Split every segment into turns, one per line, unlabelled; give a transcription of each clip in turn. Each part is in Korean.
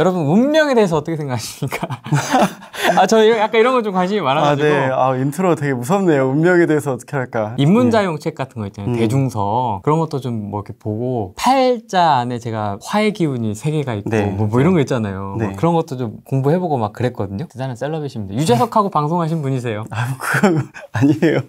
여러분 운명에 대해서 어떻게 생각하십니까? 아, 저 약간 이런 거 좀 관심이 많아가지고. 아, 네.
아, 인트로 되게 무섭네요. 운명에 대해서 어떻게 할까. 인문자용
네. 책 같은 거 있잖아요. 음. 대중서. 그런 것도 좀 뭐 이렇게 보고, 팔자 안에 제가 화의 기운이 세 개가 있고, 네. 뭐, 뭐, 이런 거 있잖아요. 네. 뭐 그런 것도 좀 공부해보고 막 그랬거든요. 대단한 셀럽이십니다. 유재석하고 방송하신 분이세요.
아, 뭐 그건 아니에요.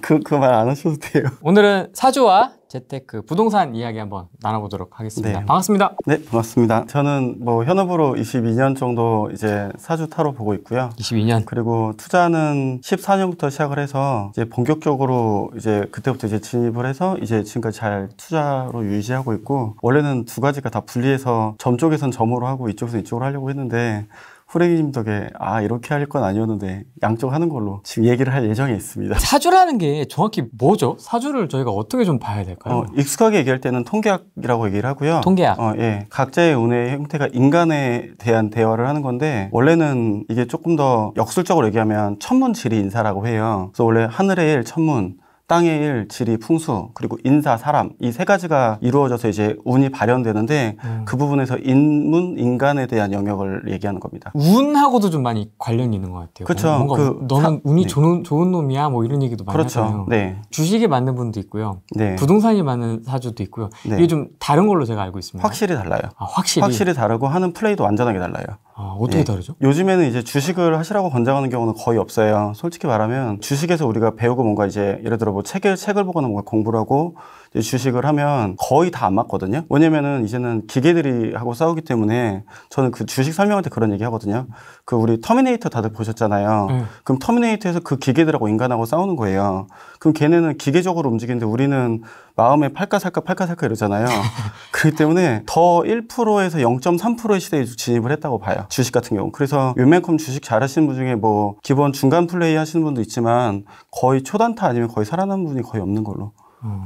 그, 그 말 안 하셔도 돼요.
오늘은 사주와 재테크 그 부동산 이야기 한번 나눠보도록 하겠습니다. 네.
반갑습니다. 네, 반갑습니다. 저는 뭐 현업으로 22년 정도 이제 사주 타로 보고 있고요. 22년. 그리고 투자는 14년부터 시작을 해서 이제 본격적으로 이제 그때부터 이제 진입을 해서 이제 지금까지 잘 투자로 유지하고 있고 원래는 두 가지가 다 분리해서 점 쪽에선 점으로 하고 이쪽에서 이쪽으로 하려고 했는데 후레기님 덕에 아 이렇게 할 건 아니었는데 양쪽 하는 걸로 지금 얘기를 할 예정에 있습니다. 사주라는 게 정확히 뭐죠? 사주를 저희가 어떻게 좀 봐야 될까요? 어, 익숙하게 얘기할 때는 통계학이라고 얘기를 하고요. 통계학. 어, 예. 각자의 운의 형태가 인간에 대한 대화를 하는 건데 원래는 이게 조금 더 역술적으로 얘기하면 천문지리 인사라고 해요. 그래서 원래 하늘의 일 천문 땅의 일, 지리, 풍수, 그리고 인사, 사람 이 세 가지가 이루어져서 이제 운이 발현되는데 음. 그 부분에서 인문, 인간에 대한 영역을 얘기하는 겁니다. 운하고도 좀 많이 관련이 있는 것 같아요. 그렇죠. 뭔가 그 너는
운이 네. 좋은, 좋은 놈이야 뭐 이런 얘기도 많이 그렇죠. 하잖아요. 네. 주식이 맞는 분도 있고요. 네. 부동산이 맞는
사주도 있고요. 네. 이게 좀
다른 걸로 제가 알고 있습니다. 확실히 달라요.
아, 확실히. 확실히 다르고 하는 플레이도 완전하게 달라요. 아, 어떻게 네. 다르죠? 요즘에는 이제 주식을 하시라고 권장하는 경우는 거의 없어요. 솔직히 말하면 주식에서 우리가 배우고 뭔가 이제 예를 들어 뭐뭐 책을 책을 보거나 뭔가 공부를 하고 주식을 하면 거의 다 안 맞거든요. 왜냐면은 이제는 기계들이 하고 싸우기 때문에 저는 그 주식 설명할 때 그런 얘기 하거든요. 그 우리 터미네이터 다들 보셨잖아요. 음. 그럼 터미네이터에서 그 기계들하고 인간하고 싸우는 거예요. 그럼 걔네는 기계적으로 움직이는데 우리는 마음에 팔까살까 팔까살까 이러잖아요. 그렇기 때문에 더 1%에서 0.3%의 시대에 진입을 했다고 봐요. 주식 같은 경우. 그래서 요만큼 주식 잘 하시는 분 중에 뭐 기본 중간 플레이 하시는 분도 있지만 거의 초단타 아니면 거의 살아남은 분이 거의 없는 걸로.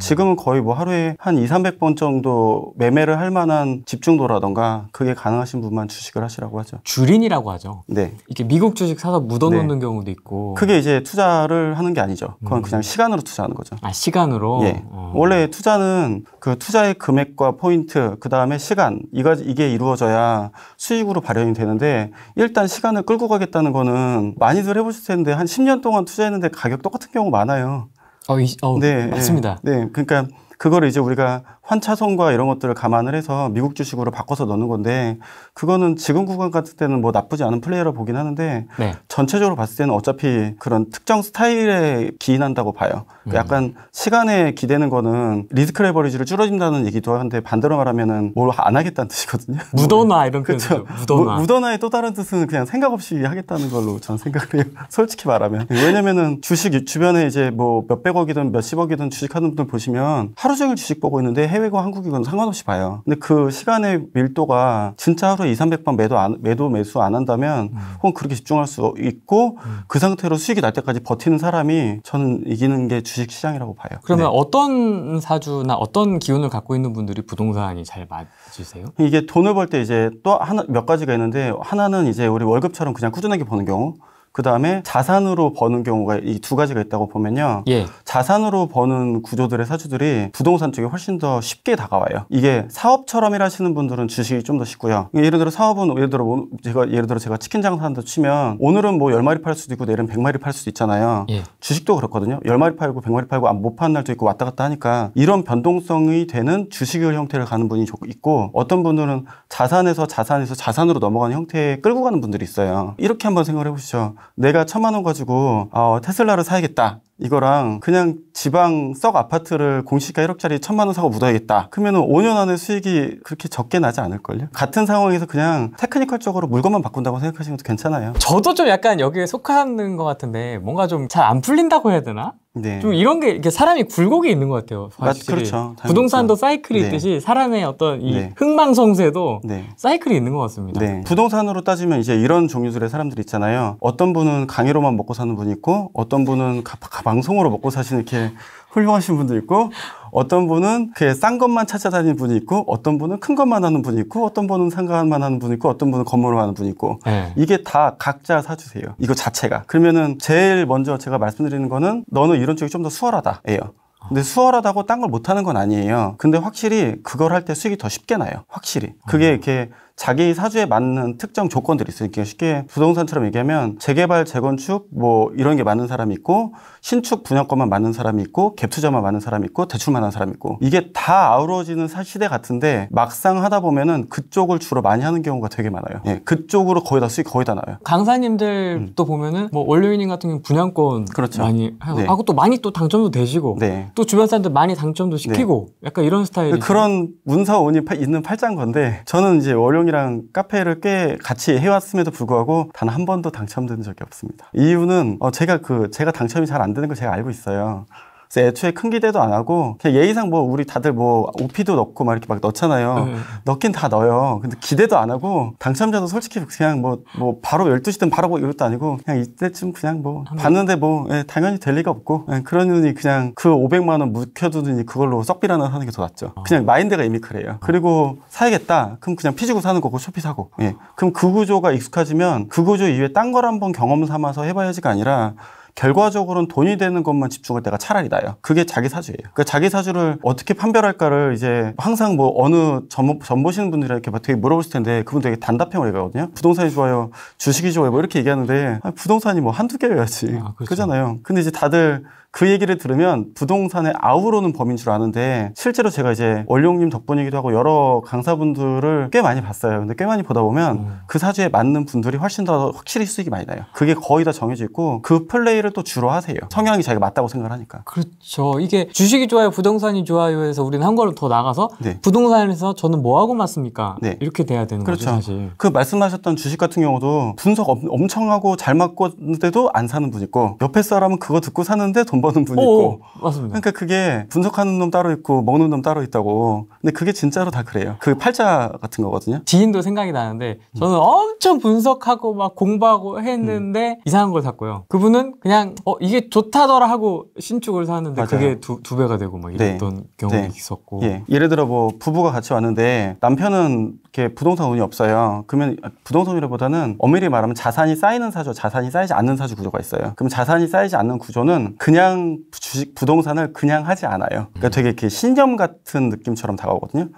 지금은 거의 뭐 하루에 한 2, 300번 정도 매매를 할 만한 집중도라던가 그게 가능하신 분만 주식을 하시라고 하죠. 주린이라고 하죠. 네. 이렇게 미국 주식 사서 묻어 놓는
네. 경우도 있고. 그게
이제 투자를 하는 게 아니죠. 그건 음. 그냥 시간으로 투자하는 거죠. 아, 시간으로? 예. 어. 원래 투자는 그 투자의 금액과 포인트, 그다음에 시간 이가 이게 이루어져야 수익으로 발현이 되는데 일단 시간을 끌고 가겠다는 거는 많이들 해 보실 텐데 한 10년 동안 투자했는데 가격 똑같은 경우 많아요. 어, 이, 어, 네, 맞습니다. 예. 네, 그러니까 그거를 이제 우리가 환차선과 이런 것들을 감안을 해서 미국 주식으로 바꿔서 넣는 건데 그거는 지금 구간 같을 때는 뭐 나쁘지 않은 플레이라 어 보긴 하는데 네. 전체적으로 봤을 때는 어차피 그런 특정 스타일에 기인한다고 봐요. 그러니까 음. 약간 시간에 기대는 거는 리스크 레버리지를 줄어진다는 얘기도 한데 반대로 말하면은 뭘 안 하겠다는 뜻이거든요. 묻어놔 이런 뜻이죠. 뭐 묻어놔. 묻어놔의 또 다른 뜻은 그냥 생각 없이 하겠다는 걸로 전 생각을 해요. 솔직히 말하면 왜냐면은 주식 주변에 이제 뭐 몇백억이든 몇십억이든 주식하는 분들 보시면 하루 종일 주식 보고 있는데 해외고 한국이건 상관없이 봐요. 근데 그 시간의 밀도가 진짜 하루에 2, 300번 매도 안, 매도 매수 안 한다면 음. 혹은 그렇게 집중할 수 있고 음. 그 상태로 수익이 날 때까지 버티는 사람이 저는 이기는 게 주식 시장이라고 봐요. 그러면
네. 어떤 사주나 어떤 기운을 갖고 있는 분들이 부동산이 잘 맞으세요?
이게 돈을 벌 때 이제 또 하나 몇 가지가 있는데 하나는 이제 우리 월급처럼 그냥 꾸준하게 버는 경우 그 다음에 자산으로 버는 경우가 이 두 가지가 있다고 보면요. 예. 자산으로 버는 구조들의 사주들이 부동산 쪽에 훨씬 더 쉽게 다가와요. 이게 사업처럼 일하시는 분들은 주식이 좀 더 쉽고요. 그러니까 예를 들어 사업은 예를 들어 뭐 제가 예를 들어 제가 치킨 장사한다 치면 오늘은 뭐1 0마리팔 수도 있고 내일은 1 0 0마리팔 수도 있잖아요. 예. 주식도 그렇거든요. 1 0마리 팔고 1 0 0마리 팔고 못 파는 날도 있고 왔다 갔다 하니까 이런 변동성이 되는 주식을 형태를 가는 분이 있고 어떤 분들은 자산에서 자산에서 자산으로 넘어가는 형태에 끌고 가는 분들이 있어요. 이렇게 한번 생각을 해보시죠. 내가 천만 원 가지고 어, 테슬라를 사야겠다. 이거랑 그냥 지방 썩 아파트를 공시가 1억짜리 천만 원 사고 묻어야겠다. 그러면 5년 안에 수익이 그렇게 적게 나지 않을걸요? 같은 상황에서 그냥 테크니컬적으로 물건만 바꾼다고 생각하시는 것도 괜찮아요.
저도 좀 약간 여기에 속하는 것 같은데 뭔가 좀 잘 안 풀린다고 해야 되나? 네. 좀 이런 게 이렇게 사람이 굴곡이 있는 것 같아요. 사 그렇죠. 부동산도 그렇죠. 사이클이 네. 있듯이 사람의 어떤 이 네. 흥망성쇠도 네. 사이클이 있는 것 같습니다.
네. 부동산으로 따지면 이제 이런 종류들의 사람들이 있잖아요. 어떤 분은 강의로만 먹고 사는 분이 있고 어떤 분은 가, 가 방송으로 먹고 사시는 이렇게 훌륭하신 분도 있고 어떤 분은 그싼 것만 찾아다니는 분이 있고 어떤 분은 큰 것만 하는 분이 있고 어떤 분은 상관만 하는 분이 있고 어떤 분은 건물을 하는 분이 있고 네. 이게 다 각자 사주세요 이거 자체가 그러면은 제일 먼저 제가 말씀드리는 거는 너는 이런 쪽이 좀 더 수월하다 예요 근데 수월하다고 딴 걸 못하는 건 아니에요. 근데 확실히 그걸 할 때 수익이 더 쉽게 나요. 확실히. 그게 음. 이렇게 자기 사주에 맞는 특정 조건들이 있어요. 니까 그러니까 쉽게 부동산처럼 얘기하면 재개발, 재건축 뭐 이런 게 맞는 사람이 있고 신축 분양권만 맞는 사람이 있고 갭투자만 맞는 사람이 있고 대출만 한 사람이 있고 이게 다 아우러지는 시대 같은데 막상 하다 보면은 그쪽을 주로 많이 하는 경우가 되게 많아요. 예, 그쪽으로 거의 다 수익 거의 다 나요.
강사님들도 음. 보면은 뭐 원료인인 같은 경우 분양권 그렇죠. 많이 네. 하고, 네. 하또 많이 또 당첨도 되시고 네.
또 주변 사람들 많이 당첨도 네. 시키고 네. 약간 이런 스타일 이 그런 문서운이 있는 팔자인 건데 저는 이제 원료 재이랑 카페를 꽤 같이 해왔음에도 불구하고 단 한 번도 당첨된 적이 없습니다. 이유는 어 제가 그 제가 당첨이 잘 안 되는 걸 제가 알고 있어요. 그래서 애초에 큰 기대도 안 하고 그냥 예의상 뭐 우리 다들 뭐 오피도 넣고 막 이렇게 막 넣잖아요. 음. 넣긴 다 넣어요. 근데 기대도 안 하고 당첨자도 솔직히 그냥 뭐, 뭐 바로 12시든 바로 뭐 이것도 아니고 그냥 이때쯤 그냥 뭐 봤는데 뭐 예, 당연히 될 리가 없고 예, 그러느니 그냥 그 500만 원 묵혀두느니 그걸로 썩비라나 사는 게 더 낫죠. 어. 그냥 마인드가 이미 그래요. 그리고 사야겠다. 그럼 그냥 피지고 사는 거고 쇼피 사고. 예. 그럼 그 구조가 익숙하지면 그 구조 이외에 딴 걸 한번 경험 삼아서 해봐야지가 아니라 결과적으로는 돈이 되는 것만 집중할 때가 차라리 나요. 그게 자기 사주예요. 그러니까 자기 사주를 어떻게 판별할까를 이제 항상 뭐 어느 전, 보전 보시는 분들이 이렇게 되게 물어보실 텐데 그분 되게 단답형을 얘기하거든요. 부동산이 좋아요, 주식이 좋아요 뭐 이렇게 얘기하는데 부동산이 뭐 한두 개여야지 아, 그렇 그잖아요. 근데 이제 다들 그 얘기를 들으면 부동산의 아우로는 범인 줄 아는데 실제로 제가 이제 원룡님 덕분이기도 하고 여러 강사분들을 꽤 많이 봤어요. 근데 꽤 많이 보다 보면 음. 그 사주에 맞는 분들이 훨씬 더 확실히 수익이 많이 나요. 그게 거의 다 정해져 있고 그 플레이를 또 주로 하세요. 성향이 자기가 맞다고 생각을 하니까.
그렇죠. 이게 주식이 좋아요, 부동산이 좋아요 해서 우리는 한
걸음 더 나가서
네. 부동산에서 저는 뭐 하고 맞습니까? 네. 이렇게 돼야
되는 그렇죠. 거죠, 사실. 그 말씀하셨던 주식 같은 경우도 분석 엄청 하고 잘 맞고 있는데도 안 사는 분 있고 옆에 사람은 그거 듣고 사는데 돈 버는 분이 어, 있고. 오, 어, 맞습니다. 그러니까 그게 분석하는 놈 따로 있고 먹는 놈 따로 있다고. 근데 그게 진짜로 다 그래요. 그 팔자 같은 거거든요. 지인도 생각이 나는데 저는 음.
엄청 분석하고 막 공부하고 했는데 음. 이상한 걸 샀고요. 그분은 그냥 어 이게 좋다더라 하고 신축을 샀는데 맞아요. 그게 두, 두 배가 되고 막 네. 이랬던 네. 경우도 네. 있었고. 예.
예를 들어 뭐 부부가 같이 왔는데 남편은 이렇게 부동산 운이 없어요. 그러면 부동산 이라보다는 엄밀히 말하면 자산이 쌓이는 사조, 자산이 쌓이지 않는 사주 구조가 있어요. 그럼 자산이 쌓이지 않는 구조는 그냥 주식, 부동산을 그냥 하지 않아요. 그러니까 되게 이렇게 신념 같은 느낌처럼 다가오거든요.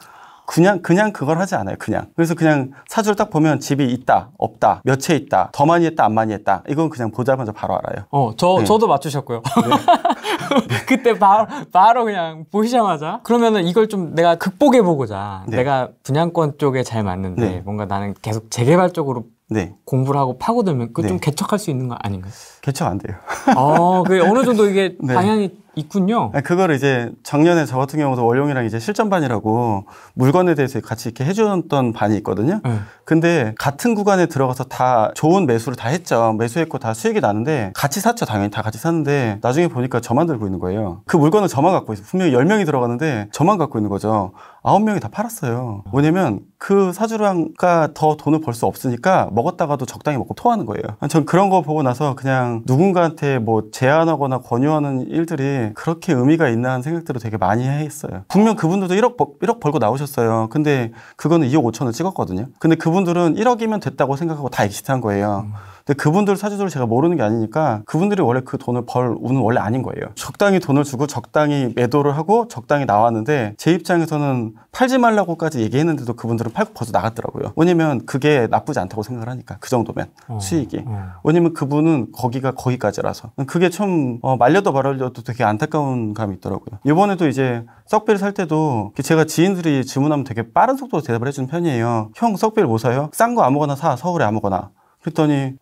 그냥 그냥 그걸 하지 않아요. 그냥. 그래서 그냥 사주를 딱 보면 집이 있다, 없다, 몇 채 있다, 더 많이 했다, 안 많이 했다. 이건 그냥 보자마자 바로 알아요. 어, 저 네. 저도 맞추셨고요. 네.
그때 바로 바로 그냥 보시자마자
그러면은 이걸
좀 내가 극복해 보고자 네. 내가 분양권 쪽에 잘 맞는데 네. 뭔가 나는 계속 재개발 쪽으로 네. 공부를 하고 파고들면 그좀 네. 개척할 수 있는 거 아닌가요? 개척 안 돼요.
어, 그 어느 정도 이게 네. 방향이 있군요. 네, 그걸 이제 작년에 저 같은 경우도 월용이랑 이제 실전반이라고 물건에 대해서 같이 이렇게 해줬던 반이 있거든요. 네. 근데 같은 구간에 들어가서 다 좋은 매수를 다 했죠. 매수했고 다 수익이 나는데 같이 샀죠. 당연히 다 같이 샀는데 나중에 보니까 저만 들고 있는 거예요. 그 물건을 저만 갖고 있어요. 분명히 1 0명이들어갔는데 저만 갖고 있는 거죠. 아홉 명이 다 팔았어요. 왜냐면 그 사주랑가 더 돈을 벌 수 없으니까 먹었다가도 적당히 먹고 토하는 거예요. 전 그런 거 보고 나서 그냥 누군가한테 뭐 제안하거나 권유하는 일들이 그렇게 의미가 있나 하는 생각들을 되게 많이 했어요. 분명 그분들도 1억, 벌, 1억 벌고 나오셨어요. 근데 그거는 2억 5천을 찍었거든요. 근데 그분들은 1억이면 됐다고 생각하고 다 엑시트한 거예요. 음. 근데 그분들 사주를 제가 모르는 게 아니니까 그분들이 원래 그 돈을 벌 운은 원래 아닌 거예요. 적당히 돈을 주고 적당히 매도를 하고 적당히 나왔는데 제 입장에서는 팔지 말라고까지 얘기했는데도 그분들은 팔고 벌써 나갔더라고요. 왜냐면 그게 나쁘지 않다고 생각을 하니까 그 정도면 어, 수익이. 어. 왜냐면 그분은 거기가 거기까지라서 그게 참 어, 말려도 말려도 되게 안타까운 감이 있더라고요. 이번에도 이제 썩비를 살 때도 제가 지인들이 질문하면 되게 빠른 속도로 대답을 해주는 편이에요. 형 썩비를 뭐 사요? 싼 거 아무거나 사 서울에 아무거나. 그랬더니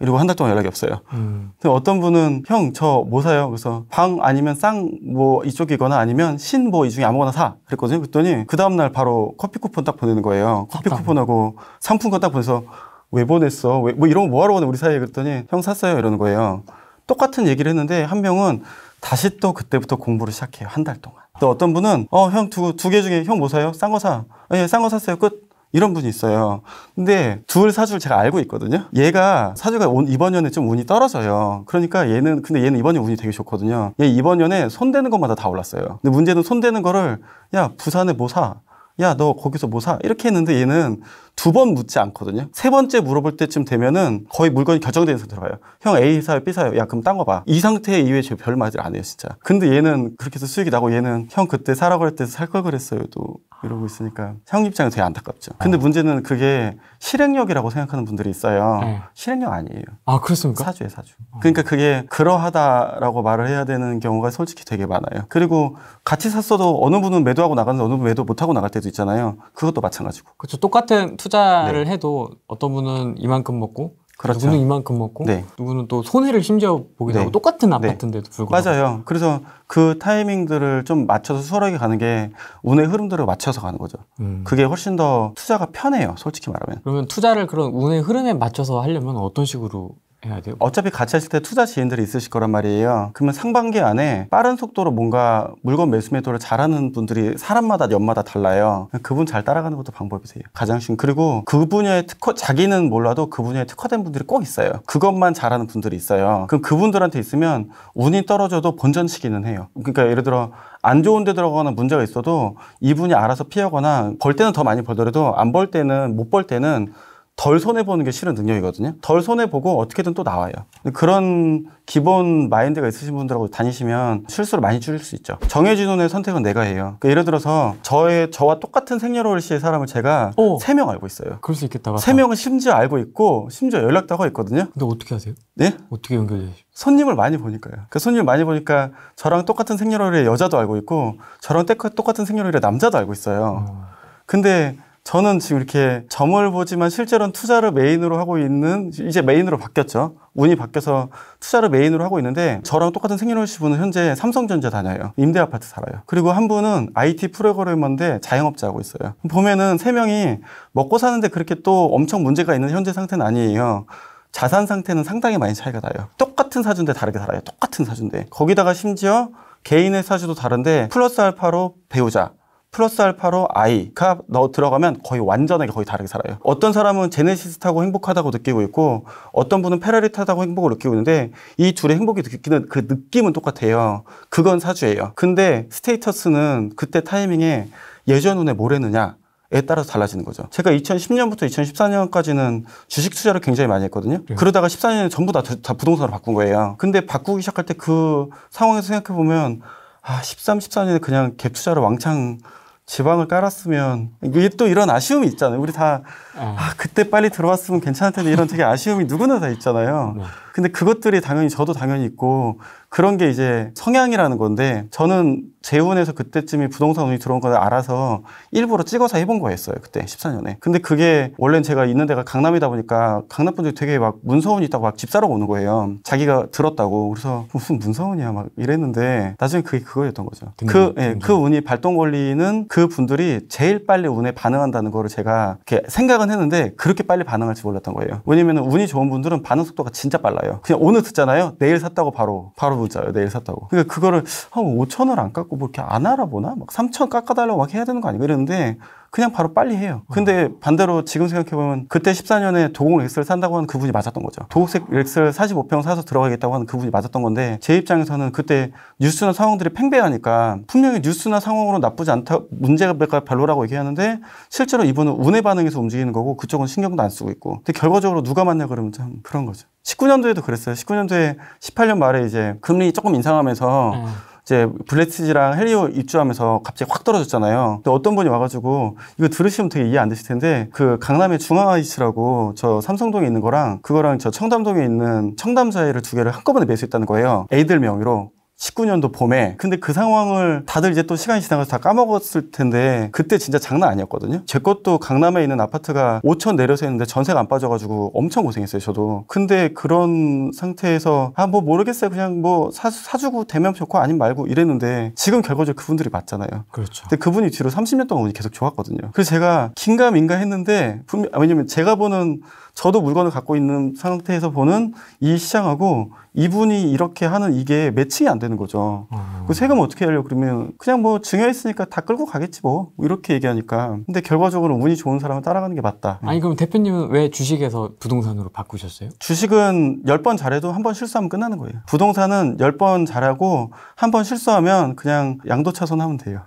이러고 한 달 동안 연락이 없어요. 음. 근데 어떤 분은 형 저 뭐 사요? 그래서 방 아니면 쌍 뭐 이쪽이거나 아니면 신 뭐 이 중에 아무거나 사 그랬거든요. 그랬더니 그 다음 날 바로 커피 쿠폰 딱 보내는 거예요. 커피 샀다. 아, 쿠폰하고 상품권 딱 보내서 왜 보냈어? 왜, 뭐 이런 거 뭐하러 오내 우리 사이에 그랬더니 형 샀어요 이러는 거예요. 똑같은 얘기를 했는데 한 명은 다시 또 그때부터 공부를 시작해요 한 달 동안. 또 어떤 분은 어 형두 두 개 중에 형 뭐 사요? 싼 거 사. 예, 싼 거 샀어요. 끝. 이런 분이 있어요. 근데 둘 사주를 제가 알고 있거든요. 얘가 사주가 온 이번 년에 좀 운이 떨어져요. 그러니까 얘는 근데 얘는 이번 년 운이 되게 좋거든요. 얘 이번 년에 손대는 것마다 다 올랐어요. 근데 문제는 손대는 거를 야 부산에 뭐 사? 야 너 거기서 뭐 사? 이렇게 했는데 얘는 두 번 묻지 않거든요. 세 번째 물어볼 때쯤 되면은 거의 물건이 결정된 상태로 가요. 형 A 사요, B 사요. 야 그럼 딴 거 봐. 이 상태 이외에 제별 말을 안 해요 진짜. 근데 얘는 그렇게 해서 수익이 나고 얘는 형 그때 사라고 할 때 살 걸 그랬어요 또. 이러고 있으니까 사용 입장이 되게 안타깝죠. 근데 어. 문제는 그게 실행력이라고 생각하는 분들이 있어요. 네. 실행력 아니에요.
아 그렇습니까? 사주에 사주.
어. 그러니까 그게 그러하다라고 말을 해야 되는 경우가 솔직히 되게 많아요. 그리고 같이 샀어도 어느 분은 매도하고 나가는데 어느 분 매도 못하고 나갈 때도 있잖아요. 그것도 마찬가지고.
그렇죠. 똑같은 투자를 네. 해도 어떤
분은 이만큼 먹고 그렇죠. 누구는 이만큼 먹고 네. 누구는 또 손해를 심지어 보기도 네. 하고 똑같은 아파트인데도 네. 불구하고 맞아요. 그래서 그 타이밍들을 좀 맞춰서 수월하게 가는 게 운의 흐름들을 맞춰서 가는 거죠. 음. 그게 훨씬 더 투자가 편해요. 솔직히 말하면. 그러면 투자를 그런 운의 흐름에 맞춰서 하려면 어떤 식으로 해야 돼요? 어차피 같이 하실 때 투자 지인들이 있으실 거란 말이에요. 그러면 상반기 안에 빠른 속도로 뭔가 물건 매수 매도를 잘하는 분들이 사람마다 연마다 달라요. 그분 잘 따라가는 것도 방법이세요. 가장 쉬운. 그리고 그 분야에 특허 자기는 몰라도 그 분야에 특화된 분들이 꼭 있어요. 그것만 잘하는 분들이 있어요. 그럼 그분들한테 있으면 운이 떨어져도 본전치기는 해요. 그러니까 예를 들어 안 좋은 데 들어가거나 문제가 있어도 이분이 알아서 피하거나 벌 때는 더 많이 벌더라도 안 벌 때는 못 벌 때는 덜 손해보는 게 실은 능력이거든요. 덜 손해보고 어떻게든 또 나와요. 그런 기본 마인드가 있으신 분들하고 다니시면 실수를 많이 줄일 수 있죠. 정해진 운의 선택은 내가 해요. 그러니까 예를 들어서 저의, 저와 똑같은 생년월일시의 사람을 제가 세 명 알고 있어요. 그럴 수 있겠다. 맞다. 3명은 심지어 알고 있고 심지어 연락도 하고 있거든요. 근데 어떻게 하세요? 네? 어떻게 연결되십니 손님을 많이 보니까요. 그 손님을 많이 보니까 저랑 똑같은 생년월일의 여자도 알고 있고 저랑 똑같은 생년월일의 남자도 알고 있어요. 음. 근데 저는 지금 이렇게 점을 보지만 실제로는 투자를 메인으로 하고 있는 이제 메인으로 바뀌었죠. 운이 바뀌어서 투자를 메인으로 하고 있는데 저랑 똑같은 생일월씨 분은 현재 삼성전자 다녀요. 임대 아파트 살아요. 그리고 한 분은 IT 프로그래머인데 자영업자 하고 있어요. 보면은 세 명이 먹고 사는데 그렇게 또 엄청 문제가 있는 현재 상태는 아니에요. 자산 상태는 상당히 많이 차이가 나요. 똑같은 사주인데 다르게 살아요. 똑같은 사주인데 거기다가 심지어 개인의 사주도 다른데 플러스 알파로 배우자 플러스 알파로 i가 넣어 들어가면 거의 완전하게 거의 다르게 살아요. 어떤 사람은 제네시스 타고 행복하다고 느끼고 있고 어떤 분은 페라리 타다고 행복을 느끼고 있는데 이 둘의 행복이 느끼는 그 느낌은 똑같아요. 그건 사주예요. 근데 스테이터스는 그때 타이밍에 예전 눈에 뭘 했느냐 에 따라서 달라지는 거죠. 제가 2010년부터 2014년까지는 주식 투자를 굉장히 많이 했거든요. 네. 그러다가 14년에 전부 다, 다 부동산으로 바꾼 거예요. 근데 바꾸기 시작할 때 그 상황에서 생각해 보면 아, 13, 14년에 그냥 갭 투자로 왕창 지방을 깔았으면 이게 또 이런 아쉬움이 있잖아요. 우리 다 어. 아 그때 빨리 들어왔으면 괜찮을 텐데 이런 되게 아쉬움이 누구나 다 있잖아요. 네. 근데 그것들이 당연히 저도 당연히 있고 그런 게 이제 성향이라는 건데 저는 재혼해서 그때쯤이 부동산 운이 들어온 걸 알아서 일부러 찍어서 해본 거였어요 그때 14년에. 근데 그게 원래는 제가 있는 데가 강남이다 보니까 강남 분들이 되게 막 문서운이 있다고 막집 사러 오는 거예요. 자기가 들었다고 그래서 무슨 문서운이야 막 이랬는데 나중에 그게 그거였던 거죠. 그그 예, 그 운이 발동 원리는 그 분들이 제일 빨리 운에 반응한다는 거를 제가 이렇게 생각은 생각은 했는데 그렇게 빨리 반응할지 몰랐던 거예요. 왜냐면 운이 좋은 분들은 반응 속도가 진짜 빨라요. 그냥 오늘 듣잖아요. 내일 샀다고 바로 바로 문자요. 내일 샀다고. 그러니까 그거를 한 5천 원안 깎고 뭐 이렇게 안 알아보나? 막 3천 깎아달라고 막 해야 되는 거 아니고 이랬는데 그냥 바로 빨리 해요. 음. 근데 반대로 지금 생각해보면 그때 14년에 도곡 렉스를 산다고 하는 그분이 맞았던 거죠. 도곡 렉스를 45평 사서 들어가겠다고 하는 그분이 맞았던 건데 제 입장에서는 그때 뉴스나 상황들이 팽배하니까 분명히 뉴스나 상황으로 나쁘지 않다 문제가 별로라고 얘기하는데 실제로 이분은 운의 반응에서 움직이는 거고 그쪽은 신경도 안 쓰고 있고 근데 결과적으로 누가 맞냐 그러면 참 그런 거죠. 19년도에도 그랬어요. 19년도에 18년 말에 이제 금리 조금 인상하면서 음. 이제 블레티지랑 헬리오 입주하면서 갑자기 확 떨어졌잖아요. 근데 어떤 분이 와가지고 이거 들으시면 되게 이해 안 되실 텐데 그 강남의 중앙아이츠라고 저 삼성동에 있는 거랑 그거랑 저 청담동에 있는 청담사이를 두 개를 한꺼번에 매수했다는 거예요. 애들 명의로. 19년도 봄에 근데 그 상황을 다들 이제 또 시간이 지나가서 다 까먹었을 텐데 그때 진짜 장난 아니었거든요 제 것도 강남에 있는 아파트가 5천 내려서 했는데 전세가 안 빠져가지고 엄청 고생했어요 저도 근데 그런 상태에서 아 뭐 모르겠어요 그냥 뭐 사, 사주고 되면 좋고 아님 말고 이랬는데 지금 결과적으로 그분들이 맞잖아요 그렇죠 근데 그분이 뒤로 30년 동안 계속 좋았거든요 그래서 제가 긴가민가 했는데 분명, 왜냐면 제가 보는 저도 물건을 갖고 있는 상태에서 보는 이 시장하고 이분이 이렇게 하는 이게 매칭이 안 되는 거죠. 음. 그 세금 어떻게 하려고 그러면 그냥 뭐 증여했으니까 다 끌고 가겠지 뭐 이렇게 얘기하니까. 근데 결과적으로 운이 좋은 사람은 따라가는 게 맞다. 아니 그럼 대표님은 왜 주식에서 부동산으로 바꾸셨어요? 주식은 1 0번 잘해도 한 번 실수하면 끝나는 거예요. 부동산은 1 0번 잘하고 한 번 실수하면 그냥 양도차선 하면 돼요.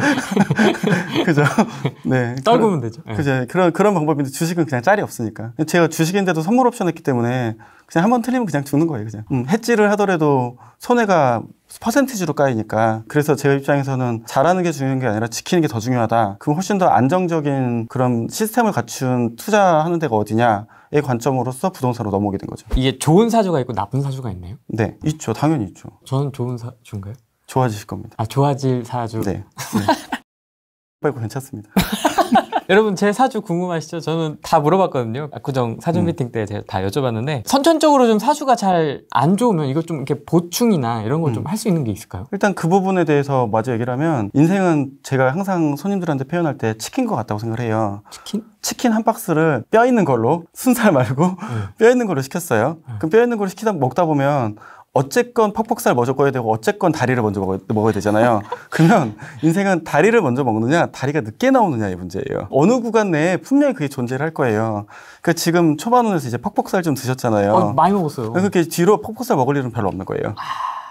그죠? 네. 떨구면 되죠. 그죠. 네. 그런, 그런 방법인데 주식은 그냥 짤이 없으니까. 제가 주식인데도 선물 옵션 했기 때문에 그냥 한 번 틀리면 그냥 죽는 거예요. 그냥 음, 해지를 하더라도 손해가 퍼센티지로 까이니까 그래서 제 입장에서는 잘하는 게 중요한 게 아니라 지키는 게 더 중요하다. 그럼 훨씬 더 안정적인 그런 시스템을 갖춘 투자하는 데가 어디냐? 의 관점으로서 부동산으로 넘어오게 된 거죠. 이게 좋은 사주가 있고 나쁜 사주가 있네요 네, 있죠. 당연히 있죠. 저는 좋은 사주인가요? 좋아지실 겁니다. 아, 좋아질 사주. 네. 네. 빨고 괜찮습니다.
여러분 제 사주 궁금하시죠? 저는 다 물어봤거든요. 아구정 사전 음. 미팅 때 제가 다 여쭤봤는데 선천적으로 좀 사주가 잘 안 좋으면 이거 좀 이렇게
보충이나 이런 걸 좀 할수 음. 있는 게 있을까요? 일단 그 부분에 대해서 마저 얘기를 하면 인생은 제가 항상 손님들한테 표현할 때 치킨 것 같다고 생각을 해요. 치킨? 치킨 한 박스를 뼈 있는 걸로 순살 말고 네. 뼈 있는 걸로 시켰어요. 네. 그럼 뼈 있는 걸로 시키다 먹다 보면 어쨌건 퍽퍽살 먼저 꺼야 되고 어쨌건 다리를 먼저 먹어야, 먹어야 되잖아요. 그러면 인생은 다리를 먼저 먹느냐 다리가 늦게 나오느냐의 문제예요. 어느 구간 내에 분명히 그게 존재를 할 거예요. 그러니까 지금 초반원에서 이제 퍽퍽살 좀 드셨잖아요. 어, 많이 먹었어요. 그렇게 뒤로 퍽퍽살 먹을 일은 별로 없는 거예요.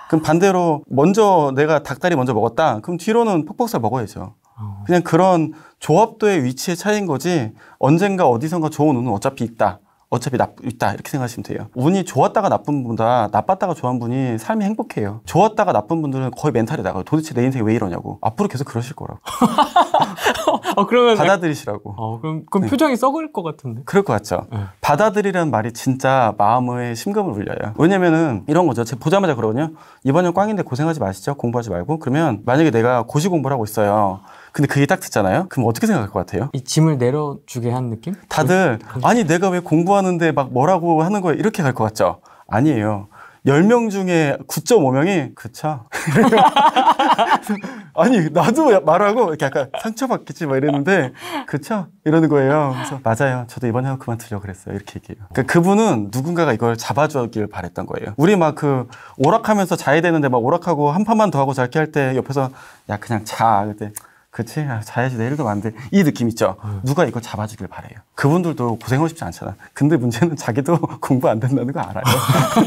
그럼 반대로 먼저 내가 닭다리 먼저 먹었다. 그럼 뒤로는 퍽퍽살 먹어야죠. 어. 그냥 그런 조합도의 위치의 차이인 거지 언젠가 어디선가 좋은 운은 어차피 있다. 어차피 나쁘다 이렇게 생각하시면 돼요. 운이 좋았다가 나쁜 분보다 나빴다가 좋은 분이 삶이 행복해요. 좋았다가 나쁜 분들은 거의 멘탈이 나가요. 도대체 내 인생이 왜 이러냐고. 앞으로 계속 그러실 거라고. 어, 그러면 받아들이시라고. 어, 그럼, 그럼 네.
표정이 썩을 것 같은데.
그럴 것 같죠. 네. 받아들이라는 말이 진짜 마음의 심금을 울려요. 왜냐면은 이런 거죠. 제가 보자마자 그러거든요. 이번 년 꽝인데 고생하지 마시죠. 공부하지 말고. 그러면 만약에 내가 고시 공부를 하고 있어요. 근데 그게 딱 듣잖아요? 그럼 어떻게 생각할 것 같아요? 이
짐을 내려주게 한 느낌?
다들 네, 그렇죠. 아니 내가 왜 공부하는데 막 뭐라고 하는 거야 이렇게 갈 것 같죠? 아니에요. 10명 중에 9.5명이 그쵸 아니 나도 말하고 이렇게 약간 상처받겠지 막 이랬는데 그쵸 이러는 거예요 그래서 맞아요 저도 이번 해고 그만두려고 그랬어요 이렇게 얘기해요 그러니까 그분은 누군가가 이걸 잡아주길 바랬던 거예요 우리 막 그 오락하면서 자야 되는데 막 오락하고 한 판만 더 하고 잘게 할 때 옆에서 야 그냥 자 그때 그치? 아, 자야지 내일도 안돼. 이 느낌 있죠? 네. 누가 이거 잡아주길 바래요. 그분들도 고생하고 싶지 않잖아. 근데 문제는 자기도 공부 안 된다는 거 알아요.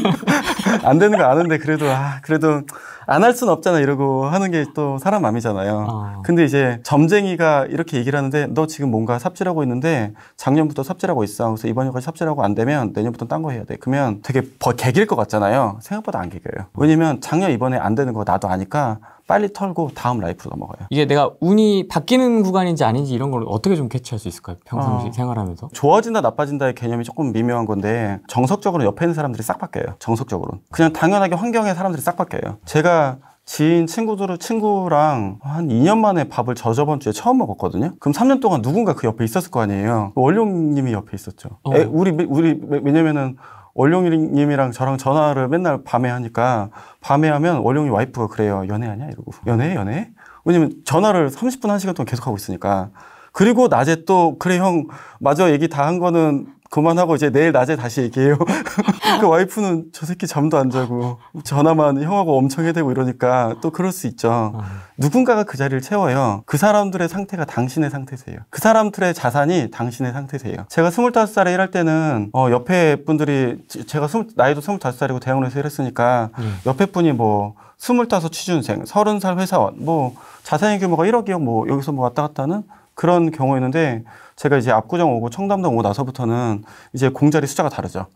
안 되는 거 아는데 그래도 아 그래도 안 할 수는 없잖아 이러고 하는 게 또 사람 마음이잖아요. 아. 근데 이제 점쟁이가 이렇게 얘기를 하는데 너 지금 뭔가 삽질하고 있는데 작년부터 삽질하고 있어. 그래서 이번 년까지 삽질하고 안 되면 내년부터 딴 거 해야 돼. 그러면 되게 버 개길 것 같잖아요. 생각보다 안 개겨요. 왜냐면 작년 이번에 안 되는 거 나도 아니까 빨리 털고 다음 라이프로 넘어가요. 이게 내가 운이 바뀌는 구간인지 아닌지 이런 걸 어떻게 좀 캐치할 수 있을까요? 평상시 어. 생활하면서? 좋아진다 나빠진다의 개념이 조금 미묘한 건데 정석적으로 옆에 있는 사람들이 싹 바뀌어요. 정석적으로 그냥 당연하게 환경에 사람들이 싹 바뀌어요. 제가 지인 친구들 친구랑 한 2년 만에 밥을 저 저번 주에 처음 먹었거든요. 그럼 3년 동안 누군가 그 옆에 있었을 거 아니에요. 원룡님이 옆에 있었죠. 어. 에, 우리 우리 왜냐면은 원룡이님이랑 저랑 전화를 맨날 밤에 하니까 밤에 하면 원룡이 와이프가 그래요. 연애하냐? 이러고. 연애? 연애? 왜냐면 전화를 30분, 1시간 동안 계속하고 있으니까. 그리고 낮에 또, 그래, 형, 맞아. 얘기 다 한 거는 그만하고 이제 내일 낮에 다시 얘기해요. 그 와이프는 저 새끼 잠도 안 자고 전화만 형하고 엄청 해대고 이러니까 또 그럴 수 있죠. 누군가가 그 자리를 채워요. 그 사람들의 상태가 당신의 상태세요. 그 사람들의 자산이 당신의 상태세요. 제가 25살에 일할 때는 어, 옆에 분들이 제가 20, 나이도 25살이고 대학원에서 일했으니까 음. 옆에 분이 뭐 스물다섯 취준생, 서른 살 회사원, 뭐 자산의 규모가 1억이요, 뭐 여기서 뭐 왔다 갔다 하는 그런 경우였는데 제가 이제 압구정 오고 청담동 오고 나서부터는 이제 공자리 숫자가 다르죠.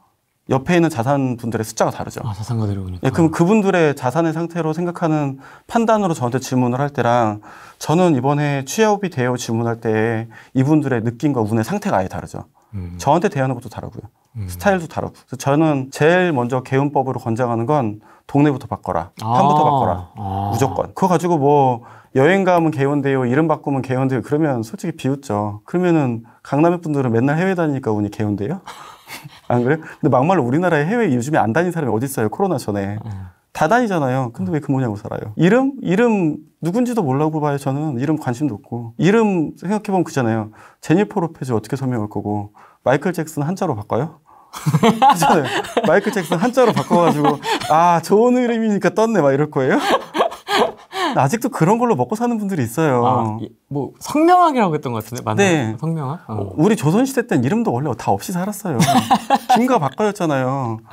옆에 있는 자산 분들의 숫자가 다르죠. 아,
자산가들이 오니까.
예, 그럼 그분들의 자산의 상태로 생각하는 판단으로 저한테 질문을 할 때랑 저는 이번에 취업이 되어 질문할 때 이분들의 느낌과 운의 상태가 아예 다르죠. 음. 저한테 대하는 것도 다르고요. 음. 스타일도 다르고. 그래서 저는 제일 먼저 개운법으로 권장하는 건 동네부터 바꿔라. 아. 판부터 바꿔라. 아. 무조건. 그거 가지고 뭐 여행 가면 개운돼요 이름 바꾸면 개운돼요 그러면 솔직히 비웃죠. 그러면은 강남의 분들은 맨날 해외 다니니까 운이 개운돼요? 안 그래요? 근데 막말로 우리나라에 해외 요즘에 안 다닌 사람이 어딨어요 코로나 전에. 다 다니잖아요. 근데 왜 그뭐냐고 살아요? 이름? 이름 누군지도 몰라고 봐요, 저는. 이름 관심도 없고. 이름 생각해보면 그잖아요. 제니퍼 로페즈 어떻게 설명할 거고. 마이클 잭슨 한자로 바꿔요? 그잖아요. 마이클 잭슨 한자로 바꿔가지고, 아, 좋은 이름이니까 떴네, 막 이럴 거예요? 아, 아직도 그런 걸로 먹고 사는 분들이 있어요. 아, 뭐 성명학이라고 했던 것 같은데 맞나요? 네. 성명학? 어. 우리 조선시대 때는 이름도 원래 다 없이 살았어요. 김과 바꿔였잖아요그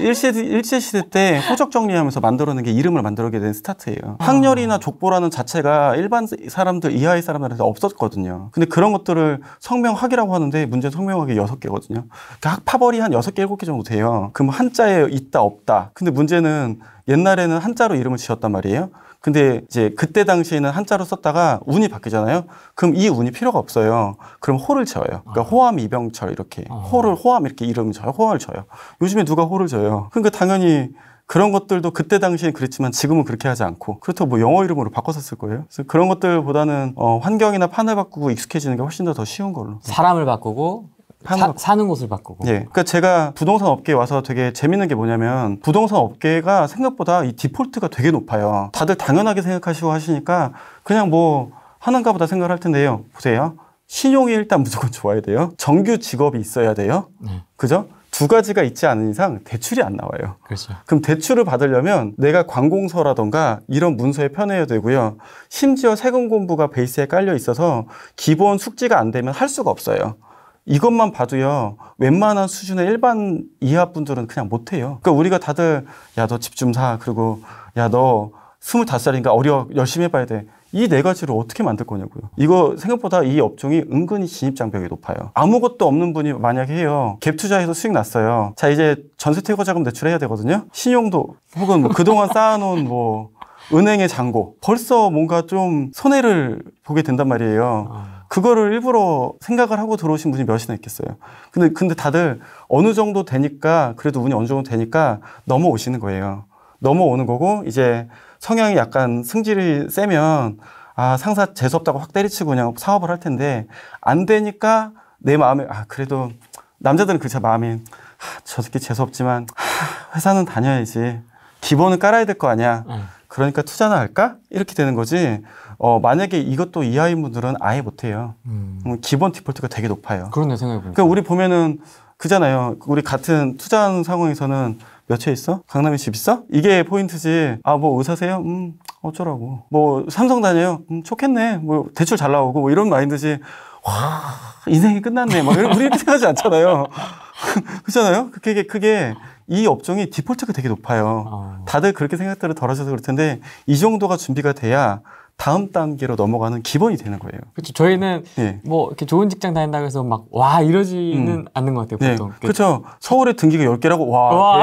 일제 일제 시대 때 호적 정리하면서 만들어낸 게 이름을 만들게 된 스타트예요. 아. 학렬이나 족보라는 자체가 일반 사람들 이하의 사람들한테 없었거든요. 근데 그런 것들을 성명학이라고 하는데 문제 는 성명학이 여섯 개거든요. 그학 그러니까 파벌이 한 여섯 개 일곱 개 정도 돼요. 그럼 한자에 있다 없다. 근데 문제는 옛날에는 한자로 이름을 지었단 말이에요. 근데 이제 그때 당시에는 한자로 썼다가 운이 바뀌잖아요. 그럼 이 운이 필요가 없어요. 그럼 호를 쳐요. 그러니까 아. 호암 이병철 이렇게 아. 호를 호암 이렇게 이름 을 쳐요. 호암을 쳐요. 요즘에 누가 호를 쳐요? 그러니까 당연히 그런 것들도 그때 당시엔 그랬지만 지금은 그렇게 하지 않고 그렇다고 뭐 영어 이름으로 바꿔서쓸 거예요. 그래서 그런 것들보다는 어, 환경이나 판을 바꾸고 익숙해지는 게 훨씬 더 더 쉬운 걸로. 사람을 바꾸고 사, 사는 곳을 바꾸고. 예. 그니까 제가 부동산 업계에 와서 되게 재밌는 게 뭐냐면 부동산 업계가 생각보다 이 디폴트가 되게 높아요. 다들 당연하게 생각하시고 하시니까 그냥 뭐 하는가 보다 생각할 을 텐데요. 보세요. 신용이 일단 무조건 좋아야 돼요. 정규 직업이 있어야 돼요. 네. 그죠? 두 가지가 있지 않은 이상 대출이 안 나와요. 그렇죠. 그럼 대출을 받으려면 내가 관공서라던가 이런 문서에 편해야 되고요. 심지어 세금 공부가 베이스에 깔려 있어서 기본 숙지가 안 되면 할 수가 없어요. 이것만 봐도요, 웬만한 수준의 일반 이하 분들은 그냥 못해요. 그러니까 우리가 다들, 야, 너 집 좀 사. 그리고, 야, 너 스물다섯 살이니까 어려, 열심히 해봐야 돼. 이 네 가지를 어떻게 만들 거냐고요. 이거 생각보다 이 업종이 은근히 진입장벽이 높아요. 아무것도 없는 분이 만약에 해요. 갭 투자해서 수익 났어요. 자, 이제 전세 퇴거 자금 대출해야 되거든요. 신용도, 혹은 뭐 그동안 쌓아놓은 뭐, 은행의 잔고. 벌써 뭔가 좀 손해를 보게 된단 말이에요. 아. 그거를 일부러 생각을 하고 들어오신 분이 몇이나 있겠어요. 근데 근데 다들 어느 정도 되니까 그래도 운이 어느 정도 되니까 넘어오시는 거예요. 넘어오는 거고 이제 성향이 약간 승질이 세면 아 상사 재수 없다고 확 때리치고 그냥 사업을 할 텐데 안 되니까 내 마음에 아 그래도 남자들은 그저 그렇죠, 마음이 아, 저 새끼 재수 없지만 아, 회사는 다녀야지 기본은 깔아야 될 거 아니야. 응. 음. 그러니까 투자나 할까? 이렇게 되는 거지. 어, 만약에 이것도 이하인 분들은 아예 못해요. 음. 음. 기본 디폴트가 되게 높아요. 그런생각해 그러니까 우리 보면은 그잖아요. 우리 같은 투자하는 상황에서는 몇채 있어? 강남에 집 있어? 이게 포인트지. 아, 뭐 의사세요? 음, 어쩌라고. 뭐 삼성 다녀요? 음, 좋겠네. 뭐 대출 잘 나오고 뭐 이런 마인드지. 와, 인생이 끝났네. 막 이런, 우리 이렇게 생각하지 않잖아요. 그렇잖아요? 그게, 그게 이 업종이 디폴트가 되게 높아요. 아. 다들 그렇게 생각들을 덜 하셔서 그럴 텐데, 이 정도가 준비가 돼야 다음 단계로 넘어가는 기본이 되는 거예요. 그렇죠. 저희는 네. 뭐 이렇게 좋은 직장 다닌다고 해서 막 와 이러지는 음. 않는 것 같아요. 네. 보통. 네. 그렇죠. 서울에 등기가 10개라고 와,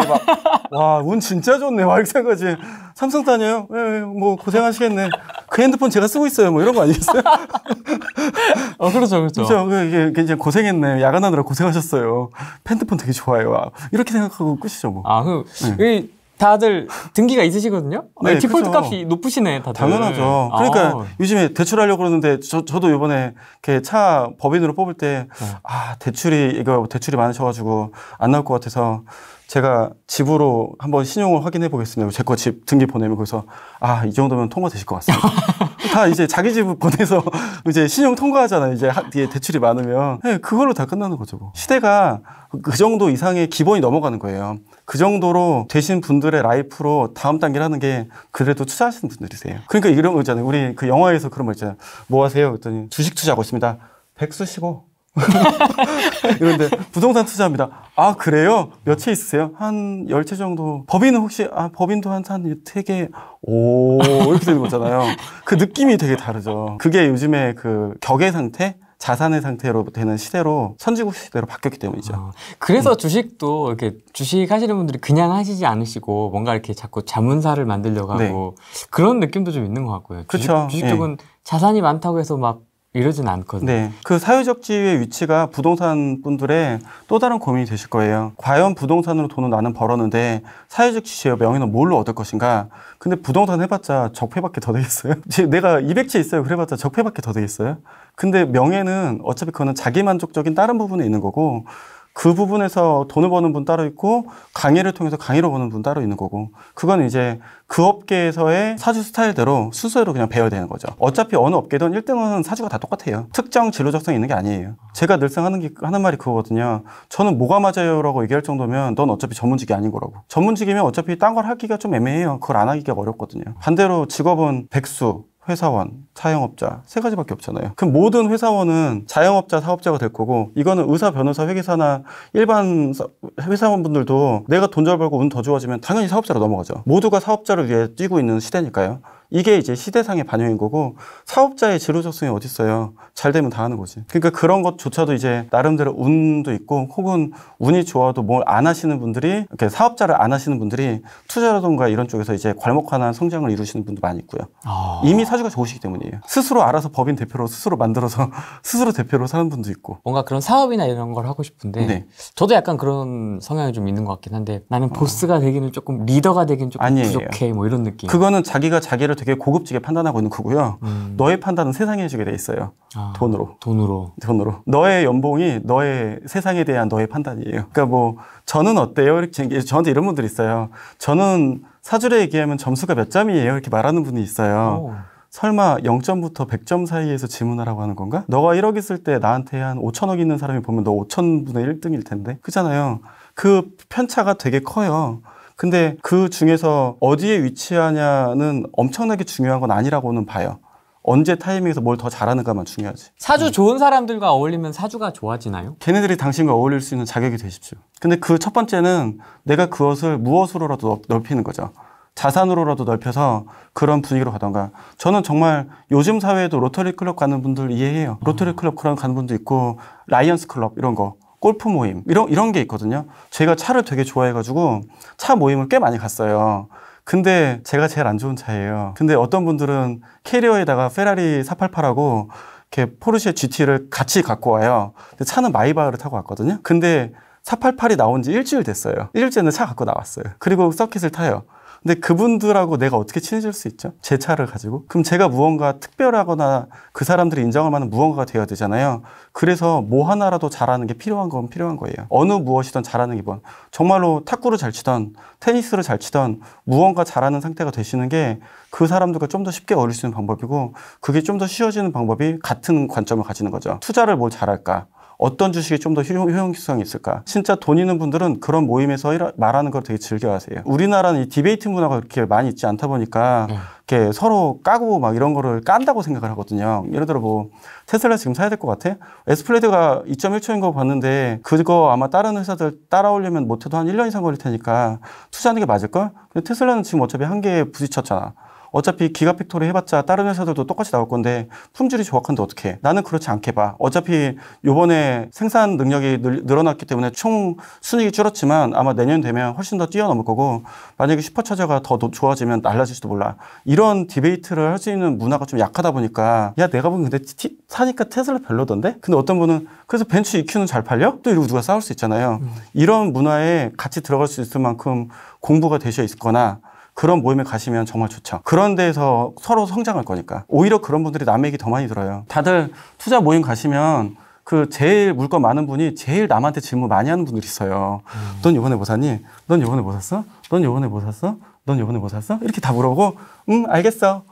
와, 운 진짜 좋네. 와, 이렇게 생각하지. 삼성 다녀요? 예, 예, 뭐 고생하시겠네. 그 핸드폰 제가 쓰고 있어요. 뭐 이런 거 아니겠어요? 어, 그렇죠. 그렇죠. 그렇죠. 그 게 굉장히 고생했네. 야간하느라 고생하셨어요. 핸드폰 되게 좋아요. 이렇게 생각하고 끝이죠, 뭐. 아, 그 네. 다들 등기가
있으시거든요. 아, 네, 디폴트 그렇죠. 값이 높으시네, 다들. 당연하죠. 네. 그러니까 아.
요즘에 대출하려고 그러는데 저, 저도 요번에차 법인으로 뽑을 때 네. 아, 대출이 이거 대출이 많으셔가지고 안 나올 것 같아서 제가 집으로 한번 신용을 확인해 보겠습니다. 제 거 집 등기 보내면 거기서 아, 이 정도면 통과되실 것 같습니다. 다 이제 자기 집 보내서 이제 신용 통과하잖아요. 이제 하, 대출이 많으면. 네, 그걸로 다 끝나는 거죠. 뭐. 시대가 그 정도 이상의 기본이 넘어가는 거예요. 그 정도로 되신 분들의 라이프로 다음 단계라는 게 그래도 투자하시는 분들이세요. 그러니까 이런 거 있잖아요. 우리 그 영화에서 그런 거 있잖아요. 뭐 하세요? 그랬더니 주식 투자하고 있습니다. 백수 시고. 이런데 부동산 투자합니다. 아, 그래요? 몇 채 있으세요? 한 열 채 정도. 법인은 혹시, 아, 법인도 한, 한 3개, 오, 이렇게 되는 거잖아요. 그 느낌이 되게 다르죠. 그게 요즘에 그 격의 상태? 자산의 상태로 되는 시대로 선진국 시대로 바뀌었기 때문이죠. 아,
그래서 음. 주식도 이렇게 주식 하시는 분들이 그냥 하시지 않으시고 뭔가 이렇게 자꾸 자문사를
만들려고 네. 하고 그런
느낌도 좀 있는 것 같고요.
그렇죠. 주식, 주식 쪽은
네. 예. 자산이 많다고 해서 막 이러진 않거든요. 네.
그 사회적 지위의 위치가 부동산 분들의 또 다른 고민이 되실 거예요. 과연 부동산으로 돈을 나는 벌었는데 사회적 지위의 명예는 뭘로 얻을 것인가? 근데 부동산 해봤자 적폐밖에 더 되겠어요? 내가 200채 있어요. 그래봤자 적폐밖에 더 되겠어요? 근데 명예는 어차피 그거는 자기 만족적인 다른 부분에 있는 거고 그 부분에서 돈을 버는 분 따로 있고 강의를 통해서 강의를 버는 분 따로 있는 거고 그건 이제 그 업계에서의 사주 스타일대로 스스로 그냥 배열 되는 거죠 어차피 어느 업계든 1등은 사주가 다 똑같아요 특정 진로적성이 있는 게 아니에요 제가 늘상 하는, 게, 하는 말이 그거거든요 저는 뭐가 맞아요 라고 얘기할 정도면 넌 어차피 전문직이 아닌 거라고 전문직이면 어차피 딴 걸 하기가 좀 애매해요 그걸 안 하기가 어렵거든요 반대로 직업은 백수 회사원, 자영업자 세 가지밖에 없잖아요. 그럼 모든 회사원은 자영업자, 사업자가 될 거고 이거는 의사, 변호사, 회계사나 일반 회사원분들도 내가 돈 잘 벌고 운 더 좋아지면 당연히 사업자로 넘어가죠. 모두가 사업자를 위해 뛰고 있는 시대니까요. 이게 이제 시대상의 반영인 거고 사업자의 지로적성이 어디 있어요? 잘 되면 다 하는 거지. 그러니까 그런 것조차도 이제 나름대로 운도 있고 혹은 운이 좋아도 뭘 안 하시는 분들이 이렇게 사업자를 안 하시는 분들이 투자라든가 이런 쪽에서 이제 괄목하는 성장을 이루시는 분도 많이 있고요. 아... 이미 사주가 좋으시기 때문이에요. 스스로 알아서 법인 대표로 스스로 만들어서 스스로 대표로 사는 분도 있고. 뭔가 그런 사업이나 이런 걸 하고 싶은데 네.
저도 약간 그런 성향이 좀 있는 것 같긴 한데 나는 어. 보스가 되기는 조금 리더가 되기는 조금 아니에요. 부족해
뭐 이런 느낌. 그거는 자기가 자기를 되게 고급지게 판단하고 있는 거고요. 음. 너의 판단은 세상에 해주게 돼 있어요. 아, 돈으로. 돈으로. 돈으로. 너의 연봉이 너의 세상에 대한 너의 판단이에요. 그러니까 뭐 저는 어때요? 이렇게 저한테 이런 분들 있어요. 저는 사주를 얘기하면 점수가 몇 점이에요? 이렇게 말하는 분이 있어요. 오. 설마 0점부터 100점 사이에서 질문하라고 하는 건가? 너가 1억 있을 때 나한테 한 5천억 있는 사람이 보면 너 5천분의 1등일 텐데. 그잖아요. 그 편차가 되게 커요. 근데 그 중에서 어디에 위치하냐는 엄청나게 중요한 건 아니라고는 봐요. 언제 타이밍에서 뭘 더 잘하는가만 중요하지. 사주 음. 좋은 사람들과 어울리면 사주가 좋아지나요? 걔네들이 당신과 어울릴 수 있는 자격이 되십시오. 근데 그 첫 번째는 내가 그것을 무엇으로라도 넓히는 거죠. 자산으로라도 넓혀서 그런 분위기로 가던가. 저는 정말 요즘 사회에도 로터리 클럽 가는 분들 이해해요. 로터리 음. 클럽 그런 가는 분도 있고, 라이언스 클럽 이런 거. 골프 모임 이런 이런 게 있거든요. 제가 차를 되게 좋아해가지고 차 모임을 꽤 많이 갔어요. 근데 제가 제일 안 좋은 차예요. 근데 어떤 분들은 캐리어에다가 페라리 488하고 이렇게 포르쉐 GT를 같이 갖고 와요. 근데 차는 마이바흐를 타고 왔거든요. 근데 488이 나온 지 일주일 됐어요. 일주일째는 차 갖고 나왔어요. 그리고 서킷을 타요. 근데 그분들하고 내가 어떻게 친해질 수 있죠? 제 차를 가지고. 그럼 제가 무언가 특별하거나 그 사람들이 인정할 만한 무언가가 되어야 되잖아요. 그래서 뭐 하나라도 잘하는 게 필요한 건 필요한 거예요. 어느 무엇이든 잘하는 기본. 정말로 탁구를 잘 치던 테니스를 잘 치던 무언가 잘하는 상태가 되시는 게 그 사람들과 좀 더 쉽게 어울릴 수 있는 방법이고 그게 좀 더 쉬워지는 방법이 같은 관점을 가지는 거죠. 투자를 뭘 잘할까? 어떤 주식이 좀 더 효용성이 있을까? 진짜 돈 있는 분들은 그런 모임에서 말하는 걸 되게 즐겨하세요. 우리나라는 이 디베이트 문화가 그렇게 많이 있지 않다 보니까 네. 이렇게 서로 까고 막 이런 거를 깐다고 생각을 하거든요. 예를 들어 뭐 테슬라 지금 사야 될 것 같아? 에스플레드가 2.1초인 거 봤는데 그거 아마 다른 회사들 따라오려면 못해도 한 1년 이상 걸릴 테니까 투자하는 게 맞을걸? 근데 테슬라는 지금 어차피 한 개에 부딪혔잖아. 어차피 기가팩토리 해봤자 다른 회사들도 똑같이 나올 건데 품질이 정확한데 어떻게 나는 그렇지 않게 봐 어차피 요번에 생산 능력이 늘, 늘어났기 때문에 총 순익이 줄었지만 아마 내년 되면 훨씬 더 뛰어넘을 거고 만약에 슈퍼차저가 더 좋아지면 날라질지도 몰라 이런 디베이트를 할 수 있는 문화가 좀 약하다 보니까 야 내가 보기 근데 티, 사니까 테슬라 별로던데 근데 어떤 분은 그래서 벤츠 EQ는 잘 팔려? 또 이러고 누가 싸울 수 있잖아요 음. 이런 문화에 같이 들어갈 수 있을 만큼 공부가 되셔 있거나 그런 모임에 가시면 정말 좋죠. 그런 데서 서로 성장할 거니까. 오히려 그런 분들이 남의 얘기 더 많이 들어요. 다들 투자 모임 가시면 그 제일 물건 많은 분이 제일 남한테 질문 많이 하는 분들이 있어요. 음. 넌 요번에 뭐 샀니? 넌 요번에 뭐 샀어? 넌 요번에 뭐 샀어? 넌 요번에 뭐 샀어? 이렇게 다 물어보고, 음, 알겠어.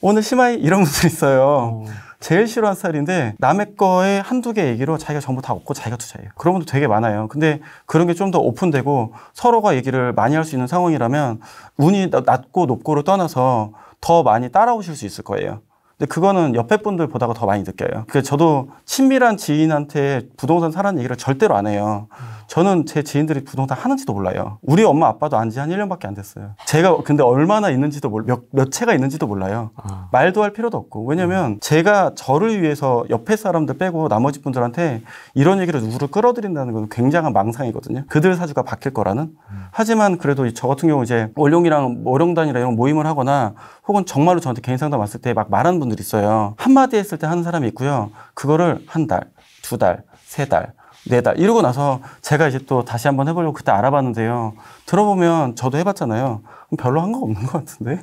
오늘 심하이 이런 분들 있어요. 오. 제일 싫어하는 스타일인데 남의 거에 한두 개 얘기로 자기가 전부 다 얻고 자기가 투자해요. 그런 분도 되게 많아요. 근데 그런 게 좀 더 오픈되고 서로가 얘기를 많이 할 수 있는 상황이라면 운이 낮고 높고를 떠나서 더 많이 따라오실 수 있을 거예요. 근데 그거는 옆에 분들 보다가 더 많이 느껴요. 그 저도 친밀한 지인한테 부동산 사라는 얘기를 절대로 안 해요. 저는 제 지인들이 부동산 하는지도 몰라요. 우리 엄마 아빠도 안 지한 1년밖에 안 됐어요. 제가 근데 얼마나 있는지도 몰, 라 몇, 몇 채가 있는지도 몰라요. 아. 말도 할 필요도 없고. 왜냐면 음. 제가 저를 위해서 옆에 사람들 빼고 나머지 분들한테 이런 얘기를 누구를 끌어들인다는 건 굉장한 망상이거든요. 그들 사주가 바뀔 거라는. 음. 하지만 그래도 저 같은 경우 이제 월룡이랑 월룡단이랑 모임을 하거나 혹은 정말로 저한테 개인 상담 왔을 때 막 말하는 분 분들 있어요. 한마디 했을 때 하는 사람이 있고요. 그거를 한 달, 두 달, 세 달, 네 달 이러고 나서 제가 이제 또 다시 한번 해보려고 그때 알아봤는데요. 들어보면 저도 해봤잖아요. 별로 한 거 없는 것 같은데.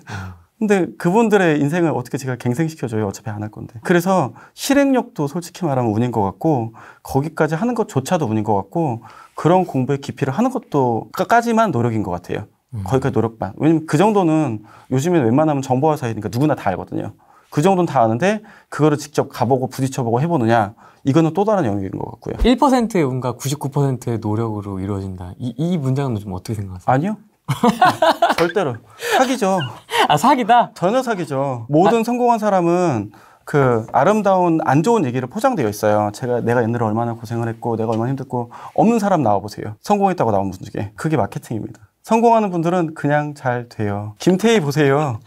근데 그분들의 인생을 어떻게 제가 갱생시켜줘요? 어차피 안 할 건데. 그래서 실행력도 솔직히 말하면 운인 것 같고, 거기까지 하는 것조차도 운인 것 같고, 그런 공부의 깊이를 하는 것도, 까지만 노력인 것 같아요. 음. 거기까지 노력만. 왜냐면 그 정도는 요즘에 웬만하면 정보화 사회니까 누구나 다 알거든요. 그 정도는 다 아는데 그거를 직접 가보고 부딪혀보고 해보느냐 이거는 또 다른 영역인 것 같고요.
1%의 운과 99%의 노력으로
이루어진다. 이, 이 문장은 좀 어떻게 생각하세요? 아니요. 절대로 사기죠. 아 사기다? 전혀 사기죠. 모든 아... 성공한 사람은 그 아름다운 안 좋은 얘기를 포장되어 있어요. 제가 내가 옛날에 얼마나 고생을 했고 내가 얼마나 힘들고 없는 사람 나와 보세요. 성공했다고 나온 분 중에 그게 마케팅입니다. 성공하는 분들은 그냥 잘 돼요. 김태희 보세요.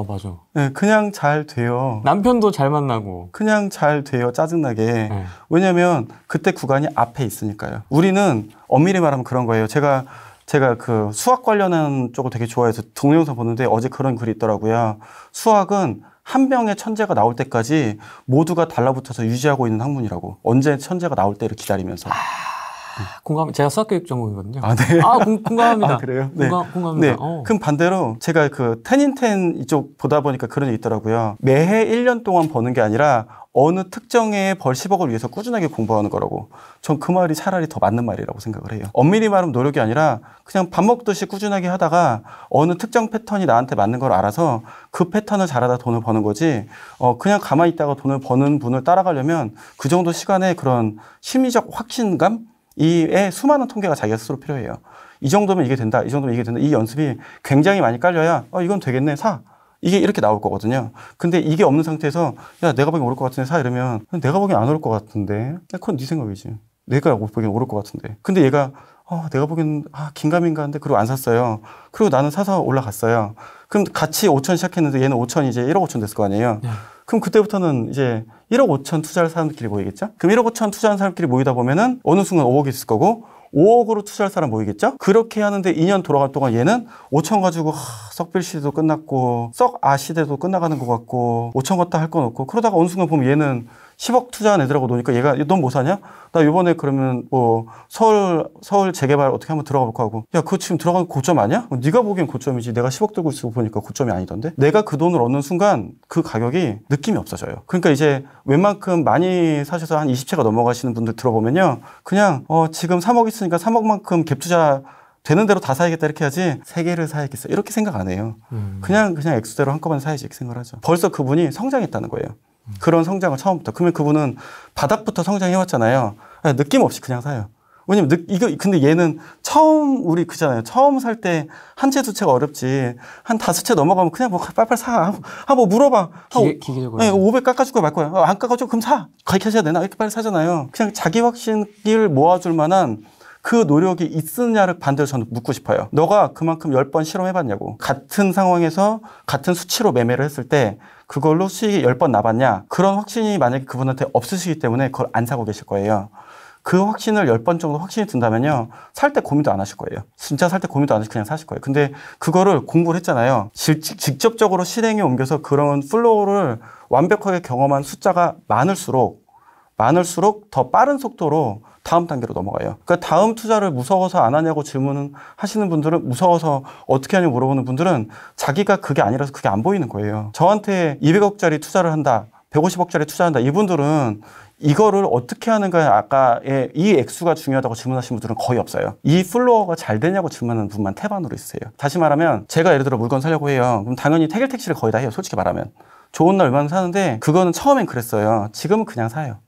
어, 맞아. 네, 그냥 잘 돼요. 남편도 잘 만나고. 그냥 잘 돼요, 짜증나게. 네. 왜냐면 그때 구간이 앞에 있으니까요. 우리는 엄밀히 말하면 그런 거예요. 제가, 제가 그 수학 관련한 쪽을 되게 좋아해서 동영상 보는데 어제 그런 글이 있더라고요. 수학은 한 명의 천재가 나올 때까지 모두가 달라붙어서 유지하고 있는 학문이라고. 언제 천재가 나올 때를 기다리면서. 아... 공감. 제가 수학교육 전공이거든요. 아, 네. 아,
공, 감합니다 아,
그래요? 네. 공감, 공감합니다. 네. 어. 그럼 반대로 제가 그 텐인텐 이쪽 보다 보니까 그런 게 있더라고요. 매해 1년 동안 버는 게 아니라 어느 특정의 벌 10억을 위해서 꾸준하게 공부하는 거라고. 전 그 말이 차라리 더 맞는 말이라고 생각을 해요. 엄밀히 말하면 노력이 아니라 그냥 밥 먹듯이 꾸준하게 하다가 어느 특정 패턴이 나한테 맞는 걸 알아서 그 패턴을 잘하다 돈을 버는 거지, 어, 그냥 가만히 있다가 돈을 버는 분을 따라가려면 그 정도 시간에 그런 심리적 확신감? 이에 수많은 통계가 자기가 스스로 필요해요. 이 정도면 이게 된다. 이 정도면 이게 된다. 이 연습이 굉장히 많이 깔려야 어 이건 되겠네. 사. 이게 이렇게 나올 거거든요. 근데 이게 없는 상태에서 야 내가 보기엔 오를 것 같은데 사 이러면 내가 보기엔 안 오를 것 같은데 그건 네 생각이지. 내가 보기엔 오를 것 같은데. 근데 얘가 어, 내가 보기엔 아, 긴가민가한데 그리고 안 샀어요. 그리고 나는 사서 올라갔어요. 그럼 같이 5천 시작했는데 얘는 5천 이제 1억 5천 됐을 거 아니에요. 네. 그럼 그때부터는 이제 1억 5천 투자할 사람들끼리 모이겠죠? 그럼 1억 5천 투자한 사람끼리 모이다 보면은 어느 순간 5억이 있을 거고 5억으로 투자할 사람 모이겠죠? 그렇게 하는데 2년 돌아갈 동안 얘는 5천 가지고 썩빌 시대도 끝났고 썩아 시대도 끝나가는 것 같고 5천 갖다 할 건 없고 그러다가 어느 순간 보면 얘는 10억 투자한 애들하고 노니까 얘가 넌 뭐 사냐? 나 요번에 그러면 뭐 서울 서울 재개발 어떻게 한번 들어가 볼까 하고 야 그거 지금 들어간 고점 아니야? 네가 보기엔 고점이지 내가 10억 들고 있고 보니까 고점이 아니던데 내가 그 돈을 얻는 순간 그 가격이 느낌이 없어져요. 그러니까 이제 웬만큼 많이 사셔서 한 20채가 넘어가시는 분들 들어보면요 그냥 어 지금 3억 있으니까 3억만큼 갭 투자 되는 대로 다 사야겠다 이렇게 해야지세 개를 사야겠어 이렇게 생각 안 해요. 음. 그냥 그냥 액수대로 한꺼번에 사야지 이렇게 생각을 하죠. 벌써 그분이 성장했다는 거예요. 그런 성장을 처음부터. 그러면 그분은 바닥부터 성장해왔잖아요. 느낌 없이 그냥 사요. 왜냐면 늦, 이거 근데 얘는 처음 우리 그잖아요. 처음 살 때 한채두 채가 어렵지. 한 다섯 채 넘어가면 그냥 뭐 빨빨 사. 한뭐 물어봐. 기계, 적으로 네, 500 깎아줄 거말 야 거야. 어, 안 깎아줘 그럼 사. 가르쳐줘야 되나? 이렇게 빨리 사잖아요. 그냥 자기 확신을 모아줄 만한 그 노력이 있으냐를 반대로 저는 묻고 싶어요. 너가 그만큼 1 0번 실험해봤냐고. 같은 상황에서 같은 수치로 매매를 했을 때 그걸로 수익이 열번 나봤냐. 그런 확신이 만약에 그분한테 없으시기 때문에 그걸 안 사고 계실 거예요. 그 확신을 1 0번 정도 확신이 든다면요. 살 때 고민도 안 하실 거예요. 진짜 살 때 고민도 안 하시고 그냥 사실 거예요. 근데 그거를 공부를 했잖아요. 질, 직접적으로 실행에 옮겨서 그런 플로우를 완벽하게 경험한 숫자가 많을수록 많을수록 더 빠른 속도로 다음 단계로 넘어가요. 그러니까 다음 투자를 무서워서 안 하냐고 질문 하시는 분들은 무서워서 어떻게 하냐 고 물어보는 분들은 자기가 그게 아니라서 그게 안 보이는 거예요. 저한테 200억짜리 투자를 한다. 150억짜리 투자한다. 이분들은 이거를 어떻게 하는가에 아까의 이 액수가 중요하다고 질문하신 분들은 거의 없어요. 이 플로어가 잘 되냐고 질문하는 분만 태반으로 있으세요 다시 말하면 제가 예를 들어 물건 사려고 해요. 그럼 당연히 태길 택시를 거의 다 해요. 솔직히 말하면. 좋은 날 얼마나 사는데 그거는 처음엔 그랬어요. 지금은 그냥 사요.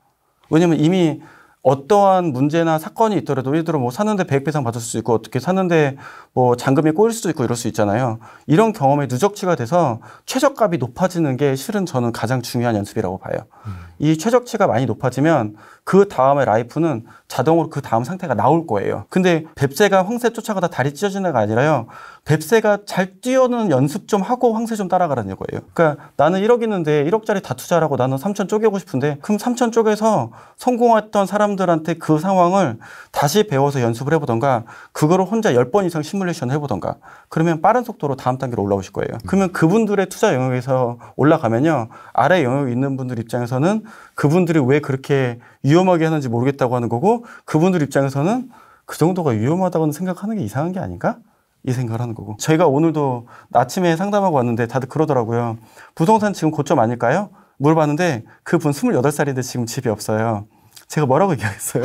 왜냐면 이미 어떠한 문제나 사건이 있더라도 예를 들어 뭐 사는데 100배 이상 받을 수 있고 어떻게 사는데 뭐 잔금이 꼬일 수도 있고 이럴 수 있잖아요. 이런 경험의 누적치가 돼서 최저값이 높아지는 게 실은 저는 가장 중요한 연습이라고 봐요. 음. 이 최적치가 많이 높아지면 그 다음에 라이프는 자동으로 그 다음 상태가 나올 거예요. 근데 뱁새가 황새 쫓아가다 다리 찢어지는 게 아니라요. 뱁새가 잘 뛰어는 연습 좀 하고 황새 좀 따라가라는 거예요. 그러니까 나는 1억 있는데 1억짜리 다 투자라고 나는 3천 쪼개고 싶은데 그럼 3천 쪼개서 성공했던 사람들한테 그 상황을 다시 배워서 연습을 해보던가 그거를 혼자 10번 이상 시뮬레이션 해보던가 그러면 빠른 속도로 다음 단계로 올라오실 거예요. 그러면 그분들의 투자 영역에서 올라가면요. 아래 영역에 있는 분들 입장에서는 그분들이 왜 그렇게 위험하게 하는지 모르겠다고 하는 거고 그분들 입장에서는 그 정도가 위험하다고 생각하는 게 이상한 게 아닌가? 이 생각을 하는 거고. 저희가 오늘도 아침에 상담하고 왔는데 다들 그러더라고요. 부동산 지금 고점 아닐까요? 물어봤는데 그분 28살인데 지금 집이 없어요. 제가 뭐라고 얘기하겠어요?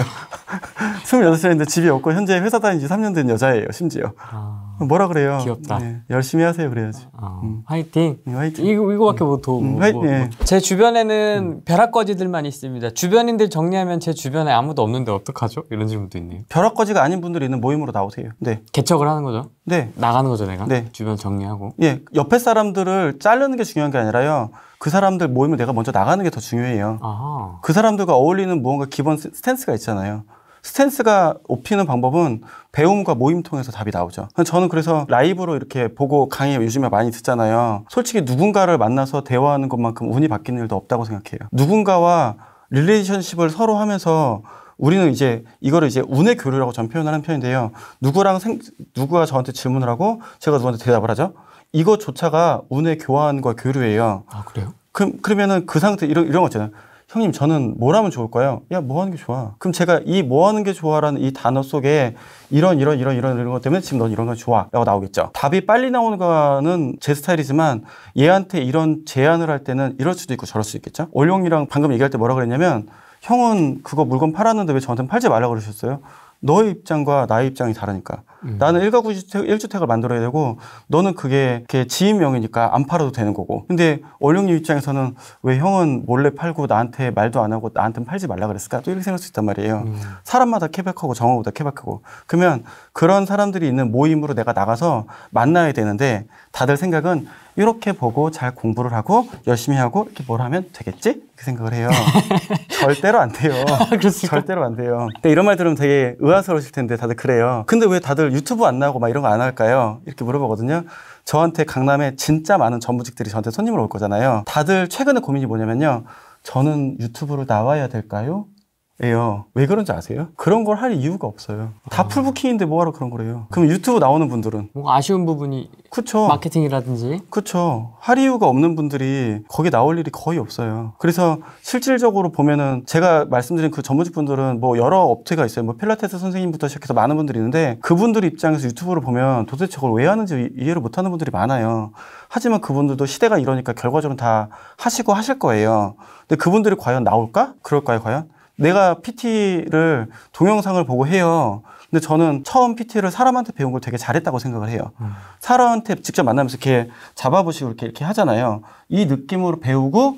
28살인데 집이 없고 현재 회사 다닌 지 3년 된 여자예요, 심지어. 아... 뭐라 그래요? 귀엽다. 네, 열심히 하세요 그래야지. 아, 아.
음. 화이팅. 네, 화이팅. 이거 이거밖에 음. 네. 못해. 음, 뭐, 뭐, 뭐. 제 주변에는 벼락거지들만 있습니다. 주변인들 정리하면 제 주변에 아무도 없는데 어떡하죠? 이런 질문도 있네요.
벼락거지가 아닌 분들이 있는 모임으로 나오세요. 네. 개척을 하는 거죠? 네. 나가는 거죠 내가? 네. 주변 정리하고. 예. 옆에 사람들을 자르는 게 중요한 게 아니라요. 그 사람들 모임을 내가 먼저 나가는 게 더 중요해요. 아하. 그 사람들과 어울리는 무언가 기본 스탠스가 있잖아요. 스탠스가 높이는 방법은 배움과 모임 통해서 답이 나오죠. 저는 그래서 라이브로 이렇게 보고 강의 요즘에 많이 듣잖아요. 솔직히 누군가를 만나서 대화하는 것만큼 운이 바뀌는 일도 없다고 생각해요. 누군가와 릴레이션십을 서로 하면서 우리는 이제 이거를 이제 운의 교류라고 전 표현하는 편인데요. 누구랑 생, 누구가 저한테 질문을 하고 제가 누구한테 대답을 하죠. 이것조차가 운의 교환과 교류예요. 아 그래요? 그럼 그러면은 그 상태 이런 이런 거잖아요. 형님 저는 뭘 하면 좋을까요? 야 뭐 하는 게 좋아. 그럼 제가 이 뭐 하는 게 좋아라는 이 단어 속에 이런 이런 이런 이런 이런 것 때문에 지금 넌 이런 거 좋아라고 나오겠죠. 답이 빨리 나오는 거는 제 스타일이지만 얘한테 이런 제안을 할 때는 이럴 수도 있고 저럴 수 있겠죠. 올용이랑 방금 얘기할 때 뭐라 그랬냐면 형은 그거 물건 팔았는데 왜 저한테 팔지 말라 그러셨어요? 너의 입장과 나의 입장이 다르니까. 음. 나는 일가구 1주택, 일주택을 만들어야 되고 너는 그게 지인명이니까 안 팔아도 되는 거고. 근데 원룡님 입장에서는 왜 형은 몰래 팔고 나한테 말도 안 하고 나한테 팔지 말라 그랬을까? 또 이렇게 생각할 수 있단 말이에요. 음. 사람마다 케박하고 정하고 다 케박하고. 그러면 그런 사람들이 있는 모임으로 내가 나가서 만나야 되는데 다들 생각은 이렇게 보고 잘 공부를 하고 열심히 하고 이렇게 뭘 하면 되겠지? 이렇게 생각을 해요. 절대로 안 돼요. 아, 절대로 안 돼요. 근데 이런 말 들으면 되게 의아스러우실 텐데 다들 그래요. 근데 왜 다들 다들 유튜브 안 나오고 막 이런 거 안 할까요? 이렇게 물어보거든요. 저한테 강남에 진짜 많은 전무직들이 저한테 손님으로 올 거잖아요. 다들 최근에 고민이 뭐냐면요. 저는 유튜브로 나와야 될까요? 예요. 왜 그런지 아세요? 그런 걸 할 이유가 없어요. 다 아. 풀부킹인데 뭐하러 그런 거래요. 그럼 유튜브 나오는 분들은
뭔가 아쉬운 부분이 그쵸. 마케팅이라든지
그렇죠할 이유가 없는 분들이 거기 나올 일이 거의 없어요. 그래서 실질적으로 보면은 제가 말씀드린 그 전문직 분들은 뭐 여러 업체가 있어요. 뭐 필라테스 선생님부터 시작해서 많은 분들이 있는데 그분들 입장에서 유튜브를 보면 도대체 그걸 왜 하는지 이해를 못하는 분들이 많아요. 하지만 그분들도 시대가 이러니까 결과적으로 다 하시고 하실 거예요. 근데 그분들이 과연 나올까? 그럴까요, 과연? 내가 PT를 동영상을 보고 해요. 근데 저는 처음 PT를 사람한테 배운 걸 되게 잘했다고 생각을 해요. 음. 사람한테 직접 만나면서 이렇게 잡아보시고 이렇게, 이렇게 하잖아요. 이 느낌으로 배우고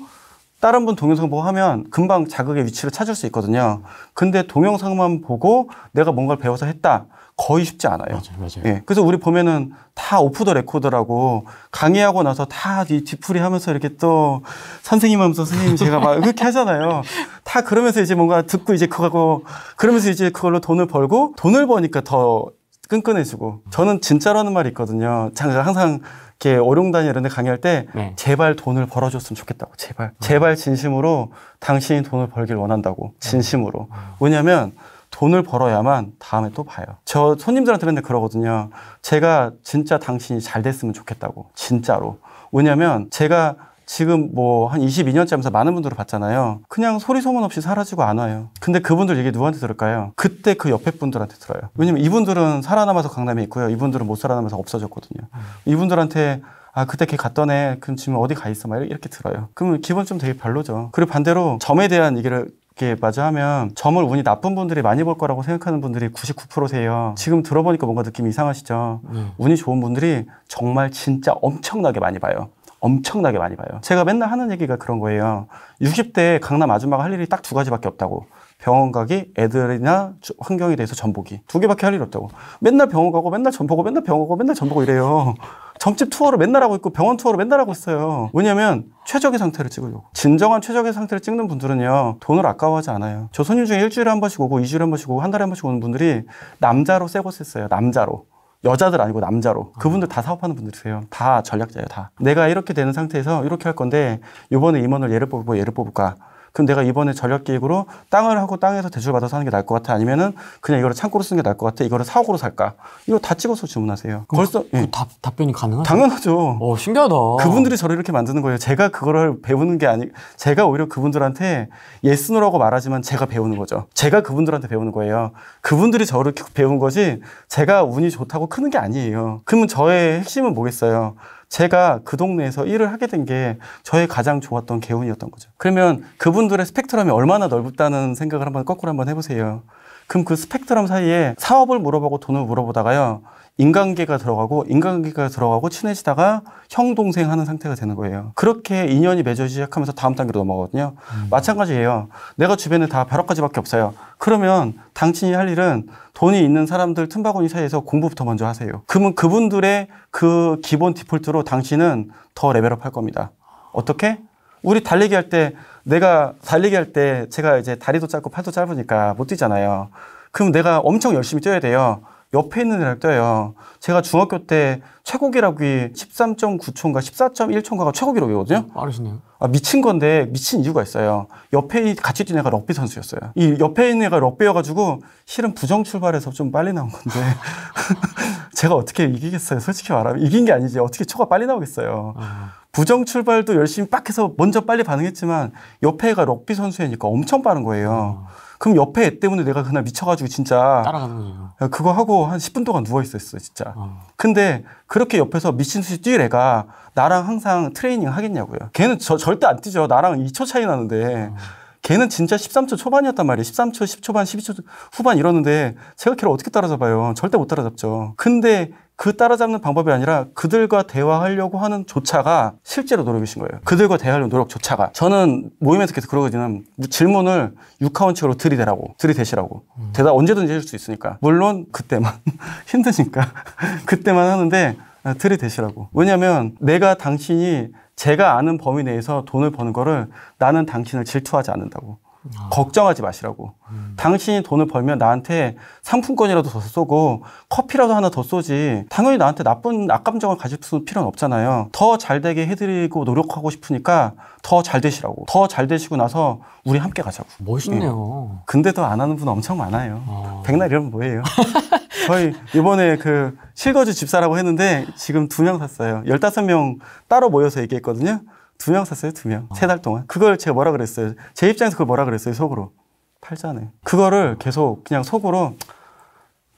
다른 분 동영상 보고 하면 금방 자극의 위치를 찾을 수 있거든요. 근데 동영상만 보고 내가 뭔가를 배워서 했다. 거의 쉽지 않아요. 맞아요, 맞아요. 예. 그래서 우리 보면은 다 오프 더 레코드라고 강의하고 나서 다 뒤풀이 하면서 이렇게 또 선생님 하면서 선생님 제가 막이렇게 하잖아요. 다 그러면서 이제 뭔가 듣고 이제 그거 그러면서 이제 그걸로 돈을 벌고 돈을 버니까 더 끈끈해지고 저는 진짜라는 말이 있거든요. 제가 항상 이렇게 어룡단이 이런 데 강의할 때 네. 제발 돈을 벌어줬으면 좋겠다고 제발 제발 진심으로 당신이 돈을 벌길 원한다고 진심으로 음. 왜냐면 하 돈을 벌어야만 다음에 또 봐요. 저 손님들한테 는 그러거든요. 제가 진짜 당신이 잘 됐으면 좋겠다고. 진짜로. 왜냐면 제가 지금 뭐 한 22년째 하면서 많은 분들을 봤잖아요. 그냥 소리 소문 없이 사라지고 안 와요. 근데 그분들 얘기 누구한테 들을까요? 그때 그 옆에 분들한테 들어요. 왜냐면 이분들은 살아남아서 강남에 있고요. 이분들은 못 살아남아서 없어졌거든요. 이분들한테 아 그때 걔 갔던 애 그럼 지금 어디 가 있어 막 이렇게 들어요 그러면 기분 좀 되게 별로죠 그리고 반대로 점에 대한 얘기를 이렇게 맞이하면 점을 운이 나쁜 분들이 많이 볼 거라고 생각하는 분들이 99%세요. 지금 들어보니까 뭔가 느낌이 이상하시죠? 음. 운이 좋은 분들이 정말 진짜 엄청나게 많이 봐요. 엄청나게 많이 봐요. 제가 맨날 하는 얘기가 그런 거예요. 60대 강남 아줌마가 할 일이 딱 두 가지밖에 없다고. 병원 가기, 애들이나 환경에 대해서 전보기. 두 개밖에 할일 없다고. 맨날 병원 가고, 맨날 전보고, 맨날 병원 가고, 맨날 전보고 이래요. 점집 투어를 맨날 하고 있고 병원 투어를 맨날 하고 있어요. 왜냐면 최적의 상태를 찍으려고. 진정한 최적의 상태를 찍는 분들은요, 돈을 아까워하지 않아요. 저 손님 중에 일주일에 한 번씩 오고, 이주일에 한 번씩 오고, 한 달에 한 번씩 오는 분들이 남자로 쇠고 했어요. 남자로. 여자들 아니고 남자로 그분들 다 사업하는 분들이세요 다 전략자예요 다 내가 이렇게 되는 상태에서 이렇게 할 건데 이번에 임원을 예를 뽑을까 얘를 뽑을까 그럼 내가 이번에 전략기획으로 땅을 하고 땅에서 대출받아서 하는 게 나을 것 같아. 아니면은 그냥 이거를 창고로 쓰는 게 나을 것 같아. 이거를 사옥으로 살까. 이거 다 찍어서 주문하세요. 벌써 그, 예. 그 답, 답변이 가능하죠? 당연하죠. 어, 신기하다. 그분들이 저를 이렇게 만드는 거예요. 제가 그거를 배우는 게 아니, 제가 오히려 그분들한테 예스노라고 말하지만 제가 배우는 거죠. 제가 그분들한테 배우는 거예요. 그분들이 저를 배운 거지 제가 운이 좋다고 크는 게 아니에요. 그러면 저의 핵심은 뭐겠어요? 제가 그 동네에서 일을 하게 된 게 저의 가장 좋았던 개운이었던 거죠. 그러면 그분들의 스펙트럼이 얼마나 넓다는 생각을 한번 거꾸로 한번 해보세요. 그럼 그 스펙트럼 사이에 사업을 물어보고 돈을 물어보다가요. 인간계가 들어가고 인간계가 들어가고 친해지다가 형 동생 하는 상태가 되는 거예요. 그렇게 인연이 맺어지기 시작하면서 다음 단계로 넘어가거든요. 음. 마찬가지예요. 내가 주변에 다벼락까지밖에 없어요. 그러면 당신이 할 일은 돈이 있는 사람들 틈바구니 사이에서 공부부터 먼저 하세요. 그러면 그분들의 그 기본 디폴트로 당신은 더 레벨업 할 겁니다. 어떻게? 우리 달리기 할 때 내가 달리기 할 때 제가 이제 다리도 짧고 팔도 짧으니까 못 뛰잖아요. 그럼 내가 엄청 열심히 뛰어야 돼요. 옆에 있는 애들 떠요. 제가 중학교 때 최고 기록이 13.9초인가 14.1초인가가 최고 기록이거든요. 빠르시네요. 아, 미친 건데 미친 이유가 있어요. 옆에 같이 뛰는 애가 럭비 선수였어요. 이 옆에 있는 애가 럭비여가지고 실은 부정 출발해서 좀 빨리 나온 건데 제가 어떻게 이기겠어요. 솔직히 말하면 이긴 게 아니지 어떻게 초가 빨리 나오겠어요. 아. 부정 출발도 열심히 빡 해서 먼저 빨리 반응했지만 옆에 애가 럭비 선수이니까 엄청 빠른 거예요. 아. 그럼 옆에 애 때문에 내가 그날 미쳐가지고 진짜 따라가는 거죠. 그거 하고 한 10분 동안 누워 있었어 진짜. 어. 근데 그렇게 옆에서 미친 듯이 뛸 애가 나랑 항상 트레이닝 하겠냐고요. 걔는 저, 절대 안 뛰죠. 나랑 2초 차이 나는데. 어. 걔는 진짜 13초 초반이었단 말이에요. 13초, 10초반, 12초 후반 이러는데 제가 걔를 어떻게 따라잡아요? 절대 못 따라잡죠. 근데 그 따라잡는 방법이 아니라 그들과 대화하려고 하는 조차가 실제로 노력이신 거예요. 그들과 대화하려는 노력조차가. 저는 모임에서 계속 그러거든요. 질문을 육하원칙으로 들이대라고, 들이대시라고. 음. 대답 언제든지 해줄 수 있으니까. 물론 그때만. 힘드니까. 그때만 하는데 들이대시라고. 왜냐면 내가 당신이 제가 아는 범위 내에서 돈을 버는 거를 나는 당신을 질투하지 않는다고. 아. 걱정하지 마시라고. 음. 당신이 돈을 벌면 나한테 상품권이라도 더 쏘고 커피라도 하나 더 쏘지. 당연히 나한테 나쁜 악감정을 가질 필요는 없잖아요. 더잘 되게 해드리고 노력하고 싶으니까 더잘 되시라고. 더잘 되시고 나서 우리 함께 가자고. 멋있네요. 예. 근데도 안 하는 분 엄청 많아요. 어. 백날 이러면 뭐예요? 저희 이번에 그 실거주 집사라고 했는데 지금 두 명 샀어요. 1 5명 따로 모여서 얘기했거든요. 두명 샀어요, 두 명. 어. 세달 동안. 그걸 제가 뭐라 그랬어요? 제 입장에서 그걸 뭐라 그랬어요, 속으로. 팔자네. 그거를 계속 그냥 속으로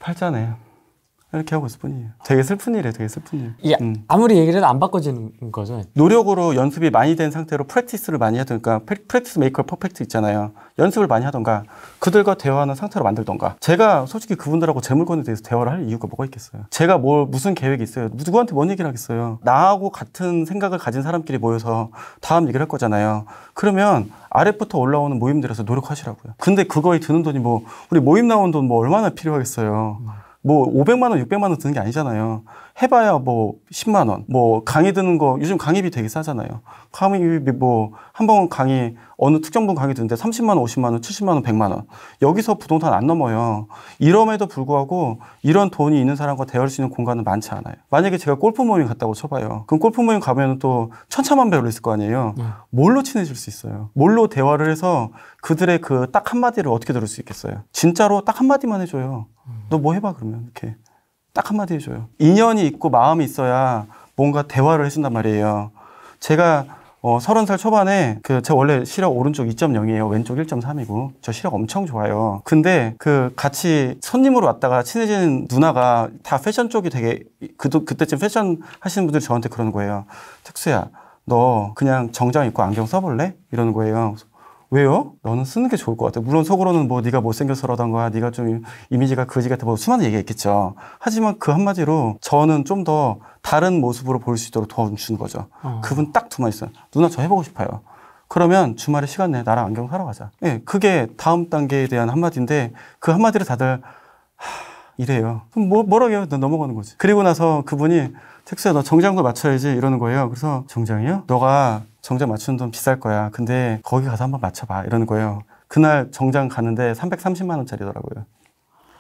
팔자네. 이렇게 하고 있을 뿐이에요. 되게 슬픈 일이에요. 되게 슬픈 일. 예, 음.
아무리 얘기를 해도 안 바꿔지는
거죠. 노력으로 연습이 많이 된 상태로 프랙티스를 많이 하든가 그러니까 프랙티스 메이커 퍼펙트 있잖아요. 연습을 많이 하던가 그들과 대화하는 상태로 만들던가 제가 솔직히 그분들하고 제 물건에 대해서 대화를 할 이유가 뭐가 있겠어요. 제가 뭘 무슨 계획이 있어요. 누구한테 뭔 얘기를 하겠어요. 나하고 같은 생각을 가진 사람끼리 모여서 다음 얘기를 할 거잖아요. 그러면 아래부터 올라오는 모임들에서 노력하시라고요. 근데 그거에 드는 돈이 뭐 우리 모임 나온 돈 뭐 얼마나 필요하겠어요. 음. 뭐 500만 원, 600만 원 드는 게 아니잖아요. 해봐야 뭐 10만 원, 뭐 강의 듣는거 요즘 강의비 되게 싸잖아요. 강의비 뭐 한 번 강의 어느 특정 분 강의 듣는데 30만 원, 50만 원, 70만 원, 100만 원 여기서 부동산 안 넘어요. 이럼에도 불구하고 이런 돈이 있는 사람과 대화할 수 있는 공간은 많지 않아요. 만약에 제가 골프 모임 갔다고 쳐봐요. 그럼 골프 모임 가면 또 천차만별로 있을 거 아니에요. 네. 뭘로 친해질 수 있어요? 뭘로 대화를 해서 그들의 그 딱 한마디를 어떻게 들을 수 있겠어요? 진짜로 딱 한마디만 해줘요. 음. 너뭐 해봐 그러면 이렇게. 딱 한마디 해줘요. 인연이 있고 마음이 있어야 뭔가 대화를 해준단 말이에요. 제가 어, 30살 초반에 그제 원래 시력 오른쪽 2.0이에요. 왼쪽 1.3이고 저 시력 엄청 좋아요. 근데 그 같이 손님으로 왔다가 친해진 누나가 다 패션 쪽이 되게 그도 그때쯤 패션 하시는 분들 저한테 그러는 거예요. 특수야. 너 그냥 정장 입고 안경 써볼래? 이러는 거예요. 왜요? 너는 쓰는 게 좋을 것 같아. 물론 속으로는 뭐 네가 못생겨서라던 거야. 네가 좀 이미지가 거지 같아 뭐 수많은 얘기가 있겠죠. 하지만 그 한마디로 저는 좀 더 다른 모습으로 보일 수 있도록 도와주는 거죠. 어. 그분 딱두말 있어요. 누나 저 해보고 싶어요. 그러면 주말에 시간 내 나랑 안경 사러 가자. 예, 네, 그게 다음 단계에 대한 한마디인데 그 한마디를 다들 하, 이래요. 그럼 뭐, 뭐라고 해요? 너 넘어가는 거지. 그리고 나서 그분이 텍스야 너 정장도 맞춰야지 이러는 거예요. 그래서 정장이요? 너가 정장 맞추는 돈 비쌀 거야. 근데 거기 가서 한번 맞춰봐. 이러는 거예요. 그날 정장 가는데 330만 원짜리더라고요.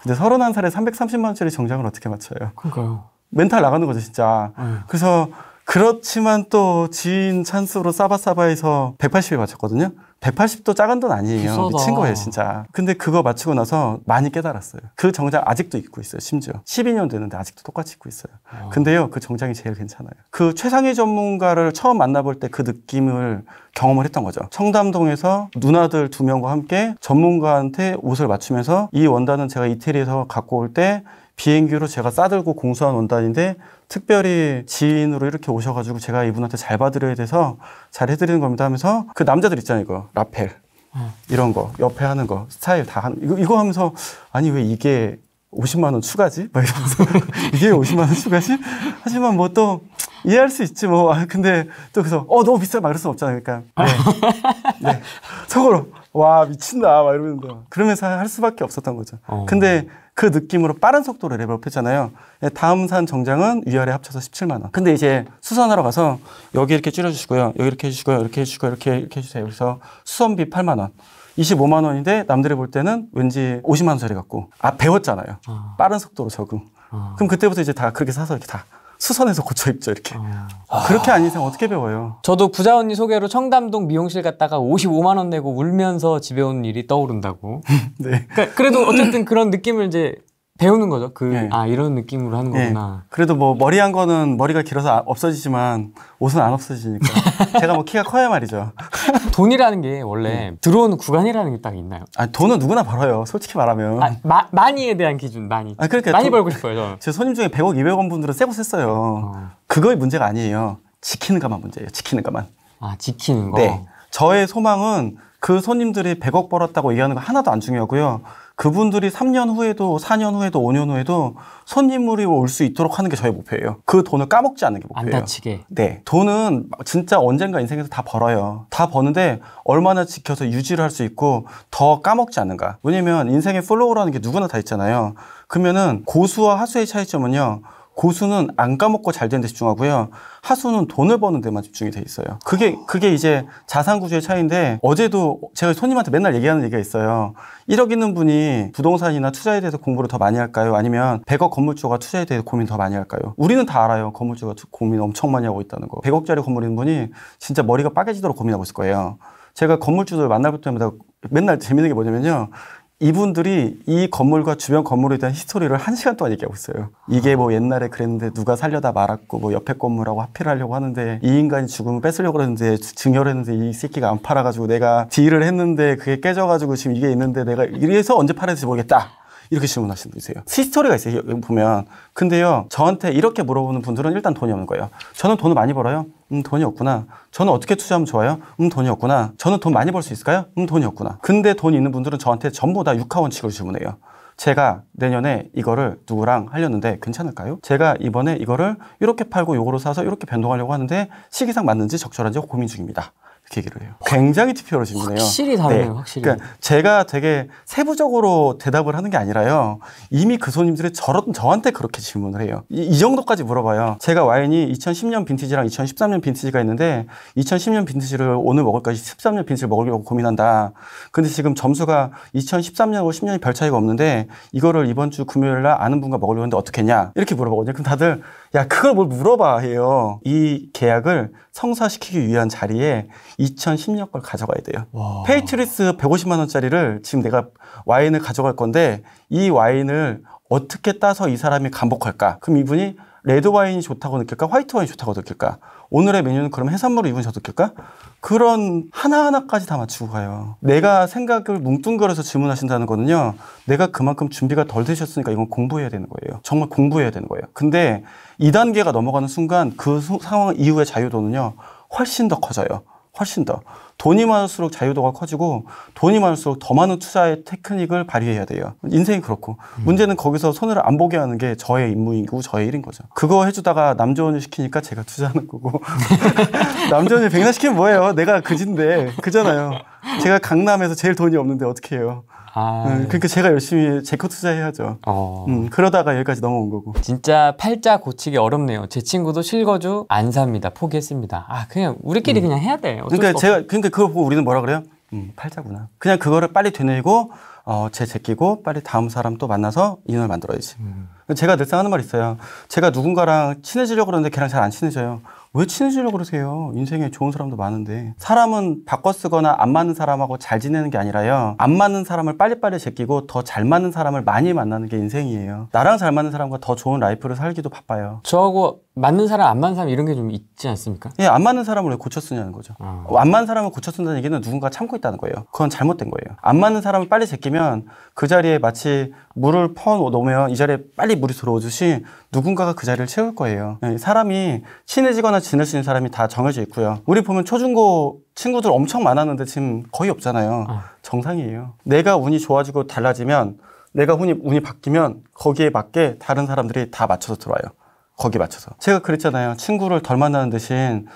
근데 31살에 330만 원짜리 정장을 어떻게 맞춰요? 그러니까요. 멘탈 나가는 거죠, 진짜. 네. 그래서 그렇지만 또 지인 찬스로 싸바싸바해서 180에 맞췄거든요. 180도 작은 돈 아니에요. 비싸다. 미친 거예요, 진짜. 근데 그거 맞추고 나서 많이 깨달았어요. 그 정장 아직도 입고 있어요, 심지어. 12년 됐는데 아직도 똑같이 입고 있어요. 아. 근데요, 그 정장이 제일 괜찮아요. 그 최상위 전문가를 처음 만나볼 때 그 느낌을 경험을 했던 거죠. 청담동에서 누나들 두 명과 함께 전문가한테 옷을 맞추면서 이 원단은 제가 이태리에서 갖고 올때 비행기로 제가 싸들고 공수한 원단인데 특별히 지인으로 이렇게 오셔가지고 제가 이분한테 잘봐드려야 돼서 잘 해드리는 겁니다 하면서 그 남자들 있잖아요 이거 라펠 어. 이런 거 옆에 하는 거 스타일 다 하는 이거, 이거 하면서 아니 왜 이게 50만 원 추가지? 막 이러면서 이게 50만 원 추가지? 하지만 뭐 또 이해할 수 있지 뭐 아, 근데 또 그래서 어 너무 비싸 막 이럴 수 없잖아요 그러니까 네. 네. 속으로 와 미친다 막 이러면서 그러면서 할 수밖에 없었던 거죠 어. 근데 그 느낌으로 빠른 속도로 레벨업 했잖아요. 예, 다음 산 정장은 위아래 합쳐서 17만 원. 근데 이제 수선하러 가서 여기 이렇게 줄여주시고요. 여기 이렇게 해주시고요. 이렇게 해주시고요. 이렇게, 이렇게 해주세요. 그래서 수선비 8만 원. 25만 원인데 남들이 볼 때는 왠지 50만 원짜리 같고 아 배웠잖아요. 어. 빠른 속도로 적응. 어. 그럼 그때부터 이제 다 그렇게 사서 이렇게 다 수선해서 고쳐 입죠 이렇게. 음. 아... 그렇게 아닌 이상 어떻게
배워요? 저도 부자 언니 소개로 청담동 미용실 갔다가 55만 원 내고 울면서 집에 온 일이 떠오른다고. 네. 그러니까 그래도 어쨌든 그런 느낌을 이제 배우는 거죠. 그, 네. 아,
이런 느낌으로 하는 네. 거구나. 네. 그래도 뭐 머리 한 거는 머리가 길어서 아, 없어지지만 옷은 안 없어지니까. 제가 뭐 키가 커야 말이죠. 돈이라는 게 원래 음. 들어오는 구간이라는 게 딱 있나요? 아, 돈은 누구나 벌어요. 솔직히 말하면.
아, 마, 많이에 대한 기준, 많이. 아, 그러니까 많이 돈, 벌고
싶어요, 저제 손님 중에 100억, 2 0 0원 분들은 새고 샜어요. 어. 그거의 문제가 아니에요. 지키는가만 문제예요. 지키는가만. 아, 지키는 거? 네. 저의 소망은 그 손님들이 100억 벌었다고 얘기하는 거 하나도 안 중요하고요. 그분들이 3년 후에도 4년 후에도 5년 후에도 손님으로 올수 있도록 하는 게 저의 목표예요. 그 돈을 까먹지 않는 게 목표예요. 안 다치게. 네. 돈은 진짜 언젠가 인생에서 다 벌어요. 다 버는데 얼마나 지켜서 유지를 할 수 있고 더 까먹지 않는가. 왜냐면 인생의 플로우라는 게 누구나 다 있잖아요. 그러면은 고수와 하수의 차이점은요. 고수는 안 까먹고 잘 되는 데 집중하고요. 하수는 돈을 버는 데만 집중이 돼 있어요. 그게 그게 이제 자산 구조의 차이인데 어제도 제가 손님한테 맨날 얘기하는 얘기가 있어요. 1억 있는 분이 부동산이나 투자에 대해서 공부를 더 많이 할까요? 아니면 100억 건물주가 투자에 대해서 고민 더 많이 할까요? 우리는 다 알아요. 건물주가 고민 엄청 많이 하고 있다는 거. 100억짜리 건물 있는 분이 진짜 머리가 빠개지도록 고민하고 있을 거예요. 제가 건물주들 만날 때마다 맨날 재밌는 게 뭐냐면요. 이분들이 이 건물과 주변 건물에 대한 히스토리를 한 시간 동안 얘기하고 있어요. 이게 뭐 옛날에 그랬는데 누가 살려다 말았고 뭐 옆에 건물하고 합필하려고 하는데 이 인간이 죽음을 뺏으려고 했는데 증여했는데 이 새끼가 안 팔아가지고 내가 딜을 했는데 그게 깨져가지고 지금 이게 있는데 내가 이래서 언제 팔아야 될지 모르겠다. 이렇게 질문하시는 분이세요. 히스토리가 있어요. 보면. 근데요, 저한테 이렇게 물어보는 분들은 일단 돈이 없는 거예요. 저는 돈을 많이 벌어요? 음, 돈이 없구나. 저는 어떻게 투자하면 좋아요? 음, 돈이 없구나. 저는 돈 많이 벌 수 있을까요? 음, 돈이 없구나. 근데 돈 있는 분들은 저한테 전부 다육하원칙으 질문해요. 제가 내년에 이거를 누구랑 하려는데 괜찮을까요? 제가 이번에 이거를 이렇게 팔고 요거로 사서 이렇게 변동하려고 하는데 시기상 맞는지 적절한지 고민 중입니다. 그렇기를 해요. 굉장히 특별하신 분이에요. 확실히 다르네요, 네. 확실히. 그러니까 제가 되게 세부적으로 대답을 하는 게 아니라요. 이미 그 손님들이 저러, 저한테 그렇게 질문을 해요. 이, 이, 정도까지 물어봐요. 제가 와인이 2010년 빈티지랑 2013년 빈티지가 있는데 2010년 빈티지를 오늘 먹을까 13년 빈티지를 먹으려고 고민한다. 근데 지금 점수가 2013년하고 10년이 별 차이가 없는데 이거를 이번 주 금요일 날 아는 분과 먹으려고 하는데 어떻게 냐 이렇게 물어보거든요. 그럼 다들 야, 그걸 뭘 물어봐 해요. 이 계약을 성사시키기 위한 자리에 2010년 걸 가져가야 돼요. 와. 페이트리스 150만 원짜리를 지금 내가 와인을 가져갈 건데 이 와인을 어떻게 따서 이 사람이 간복할까 그럼 이분이 레드 와인이 좋다고 느낄까? 화이트 와인이 좋다고 느낄까? 오늘의 메뉴는 그럼 해산물을 이분이 저 느낄까? 그런 하나하나까지 다 맞추고 가요. 내가 생각을 뭉뚱그려서 질문하신다는 거는요. 내가 그만큼 준비가 덜 되셨으니까 이건 공부해야 되는 거예요. 정말 공부해야 되는 거예요. 근데 2단계가 넘어가는 순간 그 수, 상황 이후의 자유도는요, 훨씬 더 커져요. 훨씬 더. 돈이 많을수록 자유도가 커지고 돈이 많을수록 더 많은 투자의 테크닉을 발휘해야 돼요. 인생이 그렇고. 음. 문제는 거기서 손을 안 보게 하는 게 저의 임무이고 저의 일인 거죠. 그거 해주다가 남조원을 시키니까 제가 투자하는 거고. 남조원을 백날 시키면 뭐예요? 내가 그진데. 그잖아요. 제가 강남에서 제일 돈이 없는데 어떻게 해요? 아. 음, 그러니까 제가 열심히 제거 투자해야죠. 어. 음, 그러다가 여기까지 넘어온
거고. 진짜 팔자 고치기 어렵네요. 제 친구도 실거주 안 삽니다. 포기했습니다. 아 그냥 우리끼리 음. 그냥 해야 돼. 그러니까 제가
그러니까 그거 보고 우리는 뭐라 그래요? 음, 팔자구나. 그냥 그거를 빨리 되뇌고 어, 제 제끼고 빨리 다음 사람 또 만나서 인연을 만들어야지. 음. 제가 늘상 하는 말 있어요. 제가 누군가랑 친해지려고 그러는데 걔랑 잘 안 친해져요. 왜 친해지려고 그러세요? 인생에 좋은 사람도 많은데. 사람은 바꿔 쓰거나 안 맞는 사람하고 잘 지내는 게 아니라요. 안 맞는 사람을 빨리빨리 제끼고 더 잘 맞는 사람을 많이 만나는 게 인생이에요. 나랑 잘 맞는 사람과 더 좋은 라이프를 살기도 바빠요. 저하고 맞는 사람, 안 맞는 사람 이런 게 좀 있지 않습니까? 예, 안 맞는 사람을 왜 고쳐 쓰냐는 거죠. 아. 안 맞는 사람을 고쳐 쓴다는 얘기는 누군가 참고 있다는 거예요. 그건 잘못된 거예요. 안 맞는 사람을 빨리 제끼면 그 자리에 마치 물을 퍼 놓으면 이 자리에 빨리 물이 들어오듯이 누군가가 그 자리를 채울 거예요. 네, 사람이 친해지거나 지낼 수 있는 사람이 다 정해져 있고요. 우리 보면 초중고 친구들 엄청 많았는데 지금 거의 없잖아요. 어. 정상이에요. 내가 운이 좋아지고 달라지면 내가 운이, 운이 바뀌면 거기에 맞게 다른 사람들이 다 맞춰서 들어와요. 거기에 맞춰서. 제가 그랬잖아요. 친구를 덜 만나는 대신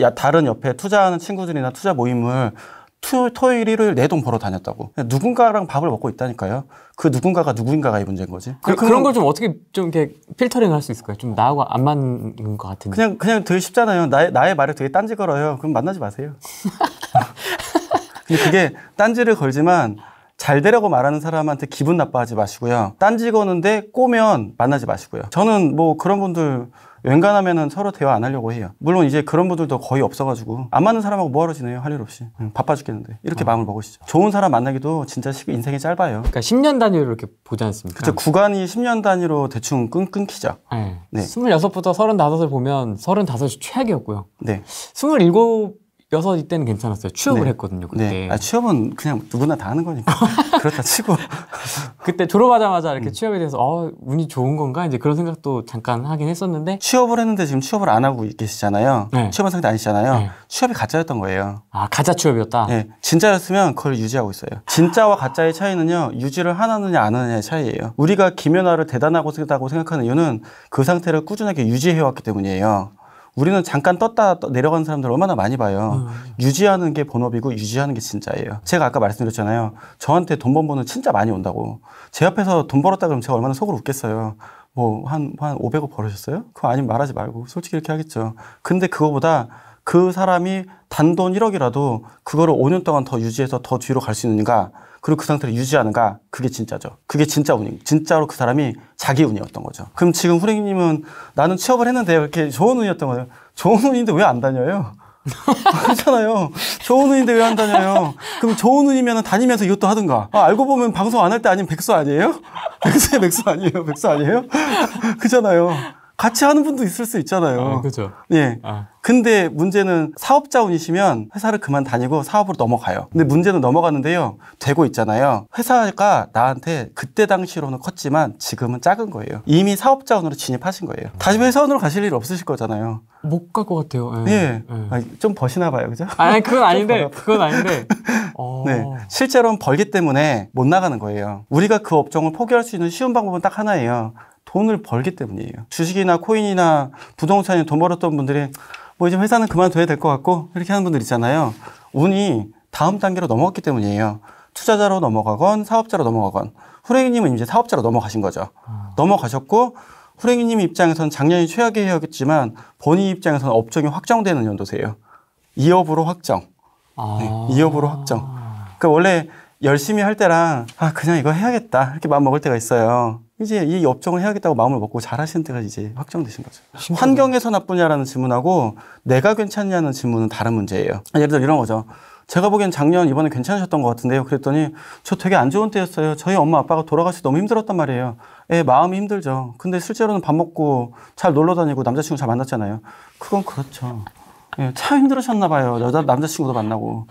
야, 다른 옆에 투자하는 친구들이나 투자 모임을 토, 토요일, 일요일 내돈 벌어 다녔다고. 누군가랑 밥을 먹고 있다니까요. 그 누군가가 누구인가가 이 문제인 거지. 그, 그런 걸
좀 어떻게 좀 이렇게
필터링 할수 있을까요? 좀 나하고 안 맞는 것 같은데. 그냥, 그냥 되게 쉽잖아요. 나의, 나의 말에 되게 딴지 걸어요. 그럼 만나지 마세요. 근데 그게 딴지를 걸지만 잘 되려고 말하는 사람한테 기분 나빠하지 마시고요. 딴지 거는데 꼬면 만나지 마시고요. 저는 뭐 그런 분들 웬간하면은 서로 대화 안 하려고 해요. 물론 이제 그런 분들도 거의 없어가지고 안 맞는 사람하고 뭐하러 지내요? 할 일 없이 응, 음, 바빠 죽겠는데 이렇게 어. 마음을 먹으시죠. 좋은 사람 만나기도 진짜 시, 인생이 짧아요. 그러니까 10년 단위로 이렇게 보지 않습니까? 그쵸 구간이 10년 단위로 대충 끊,
끊기죠. 네. 네. 26부터 35을 보면 35이 최악이었고요. 네. 27 여섯 이때는 괜찮았어요. 취업을 네. 했거든요. 그때. 네. 아, 취업은 그냥 누구나 다 하는 거니까 그렇다 치고 그때 졸업하자마자 이렇게 음. 취업에 대해서 어 운이 좋은 건가 이제 그런
생각도 잠깐 하긴 했었는데 취업을 했는데 지금 취업을 안 하고 계시잖아요. 네. 취업한 상태 아니시잖아요. 네. 취업이 가짜였던 거예요. 아 가짜 취업이었다. 네, 진짜였으면 그걸 유지하고 있어요. 진짜와 가짜의 차이는요 유지를 하느냐 나안 하느냐의 차이예요. 우리가 김연아를 대단하고 생각하는 이유는 그 상태를 꾸준하게 유지해왔기 때문이에요. 우리는 잠깐 떴다 내려가는 사람들 얼마나 많이 봐요. 음. 유지하는 게 본업이고 유지하는 게 진짜예요. 제가 아까 말씀드렸잖아요. 저한테 돈 번 번은 진짜 많이 온다고. 제 앞에서 돈 벌었다 그러면 제가 얼마나 속으로 웃겠어요. 뭐, 한, 한 500억 벌으셨어요? 그거 아니면 말하지 말고. 솔직히 이렇게 하겠죠. 근데 그거보다 그 사람이 단돈 1억이라도 그거를 5년 동안 더 유지해서 더 뒤로 갈 수 있는가? 그리고 그 상태를 유지하는가 그게 진짜죠. 그게 진짜 운이 진짜로 그 사람이 자기 운이었던 거죠. 그럼 지금 후레기님은 나는 취업을 했는데 이렇게 좋은 운이었던 거예요. 좋은 운인데 왜 안 다녀요? 그렇잖아요. 좋은 운인데 왜 안 다녀요? 그럼 좋은 운이면 다니면서 이것도 하든가. 아, 알고 보면 방송 안 할 때 아니면 백수 아니에요? 백수의 백수 아니에요? 백수 아니에요? 그잖아요. 렇 같이 하는 분도 있을 수 있잖아요. 아, 그죠. 예. 아. 근데 문제는 사업자분이시면 회사를 그만 다니고 사업으로 넘어가요. 근데 문제는 넘어가는데요. 되고 있잖아요. 회사가 나한테 그때 당시로는 컸지만 지금은 작은 거예요. 이미 사업자원으로 진입하신 거예요. 다시 회사원으로 가실 일 없으실 거잖아요. 못 갈 것 같아요. 예. 예. 예. 아, 좀 버시나 봐요. 그죠? 아, 아니, 그건 아닌데. 그건 아닌데. 어. 네. 실제로는 벌기 때문에 못 나가는 거예요. 우리가 그 업종을 포기할 수 있는 쉬운 방법은 딱 하나예요. 돈을 벌기 때문이에요. 주식이나 코인이나 부동산에 돈 벌었던 분들이 뭐 이제 회사는 그만둬야 될 것 같고 이렇게 하는 분들 있잖아요. 운이 다음 단계로 넘어갔기 때문이에요. 투자자로 넘어가건 사업자로 넘어가건 후랭이님은 이제 사업자로 넘어가신 거죠. 아. 넘어가셨고 후랭이님 입장에서는 작년이 최악의 해였겠지만 본인 입장에서는 업종이 확정되는 연도세요. 2업으로 확정. 아. 네, 이업으로 확정. 그러니까 원래 열심히 할 때랑 아 그냥 이거 해야겠다 이렇게 마음 먹을 때가 있어요. 이제 이 업종을 해야겠다고 마음을 먹고 잘하시는 때가 이제 확정되신 거죠. 신기하다. 환경에서 나쁘냐라는 질문하고 내가 괜찮냐는 질문은 다른 문제예요. 예를 들어 이런 거죠. 제가 보기엔 작년 이번에 괜찮으셨던 것 같은데요. 그랬더니 저 되게 안 좋은 때였어요. 저희 엄마 아빠가 돌아가시 너무 힘들었단 말이에요. 예, 마음이 힘들죠. 근데 실제로는 밥 먹고 잘 놀러 다니고 남자친구 잘 만났잖아요. 그건 그렇죠. 예, 참 힘들으셨나 봐요. 여자 남자친구도 만나고.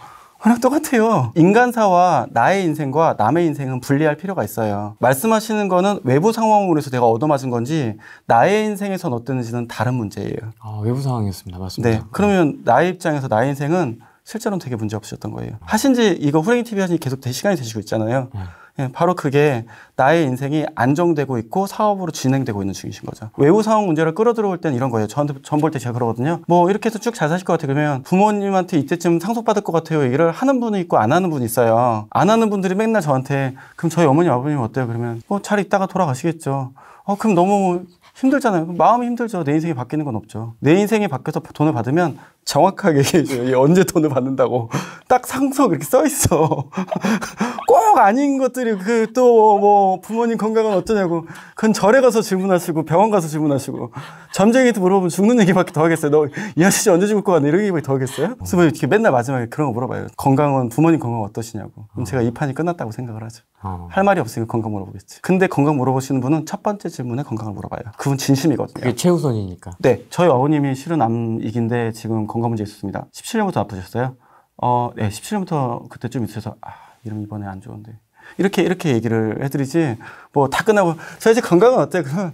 그냥 똑같아요. 인간사와 나의 인생과 남의 인생은 분리할 필요가 있어요. 말씀하시는 거는 외부 상황으로 해서 내가 얻어맞은 건지 나의 인생에선 어땠는지는 다른 문제예요. 아, 외부 상황이었습니다. 맞습니다. 네. 그러면 네. 나의 입장에서 나의 인생은 실제로는 되게 문제 없으셨던 거예요. 하신 지 이거 후레이 TV 하신 지 계속 시간이 되시고 있잖아요. 네. 예, 바로 그게 나의 인생이 안정되고 있고 사업으로 진행되고 있는 중이신 거죠. 외부 상황 문제를 끌어들어올 때는 이런 거예요. 저한테 전 볼 때 제가 그러거든요. 뭐 이렇게 해서 쭉 잘 사실 것 같아요. 그러면 부모님한테 이때쯤 상속받을 것 같아요. 얘기를 하는 분이 있고 안 하는 분이 있어요. 안 하는 분들이 맨날 저한테 그럼 저희 어머니 아버님 어때요? 그러면 뭐잘 어, 있다가 돌아가시겠죠. 어, 그럼 너무 힘들잖아요. 마음이 힘들죠. 내 인생이 바뀌는 건 없죠. 내 인생이 바뀌어서 돈을 받으면 정확하게 얘기해줘요. 언제 돈을 받는다고. 딱 상속 이렇게 써있어. 꼭 아닌 것들이 그 또 뭐 부모님 건강은 어쩌냐고. 그건 절에 가서 질문하시고 병원 가서 질문하시고. 잠쟁이한테 물어보면 죽는 얘기밖에 더 하겠어요. 너 이 아저씨 언제 죽을 것 같냐 이런 얘기밖에 더 하겠어요? 어. 그래서 이렇게 맨날 마지막에 그런 거 물어봐요. 건강은 부모님 건강 어떠시냐고. 그럼 어. 제가 이 판이 끝났다고 생각을 하죠. 어. 할 말이 없으니까 건강 물어보겠지. 근데 건강 물어보시는 분은 첫 번째 질문에 건강을 물어봐요. 그분 진심이거든요. 그게 최우선이니까. 네. 저희 어머님이 실은 암이긴데 지금 건강 문제 있습니다. 었 17년부터 아프셨어요? 어, 네. 17년부터 그때쯤 있어서 아, 이름 이번에 안 좋은데. 이렇게, 이렇게 얘기를 해드리지. 뭐 다 끝나고, 저 이제 건강은 어때? 그러면,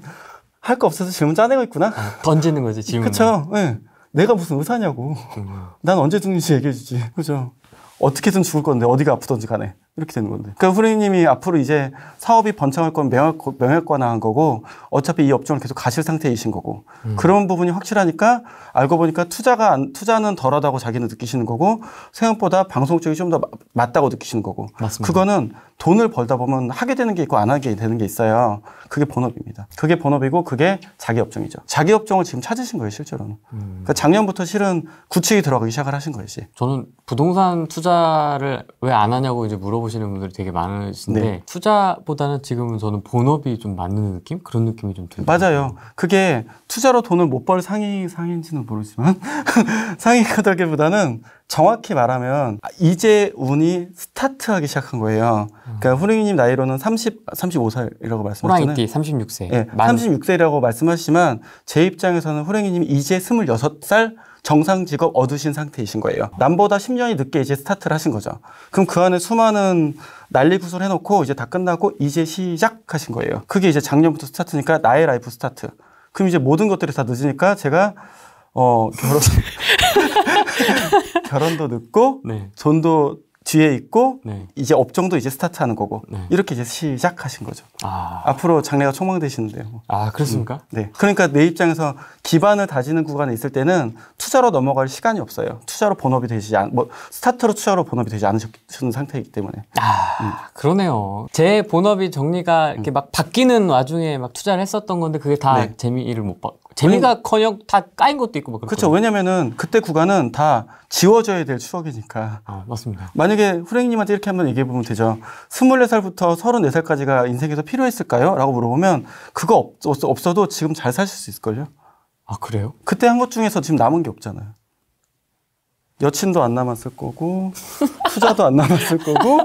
할거 없어서 질문 짜내고 있구나. 던지는 거지 질문. 그쵸 예. 네. 내가 무슨 의사냐고. 음. 난 언제 죽는지 얘기해주지. 그죠. 어떻게든 죽을 건데 어디가 아프던지 간에. 이렇게 되는 건데. 그러니까 후레님이 앞으로 이제 사업이 번창할 건 명예권화한 거고 어차피 이 업종을 계속 가실 상태이신 거고 음. 그런 부분이 확실하니까 알고 보니까 투자가 안, 투자는 덜하다고 자기는 느끼시는 거고 생각보다 방송 쪽이 좀 더 맞다고 느끼시는 거고 맞습니다. 그거는 돈을 벌다 보면 하게 되는 게 있고 안 하게 되는 게 있어요. 그게 본업입니다. 그게 본업이고 그게 자기 업종이죠. 자기 업종을 지금 찾으신 거예요 실제로는. 음. 그러니까 작년부터 실은 구축이 들어가기 시작을 하신 거지. 예 저는 부동산 투자를 왜 안 하냐고 이제 물어. 물어보시는 분들이 되게
많으신데 네. 투자보다는 지금은 저는 본업이 좀 맞는 느낌? 그런 느낌이 좀 들어요. 맞아요.
그게 투자로 돈을 못 벌 상위 상인지는 모르지만 상위가다기보다는 정확히 말하면 이제 운이 스타트하기 시작한 거예요. 음. 그러니까 후링이님 나이로는 30, 35살이라고 말씀하셨잖아요. 호랑이띠
36세. 네, 예, 만...
36세라고 말씀하시지만 제 입장에서는 후랭이님 이제 26살 정상 직업 얻으신 상태이신 거예요. 남보다 10년이 늦게 이제 스타트를 하신 거죠. 그럼 그 안에 수많은 난리 구슬 해놓고 이제 다 끝나고 이제 시작하신 거예요. 그게 이제 작년부터 스타트니까 나의 라이프 스타트. 그럼 이제 모든 것들이 다 늦으니까 제가 어 결혼 결혼도 늦고 네. 돈도 뒤에 있고 네. 이제 업종도 이제 스타트하는 거고 네. 이렇게 이제 시작하신 거죠. 아. 앞으로 장래가 촉망되시는데요. 아 그렇습니까? 음, 네. 그러니까 내 입장에서 기반을 다지는 구간에 있을 때는 투자로 넘어갈 시간이 없어요. 투자로 본업이 되지 않, 뭐 스타트로 투자로 본업이 되지 않으셨는 상태이기 때문에. 아 음. 그러네요.
제 본업이 정리가 이렇게 음. 막 바뀌는 와중에 막
투자를 했었던 건데 그게 다 네. 재미를 못 봤.
재미가커녕 다 까인 것도 있고 막 뭐 그렇죠.
왜냐면은 그때 구간은 다 지워져야 될 추억이니까. 아 맞습니다. 만약에 후랭님한테 이렇게 한번 얘기해 보면 되죠. 24살부터 34살까지가 인생에서 필요했을까요?라고 물어보면 그거 없, 없어도 지금 잘 사실 수 있을걸요. 아 그래요? 그때 한 것 중에서 지금 남은 게 없잖아요. 여친도 안 남았을 거고 투자도 안 남았을 거고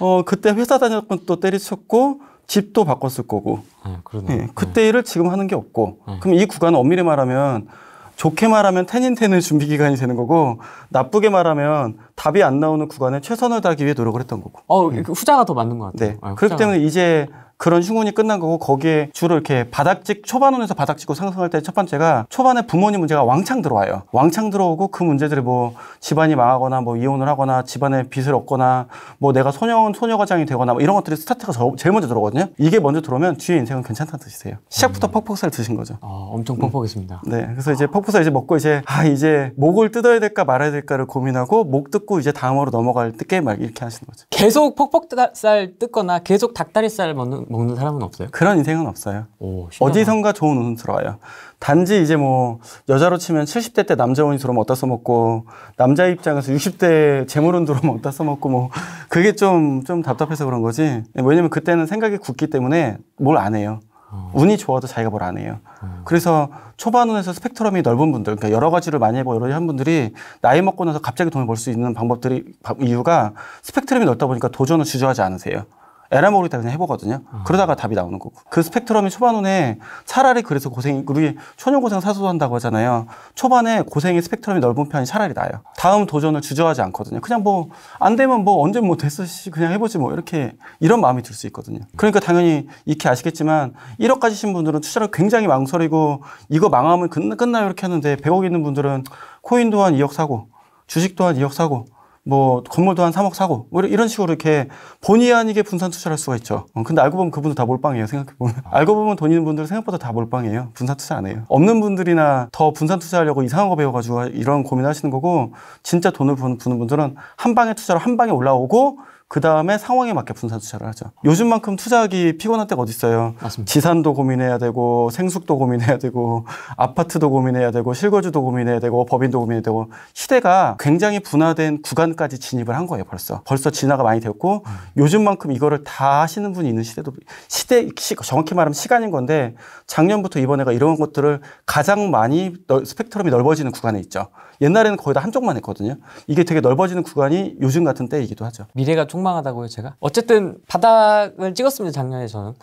어 그때 회사 다녔건 또 때리쳤고 집도 바꿨을 거고. 네, 네, 그때 일을 지금 하는 게 없고. 네. 그럼 이 구간은 엄밀히 말하면 좋게 말하면 텐인텐을 준비 기간이 되는 거고 나쁘게 말하면 답이 안 나오는 구간에 최선을 다하기 위해 노력을 했던 거고. 어, 음. 후자가 더 맞는 것 같아요. 네. 아, 그렇기 때문에 이제 그런 흉운이 끝난 거고 거기에 주로 이렇게 바닥직 초반원에서 바닥직고 상승할 때 첫 번째가 초반에 부모님 문제가 왕창 들어와요. 왕창 들어오고 그 문제들이 뭐 집안이 망하거나 뭐 이혼을 하거나 집안에 빚을 얻거나 뭐 내가 소녀 소녀과장이 되거나 뭐 이런 것들이 스타트가 저, 제일 먼저 들어오거든요. 이게 먼저 들어오면 뒤에 인생은 괜찮다는 뜻이세요. 시작부터 음. 퍽퍽살 드신 거죠. 아, 엄청 퍽퍽했습니다. 음. 네, 그래서 이제 퍽퍽살 이제 먹고 이제 아 이제 목을 뜯어야 될까 말아야 될까를 고민하고 목 뜯고 이제 다음으로 넘어갈 때게막 이렇게 하시는 거죠. 계속 퍽퍽살
뜯거나 계속 닭다리살 먹는 먹는 사람은 없어요?
그런 인생은 없어요. 오, 어디선가 좋은 운은 들어와요. 단지 이제 뭐 여자로 치면 70대 때 남자 운이 들어오면 어디다 써먹고 남자 입장에서 60대 재물운 들어오면 어디다 써먹고 뭐 그게 좀좀 좀 답답해서 그런 거지. 왜냐면 그때는 생각이 굳기 때문에 뭘 안 해요. 어. 운이 좋아도 자기가 뭘 안 해요. 어. 그래서 초반 운에서 스펙트럼이 넓은 분들, 그러니까 여러 가지를 많이 해보고 여러 가지 한 분들이 나이 먹고 나서 갑자기 돈을 벌 수 있는 방법들이 이유가 스펙트럼이 넓다 보니까 도전을 주저하지 않으세요. 에라 모르겠다 그냥 해보거든요. 어. 그러다가 답이 나오는 거고. 그 스펙트럼이 초반에 차라리 그래서 고생, 우리 초년고생 사소한다고 하잖아요. 초반에 고생의 스펙트럼이 넓은 편이 차라리 나아요. 다음 도전을 주저하지 않거든요. 그냥 뭐, 안 되면 뭐, 언제 뭐됐으시 그냥 해보지 뭐, 이렇게, 이런 마음이 들 수 있거든요. 그러니까 당연히 익히 아시겠지만, 1억까지 신 분들은 투자를 굉장히 망설이고, 이거 망하면 끝, 나요 이렇게 하는데, 100억 있는 분들은 코인 또한 2억 사고, 주식 또한 2억 사고, 뭐 건물도 한 3억 사고 뭐 이런 식으로 이렇게 본의 아니게 분산 투자를 할 수가 있죠. 어, 근데 알고 보면 그분도 다 몰빵이에요. 생각해 보면 아. 알고 보면 돈 있는 분들은 생각보다 다 몰빵이에요. 분산 투자 안 해요. 없는 분들이나 더 분산 투자하려고 이상한 거 배워가지고 이런 고민하시는 거고 진짜 돈을 부는 분들은 한 방에 투자로 한 방에 올라오고 그 다음에 상황에 맞게 분산 투자를 하죠. 요즘만큼 투자하기 피곤한 때가 어딨어요 맞습니다. 지산도 고민해야 되고 생숙도 고민해야 되고 아파트도 고민해야 되고 실거주도 고민해야 되고 법인도 고민해야 되고 시대가 굉장히 분화된 구간까지 진입을 한 거예요. 벌써 벌써 진화가 많이 되었고 음. 요즘만큼 이거를 다 하시는 분이 있는 시대도 시대 시, 정확히 말하면 시간인 건데 작년부터 이번에가 이런 것들을 가장 많이 넓, 스펙트럼이 넓어지는 구간에 있죠. 옛날에는 거의 다 한쪽만 했거든요. 이게 되게 넓어지는 구간이 요즘 같은 때이기도 하죠.
미래가 촉망하다고요, 제가? 어쨌든 바닥을 찍었습니다, 작년에 저는.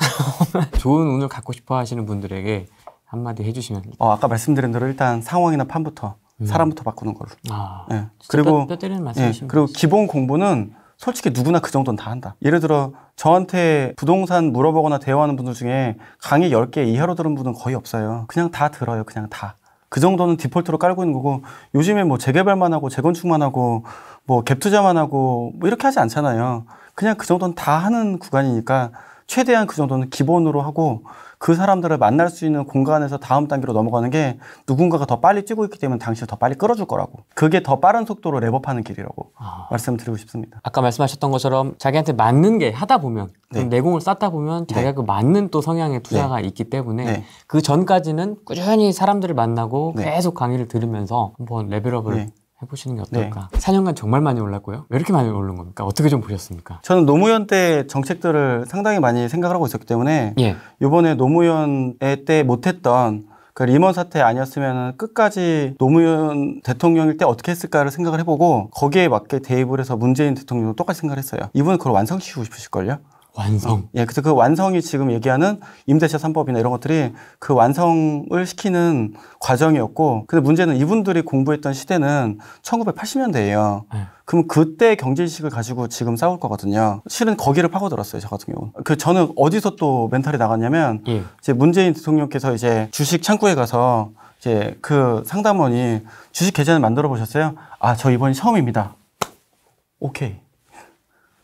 좋은 운을 갖고 싶어 하시는 분들에게 한마디 해주시면. 어, 아까 말씀드린 대로 일단 상황이나 판부터 음. 사람부터 바꾸는 걸로. 아, 예. 그리고 뼈, 때리는 예. 그리고 기본 공부는 솔직히 누구나 그 정도는 다 한다. 예를 들어 저한테 부동산 물어보거나 대화하는 분들 중에 강의 10개 이하로 들은 분은 거의 없어요. 그냥 다 들어요. 그냥 다. 그 정도는 디폴트로 깔고 있는 거고 요즘에 뭐 재개발만 하고 재건축만 하고 뭐갭 투자만 하고 뭐 이렇게 하지 않잖아요. 그냥 그 정도는 다 하는 구간이니까 최대한 그 정도는 기본으로 하고 그 사람들을 만날 수 있는 공간에서 다음 단계로 넘어가는 게 누군가가 더 빨리 뛰고 있기 때문에 당신을 더 빨리 끌어줄 거라고. 그게 더 빠른 속도로 랩업하는 길이라고 아. 말씀드리고 싶습니다.
아까 말씀하셨던 것처럼 자기한테 맞는 게 하다 보면 네. 내공을 쌓다 보면 네. 자기가 네. 그 맞는 또 성향의 네. 투자가 네. 있기 때문에 네. 그 전까지는 꾸준히 사람들을 만나고 계속 강의를 들으면서 한번 레벨업을 해보시는 게 네. 어떨까. 네.
4년간 정말 많이 올랐고요.
왜 이렇게 많이 오른 겁니까? 어떻게 좀 보셨습니까?
저는 노무현 때 정책들을 상당히 많이 생각을 하고 있었기 때문에 예. 이번에 노무현 때 못했던 그 리먼 사태 아니었으면 끝까지 노무현 대통령일 때 어떻게 했을까를 생각을 해보고 거기에 맞게 대입을 해서 문재인 대통령도 똑같이 생각을 했어요. 이분은 그걸 완성시키고 싶으실걸요? 완성. 예, 그래서 그 완성이 지금 얘기하는 임대차 3법이나 이런 것들이 그 완성을 시키는 과정이었고, 근데 문제는 이분들이 공부했던 시대는 1980년대예요. 네. 그럼 그때 경제의식을 가지고 지금 싸울 거거든요. 실은 거기를 파고들었어요, 저 같은 경우는. 그 저는 어디서 또 멘탈이 나갔냐면, 예. 이제 문재인 대통령께서 이제 주식 창구에 가서 이제 그 상담원이 주식 계좌는 만들어 보셨어요? 아, 저 이번이 처음입니다. 오케이.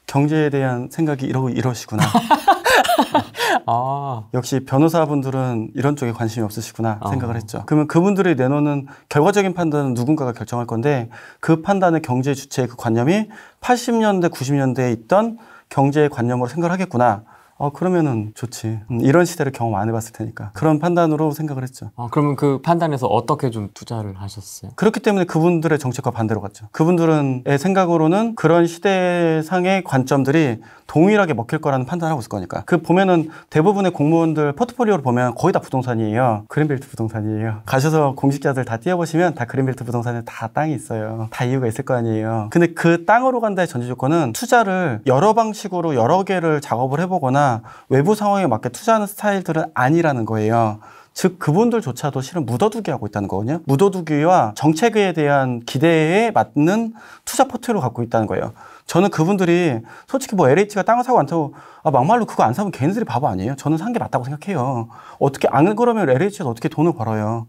경제에 대한 생각이 이러고 이러시구나. 아. 역시 변호사분들은 이런 쪽에 관심이 없으시구나 아. 생각을 했죠. 그러면 그분들이 내놓는 결과적인 판단은 누군가가 결정할 건데 그 판단의 경제 주체의 그 관념이 80년대, 90년대에 있던 경제의 관념으로 생각을 하겠구나. 어, 그러면은 좋지. 음, 이런 시대를 경험 안 해봤을 테니까. 그런 판단으로 생각을 했죠. 아, 그러면 그 판단에서 어떻게 좀 투자를 하셨어요? 그렇기 때문에 그분들의 정책과 반대로 갔죠. 그분들의 생각으로는 그런 시대상의 관점들이 동일하게 먹힐 거라는 판단을 하고 있을 거니까. 그 보면은 대부분의 공무원들 포트폴리오를 보면 거의 다 부동산이에요. 그린벨트 부동산이에요. 가셔서 공직자들 다 뛰어보시면 다 그린벨트 부동산에 다 땅이 있어요. 다 이유가 있을 거 아니에요. 근데 그 땅으로 간다의 전제 조건은 투자를 여러 방식으로 여러 개를 작업을 해보거나 외부 상황에 맞게 투자하는 스타일들은 아니라는 거예요. 즉 그분들조차도 실은 묻어두기 하고 있다는 거거든요. 묻어두기와 정책에 대한 기대에 맞는 투자 포트를 갖고 있다는 거예요. 저는 그분들이 솔직히 뭐 LH가 땅을 사고 안 사고 아, 막말로 그거 안 사면 걔네들이 바보 아니에요? 저는 산 게 맞다고 생각해요. 어떻게 안 그러면 LH에서 어떻게 돈을 벌어요?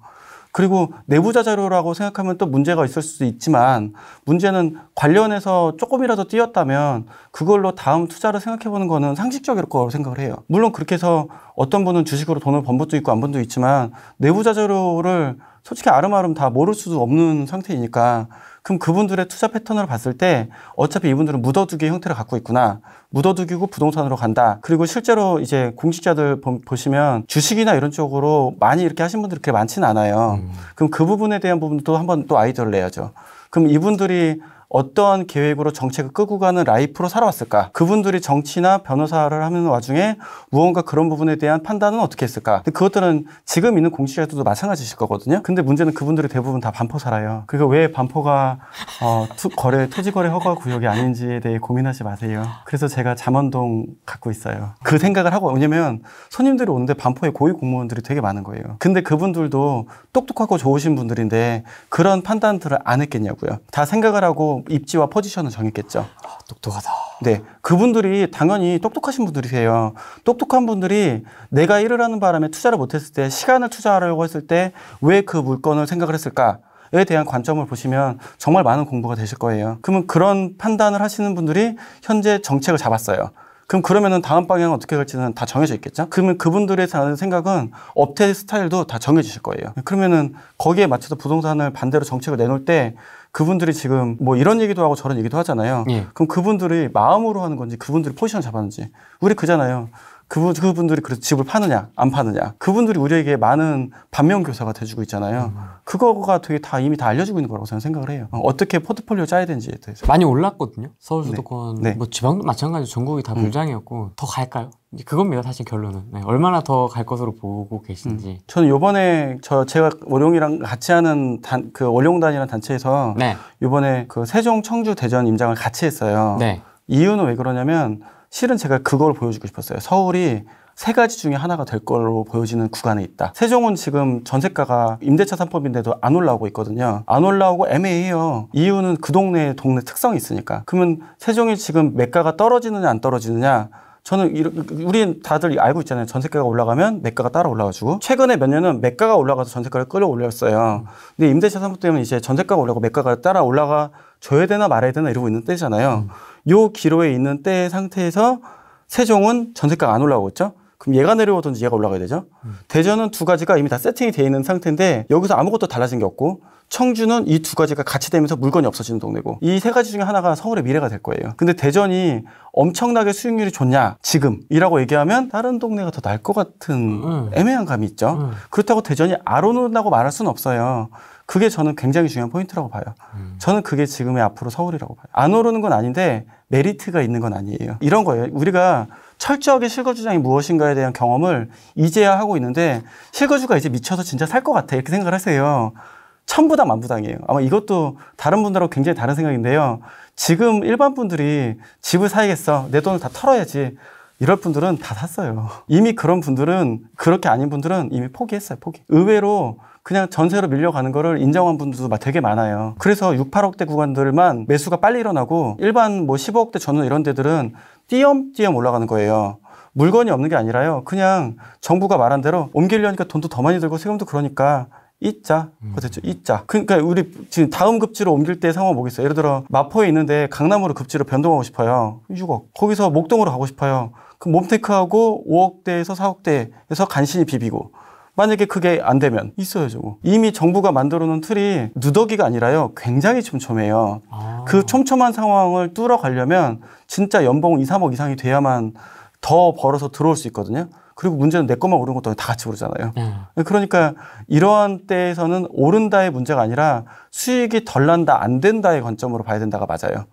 그리고 내부자 자료라고 생각하면 또 문제가 있을 수도 있지만 문제는 관련해서 조금이라도 뛰었다면 그걸로 다음 투자를 생각해 보는 거는 상식적일 거라고 생각을 해요. 물론 그렇게 해서 어떤 분은 주식으로 돈을 번 것도 있고 안 번도 있지만 내부자 자료를 솔직히 아름아름 다 모를 수도 없는 상태이니까 그럼 그분들의 투자 패턴으로 봤을 때 어차피 이분들은 묻어두기 형태를 갖고 있구나. 묻어두기고 부동산으로 간다. 그리고 실제로 이제 공직자들 보시면 주식이나 이런 쪽으로 많이 이렇게 하신 분들이 그렇게 많지는 않아요. 음. 그럼 그 부분에 대한 부분도 한번 또 아이디어를 내야죠. 그럼 이분들이 어떠한 계획으로 정책을 끌고 가는 라이프로 살아왔을까? 그분들이 정치나 변호사를 하는 와중에 무언가 그런 부분에 대한 판단은 어떻게 했을까? 근데 그것들은 지금 있는 공직자들도 마찬가지실 거거든요. 근데 문제는 그분들이 대부분 다 반포 살아요. 그러니까 왜 반포가 어, 투, 거래 토지 거래 허가 구역이 아닌지에 대해 고민하지 마세요. 그래서 제가 잠원동 갖고 있어요. 그 생각을 하고 왜냐면 손님들이 오는데 반포에 고위 공무원들이 되게 많은 거예요. 근데 그분들도 똑똑하고 좋으신 분들인데 그런 판단들을 안 했겠냐고요. 다 생각을 하고 입지와 포지션을 정했겠죠. 아, 똑똑하다. 네. 그분들이 당연히 똑똑하신 분들이세요. 똑똑한 분들이 내가 일을 하는 바람에 투자를 못했을 때 시간을 투자하려고 했을 때 왜 그 물건을 생각을 했을까? 에 대한 관점을 보시면 정말 많은 공부가 되실 거예요. 그러면 그런 판단을 하시는 분들이 현재 정책을 잡았어요. 그럼 그러면은 다음 방향은 어떻게 갈지는 다 정해져 있겠죠? 그러면 그분들의 생각은 업태 스타일도 다 정해지실 거예요. 그러면은 거기에 맞춰서 부동산을 반대로 정책을 내놓을 때 그분들이 지금 뭐 이런 얘기도 하고 저런 얘기도 하잖아요. 예. 그럼 그분들이 마음으로 하는 건지 그분들이 포지션을 잡았는지 우리 그잖아요. 그분, 그분들이 그래서 집을 파느냐, 안 파느냐. 그분들이 우리에게 많은 반면교사가 돼주고 있잖아요. 음. 그거가 되게 다 이미 다 알려주고 있는 거라고 저는 생각을 해요. 어, 어떻게 포트폴리오 짜야 되는지에 대해서. 많이 올랐거든요. 서울 네. 수도권. 네. 네. 뭐
지방도 마찬가지로 전국이 다 음. 불장이었고. 더 갈까요? 그겁니다 사실 결론은 네, 얼마나 더 갈 것으로 보고 계신지 음.
저는 요번에 저 제가 월용이랑 같이 하는 단, 그 월용단이라는 단체에서 네. 요번에 그 세종 청주 대전 임장을 같이 했어요 네. 이유는 왜 그러냐면 실은 제가 그걸 보여주고 싶었어요. 서울이 세 가지 중에 하나가 될 걸로 보여지는 구간에 있다. 세종은 지금 전세가가 임대차 3법인데도 안 올라오고 있거든요. 안 올라오고 애매해요. 이유는 그 동네의 동네 특성이 있으니까. 그러면 세종이 지금 매가가 떨어지느냐 안 떨어지느냐 저는 우린 다들 알고 있잖아요. 전세가가 올라가면 매가가 따라 올라가지고 최근에 몇 년은 매가가 올라가서 전세가를 끌어올렸어요. 근데 임대차 산법 때문에 이제 전세가가 올라가고 매가가 따라 올라가 줘야 되나 말아야 되나 이러고 있는 때잖아요. 음. 요 기로에 있는 때 상태에서 세종은 전세가안 올라오고 있죠. 그럼 얘가 내려오든지 얘가 올라가야 되죠. 음. 대전은 두 가지가 이미 다 세팅이 돼 있는 상태인데 여기서 아무것도 달라진 게 없고 청주는 이 두 가지가 같이 되면서 물건이 없어지는 동네고 이 세 가지 중에 하나가 서울의 미래가 될 거예요. 근데 대전이 엄청나게 수익률이 좋냐 지금이라고 얘기하면 다른 동네가 더 날 것 같은 음. 애매한 감이 있죠. 음. 그렇다고 대전이 아오는다고 말할 수는 없어요. 그게 저는 굉장히 중요한 포인트라고 봐요. 음. 저는 그게 지금의 앞으로 서울이라고 봐요. 안 오르는 건 아닌데 메리트가 있는 건 아니에요. 이런 거예요. 우리가 철저하게 실거주장이 무엇인가에 대한 경험을 이제야 하고 있는데 실거주가 이제 미쳐서 진짜 살 것 같아 이렇게 생각을 하세요. 천부다 만부당이에요. 아마 이것도 다른 분들하고 굉장히 다른 생각인데요. 지금 일반 분들이 집을 사야겠어. 내 돈을 다 털어야지. 이럴 분들은 다 샀어요. 이미 그런 분들은, 그렇게 아닌 분들은 이미 포기했어요, 포기. 의외로 그냥 전세로 밀려가는 거를 인정한 분들도 되게 많아요. 그래서 6, 8억대 구간들만 매수가 빨리 일어나고 일반 뭐 15억대 전후 이런 데들은 띄엄띄엄 올라가는 거예요. 물건이 없는 게 아니라요. 그냥 정부가 말한 대로 옮기려니까 돈도 더 많이 들고 세금도 그러니까 이자 음. 그거 죠 이자 그러니까 우리 지금 다음 급지로 옮길 때 상황 보겠어요 예를 들어 마포에 있는데 강남으로 급지로 변동하고 싶어요 6억 거기서 목동으로 가고 싶어요 그 몸테크하고 5억대에서 4억대에서 간신히 비비고 만약에 그게 안 되면 있어야죠거 이미 정부가 만들어 놓은 틀이 누더기가 아니라요. 굉장히 촘촘해요. 아. 그 촘촘한 상황을 뚫어 가려면 진짜 연봉 2, 3억 이상이 돼야만 더 벌어서 들어올 수 있거든요. 그리고 문제는 내 것만 오른 것도 다 같이 오르잖아요. 음. 그러니까 이러한 때에서는 오른다의 문제가 아니라 수익이 덜 난다, 안 된다의 관점으로 봐야 된다가 맞아요.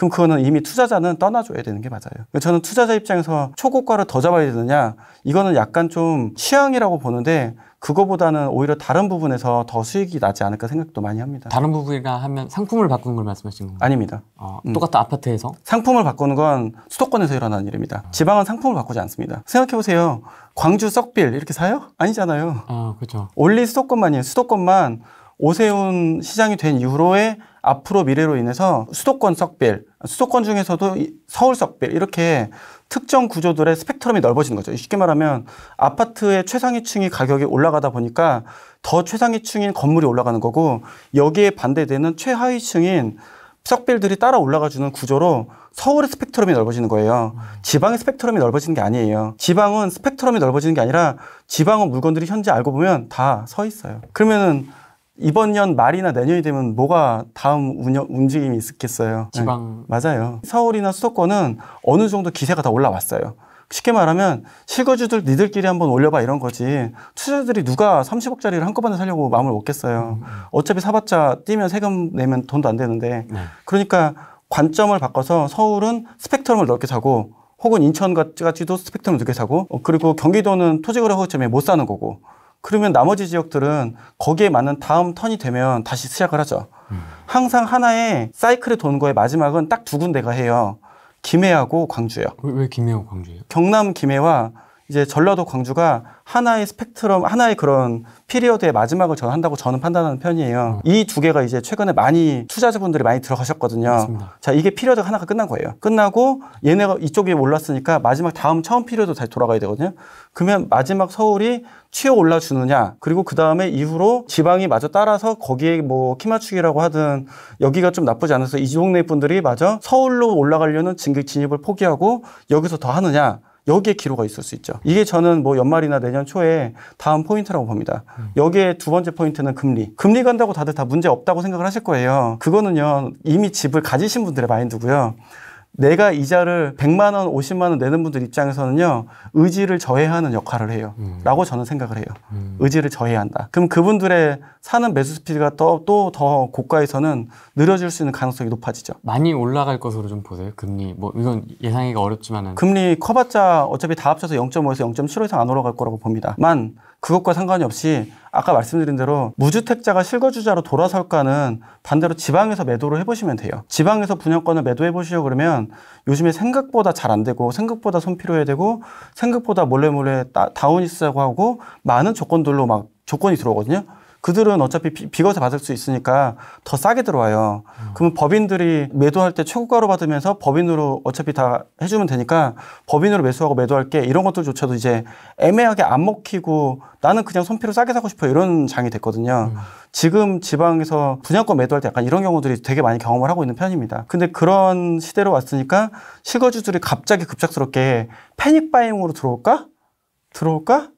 그럼 그거는 이미 투자자는 떠나줘야 되는 게 맞아요. 그러니까 저는 투자자 입장에서 초고가를 더 잡아야 되느냐 이거는 약간 좀 취향이라고 보는데 그거보다는 오히려 다른 부분에서 더 수익이 나지 않을까 생각도 많이 합니다. 다른 부분이라 하면 상품을 바꾸는 걸 말씀하시는 건가요? 아닙니다. 어, 음. 똑같은 음. 아파트에서? 상품을 바꾸는 건 수도권에서 일어나는 일입니다. 아. 지방은 상품을 바꾸지 않습니다. 생각해보세요. 광주 썩빌 이렇게 사요? 아니잖아요. 아, 그렇죠. 원리 수도권만이에요. 수도권만 오세훈 시장이 된 이후로의 앞으로 미래로 인해서 수도권 석빌, 수도권 중에서도 서울 석빌 이렇게 특정 구조들의 스펙트럼이 넓어지는 거죠. 쉽게 말하면 아파트의 최상위층이 가격이 올라가다 보니까 더 최상위층인 건물이 올라가는 거고 여기에 반대되는 최하위층인 석빌들이 따라 올라가주는 구조로 서울의 스펙트럼이 넓어지는 거예요. 지방의 스펙트럼이 넓어지는 게 아니에요. 지방은 스펙트럼이 넓어지는 게 아니라 지방은 물건들이 현재 알고 보면 다 서 있어요. 그러면은 이번 년 말이나 내년이 되면 뭐가 다음 운영, 움직임이 있겠어요. 네. 지방. 네, 맞아요. 서울이나 수도권은 어느 정도 기세가 다 올라왔어요. 쉽게 말하면 실거주들 니들끼리 한번 올려봐 이런 거지 투자자들이 누가 30억짜리를 한꺼번에 살려고 마음을 먹겠어요. 음. 어차피 사봤자 뛰면 세금 내면 돈도 안 되는데 네. 그러니까 관점을 바꿔서 서울은 스펙트럼을 넓게 사고 혹은 인천 같이도 스펙트럼을 넓게 사고 어, 그리고 경기도는 토지거래 허가점에 못 사는 거고 그러면 나머지 지역들은 거기에 맞는 다음 턴이 되면 다시 시작을 하죠. 음. 항상 하나의 사이클에 도는 거에 마지막은 딱 두 군데가 해요. 김해하고 광주예요. 왜, 왜 김해하고 광주예요? 경남 김해와 이제 전라도 광주가 하나의 스펙트럼, 하나의 그런 피리어드의 마지막을 전한다고 저는 판단하는 편이에요. 음. 이두 개가 이제 최근에 많이 투자자분들이 많이 들어가셨거든요. 맞습니다. 자, 이게 피리어드가 하나가 끝난 거예요. 끝나고 얘네가 이쪽에 올랐으니까 마지막 다음 처음 피리어드 다시 돌아가야 되거든요. 그러면 마지막 서울이 튀어 올라주느냐, 그리고 그 다음에 이후로 지방이 마저 따라서 거기에 뭐키마축이라고 하든 여기가 좀 나쁘지 않아서 이 동네 분들이 마저 서울로 올라가려는 진입을 포기하고 여기서 더 하느냐, 여기에 기로가 있을 수 있죠. 이게 저는 뭐 연말이나 내년 초에 다음 포인트라고 봅니다. 음. 여기에 두 번째 포인트는 금리. 금리 간다고 다들 다 문제 없다고 생각을 하실 거예요. 그거는요, 이미 집을 가지신 분들의 마인드고요. 내가 이자를 100만 원, 50만 원 내는 분들 입장에서는요. 의지를 저해하는 역할을 해요. 음. 라고 저는 생각을 해요. 음. 의지를 저해한다. 그럼 그분들의 사는 매수 스피드가 또 또 더 고가에서는 느려질 수 있는 가능성이 높아지죠.
많이 올라갈 것으로 좀 보세요. 금리. 뭐 이건 예상하기가 어렵지만은
금리 커봤자 어차피 다 합쳐서 0.5에서 0.7 이상 안 올라갈 거라고 봅니다. 만 그것과 상관이 없이 아까 말씀드린 대로 무주택자가 실거주자로 돌아설까는 반대로 지방에서 매도를 해보시면 돼요. 지방에서 분양권을 매도해보시려 그러면 요즘에 생각보다 잘 안 되고 생각보다 손필요해야 되고 생각보다 몰래몰래 몰래 다운이쓰라고 하고 많은 조건들로 막 조건이 들어오거든요. 그들은 어차피 비, 거세 받을 수 있으니까 더 싸게 들어와요. 음. 그러면 법인들이 매도할 때 최고가로 받으면서 법인으로 어차피 다 해주면 되니까 법인으로 매수하고 매도할게 이런 것들조차도 이제 애매하게 안 먹히고 나는 그냥 손피로 싸게 사고 싶어 이런 장이 됐거든요. 음. 지금 지방에서 분양권 매도할 때 약간 이런 경우들이 되게 많이 경험을 하고 있는 편입니다. 근데 그런 시대로 왔으니까 실거주들이 갑자기 급작스럽게 패닉 바잉으로 들어올까? 들어올까?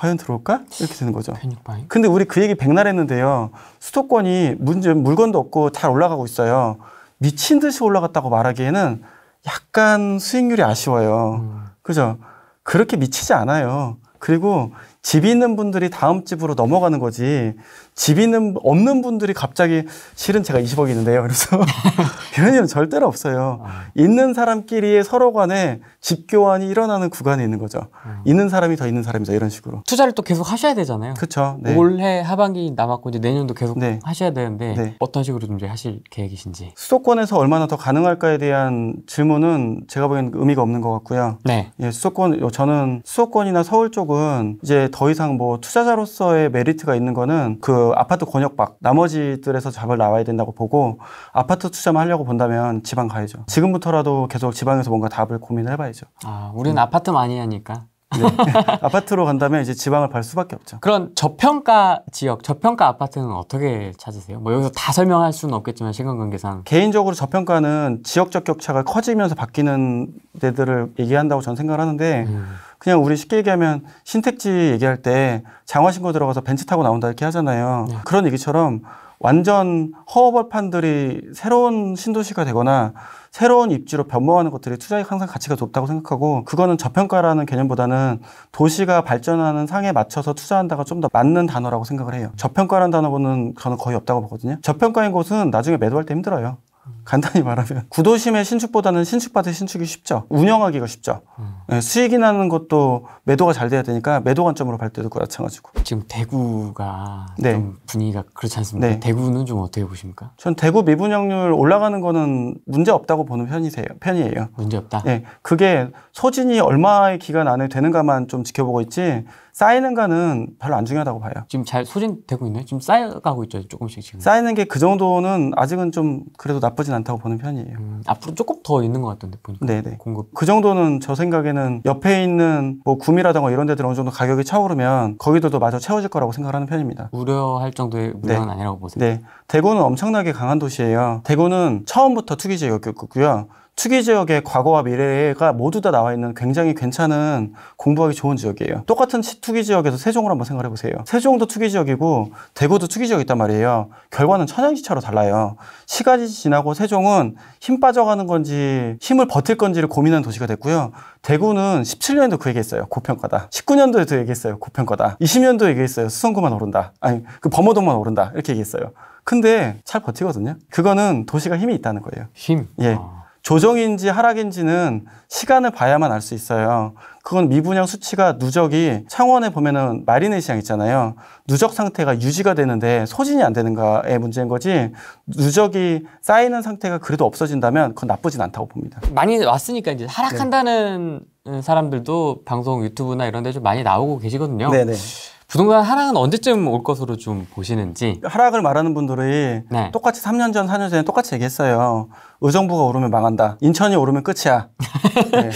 과연 들어올까? 이렇게 되는 거죠. 그러니까 근데 우리 그 얘기 백날 했는데요. 수도권이 문제, 물건도 없고 잘 올라가고 있어요. 미친 듯이 올라갔다고 말하기에는 약간 수익률이 아쉬워요. 음. 그죠? 그렇게 미치지 않아요. 그리고 집이 있는 분들이 다음 집으로 넘어가는 거지 집이 있는 없는 분들이 갑자기 실은 제가 20억 있는데요. 그래서 이런 일은 절대로 없어요. 아. 있는 사람끼리의 서로 간에 집 교환이 일어나는 구간이 있는 거죠. 음. 있는 사람이 더 있는 사람이다 이런 식으로.
투자를 또 계속 하셔야 되잖아요. 그렇죠. 네. 올해 하반기 남았고 이제 내년도 계속 네. 하셔야 되는데 네. 어떤 식으로 좀 이제 하실 계획이신지.
수도권에서 얼마나 더 가능할까에 대한 질문은 제가 보기엔 의미가 없는 것 같고요. 네. 예, 수도권 저는 수도권이나 서울 쪽은 이제 더 이상 뭐 투자자로서의 메리트가 있는 거는 그 아파트 권역밖 나머지들에서 잡을 나와야 된다고 보고 아파트 투자만 하려고 본다면 지방 가야죠. 지금부터라도 계속 지방에서 뭔가 답을 고민해봐야죠. 아, 우리는 음. 아파트
많이 하니까.
네. 아파트로 간다면 이제 지방을 갈 수밖에 없죠. 그런 저평가
지역, 저평가 아파트는 어떻게 찾으세요? 뭐 여기서 다 설명할 수는 없겠지만 시간 관계상
개인적으로 저평가는 지역적 격차가 커지면서 바뀌는 데들을 얘기한다고 저는 생각 하는데 음. 그냥 우리 쉽게 얘기하면 신택지 얘기할 때 장화 신고 들어가서 벤츠 타고 나온다 이렇게 하잖아요. 네. 그런 얘기처럼 완전 허허벌판들이 새로운 신도시가 되거나 새로운 입지로 변모하는 것들이 투자에 항상 가치가 높다고 생각하고 그거는 저평가라는 개념보다는 도시가 발전하는 상에 맞춰서 투자한다가 좀 더 맞는 단어라고 생각을 해요. 저평가라는 단어는 저는 거의 없다고 보거든요. 저평가인 곳은 나중에 매도할 때 힘들어요. 간단히 말하면 구도심의 신축보다는 신축받을 신축이 쉽죠. 운영하기가 쉽죠. 음. 수익이 나는 것도 매도가 잘 돼야 되니까 매도 관점으로 볼 때도 그렇 마찬가지고. 지금 대구가
네. 좀 분위기가 그렇지 않습니까? 네. 대구는 좀 어떻게 보십니까?
전 대구 미분양률 올라가는 거는 문제 없다고 보는 편이세요. 편이에요. 문제 없다. 네, 그게 소진이 얼마의 기간 안에 되는가만 좀 지켜보고 있지. 쌓이는 가는 별로 안 중요하다고 봐요. 지금 잘 소진되고 있나요? 지금 쌓여가고 있죠, 조금씩 지금. 쌓이는 게 그 정도는 아직은 좀 그래도 나쁘진 않다고 보는 편이에요. 음, 앞으로 조금 더 있는 것 같던데 보니까. 네네. 네. 공급. 그 정도는 저 생각에는 옆에 있는 뭐 구미라던가 이런 데들 어느 정도 가격이 차오르면 거기도 마저 채워질 거라고 생각하는 편입니다. 우려할 정도의 물량은 네. 아니라고 보세요. 네. 대구는 엄청나게 강한 도시예요. 대구는 처음부터 투기지역이었고요. 특이 지역의 과거와 미래가 모두 다 나와 있는 굉장히 괜찮은 공부하기 좋은 지역이에요. 똑같은 투기 지역에서 세종을 한번 생각해 보세요. 세종도 투기 지역이고 대구도 투기 지역이 있단 말이에요. 결과는 천양지차로 달라요. 시간이 지나고 세종은 힘 빠져가는 건지 힘을 버틸 건지를 고민하는 도시가 됐고요. 대구는 17년도 그 얘기했어요. 고평가다. 19년도에도 그 얘기했어요. 고평가다. 20년도 얘기했어요. 수성구만 오른다. 아니 그 범어동만 오른다. 이렇게 얘기했어요. 근데 잘 버티거든요. 그거는 도시가 힘이 있다는 거예요. 힘. 예. 아. 조정인지 하락인지는 시간을 봐야만 알 수 있어요. 그건 미분양 수치가 누적이 창원에 보면은 마리네시장 있잖아요. 누적 상태가 유지가 되는데 소진이 안 되는가의 문제인 거지 누적이 쌓이는 상태가 그래도 없어진다면 그건 나쁘진 않다고 봅니다.
많이 왔으니까 이제
하락한다는
네. 사람들도 방송 유튜브나 이런 데 좀 많이 나오고 계시거든요. 네네. 네. 부동산 하락은 언제쯤 올 것으로
좀 보시는지 하락을 말하는 분들이 네. 똑같이 3년 전, 4년 전에 똑같이 얘기했어요. 의정부가 오르면 망한다. 인천이 오르면 끝이야. 네.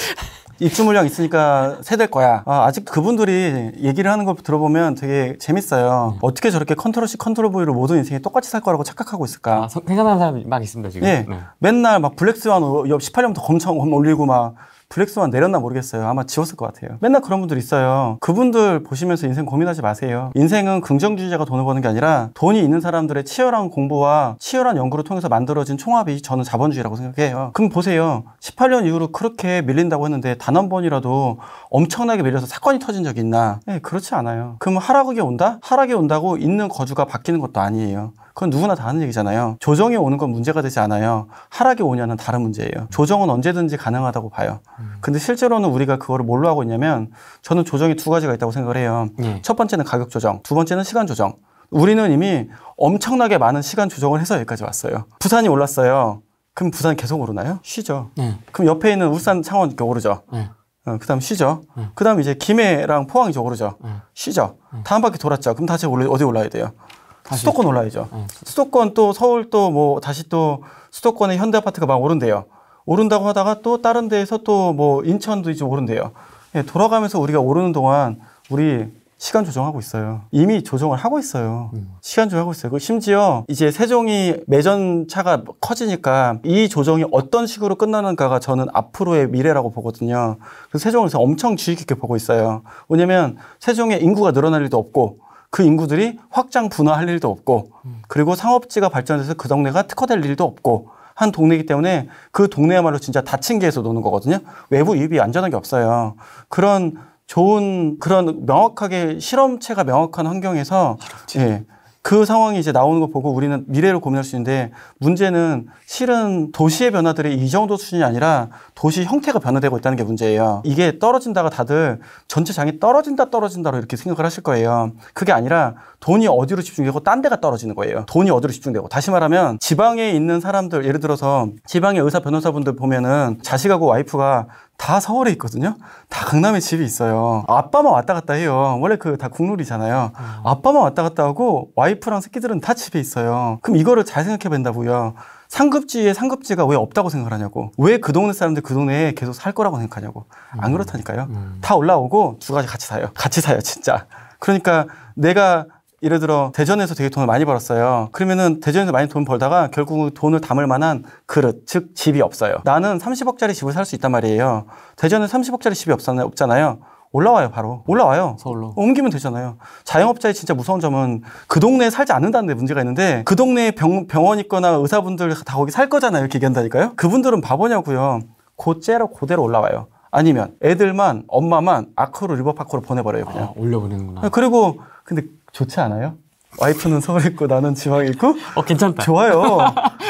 입주 물량 있으니까 세댈 거야. 아, 직 그분들이 얘기를 하는 걸 들어보면 되게 재밌어요. 네. 어떻게 저렇게 컨트롤 C 컨트롤 V로 모든 인생이 똑같이 살 거라고 착각하고 있을까? 아, 생각하는 사람이 막 있습니다 지금. 예. 네. 맨날 막 블랙스완 18년부터 어, 검청 올리고 막 블랙스완 내렸나 모르겠어요. 아마 지웠을 것 같아요. 맨날 그런 분들 있어요. 그분들 보시면서 인생 고민하지 마세요. 인생은 긍정주의자가 돈을 버는 게 아니라 돈이 있는 사람들의 치열한 공부와 치열한 연구를 통해서 만들어진 총합이 저는 자본주의라고 생각해요. 그럼 보세요. 18년 이후로 그렇게 밀린다고 했는데 단 한 번이라도 엄청나게 밀려서 사건이 터진 적이 있나? 네, 그렇지 않아요. 그럼 하락이 온다? 하락이 온다고 있는 거주가 바뀌는 것도 아니에요. 그건 누구나 다 하는 얘기잖아요. 조정이 오는 건 문제가 되지 않아요. 하락이 오냐는 다른 문제예요. 조정은 언제든지 가능하다고 봐요. 음. 근데 실제로는 우리가 그거를 뭘로 하고 있냐면 저는 조정이 두 가지가 있다고 생각을 해요. 네. 첫 번째는 가격 조정, 두 번째는 시간 조정. 우리는 이미 엄청나게 많은 시간 조정을 해서 여기까지 왔어요. 부산이 올랐어요. 그럼 부산 계속 오르나요? 쉬죠. 네. 그럼 옆에 있는 울산, 창원 이렇게 오르죠. 네. 어, 그 다음 쉬죠. 응. 그 다음 이제 김해랑 포항이 오르죠. 응. 쉬죠. 응. 다음 바퀴 돌았죠. 그럼 다시 올라, 어디 올라야 돼요? 수도권 올라야죠. 네. 수도권 또 서울 또 뭐 다시 또 수도권의 현대 아파트가 막 오른대요. 오른다고 하다가 또 다른 데에서 또 뭐 인천도 이제 오른대요. 예, 돌아가면서 우리가 오르는 동안 우리 시간 조정하고 있어요. 이미 조정을 하고 있어요. 음. 시간 조정하고 있어요. 그 심지어 이제 세종이 매전차가 커지니까 이 조정이 어떤 식으로 끝나는가가 저는 앞으로의 미래라고 보거든요. 그래서 세종을 엄청 주의 깊게 보고 있어요. 왜냐면 세종의 인구가 늘어날 일도 없고 그 인구들이 확장 분화할 일도 없고 그리고 상업지가 발전해서 그 동네가 특화될 일도 없고 한 동네이기 때문에 그 동네야말로 진짜 닫힌 개에서 노는 거거든요. 외부 유입이 안전한 게 없어요. 그런 좋은 그런 명확하게 실험체가 명확한 환경에서 실험체. 예, 그 상황이 이제 나오는 거 보고 우리는 미래를 고민할 수 있는데 문제는 실은 도시의 변화들이 이 정도 수준이 아니라 도시 형태가 변화되고 있다는 게 문제예요. 이게 떨어진다가 다들 전체 장이 떨어진다 떨어진다로 이렇게 생각을 하실 거예요. 그게 아니라 돈이 어디로 집중되고 딴 데가 떨어지는 거예요. 돈이 어디로 집중되고 다시 말하면 지방에 있는 사람들 예를 들어서 지방의 의사 변호사분들 보면은 자식하고 와이프가 다 서울에 있거든요. 다 강남에 집이 있어요. 아빠만 왔다 갔다 해요. 원래 그 다 국룰이잖아요. 음. 아빠만 왔다 갔다 하고 와이프랑 새끼들은 다 집에 있어요. 그럼 이거를 잘 생각해 본다고요. 상급지에 상급지가 왜 없다고 생각하냐고. 왜 그 동네 사람들 그 동네에 계속 살 거라고 생각하냐고. 안 음. 그렇다니까요. 음. 다 올라오고 두 가지 같이 사요. 같이 사요, 진짜. 그러니까 내가 예를 들어 대전에서 되게 돈을 많이 벌었어요. 그러면은 대전에서 많이 돈 벌다가 결국 돈을 담을 만한 그릇, 즉 집이 없어요. 나는 30억짜리 집을 살 수 있단 말이에요. 대전에 30억짜리 집이 없잖아요. 없잖아요. 올라와요, 바로. 올라와요. 서울로. 옮기면 되잖아요. 자영업자의 진짜 무서운 점은 그 동네에 살지 않는다는 데 문제가 있는데 그 동네에 병, 병원 있거나 의사분들 다 거기 살 거잖아요. 이렇게 얘기한다니까요. 그분들은 바보냐고요. 곧째로 그대로 올라와요. 아니면 애들만, 엄마만 아크로 리버파크로 보내버려요, 그냥. 아, 올려보내는구나. 그리고 근데 좋지 않아요? 와이프는 서울에 있고 나는 지방에 있고 어 괜찮다 좋아요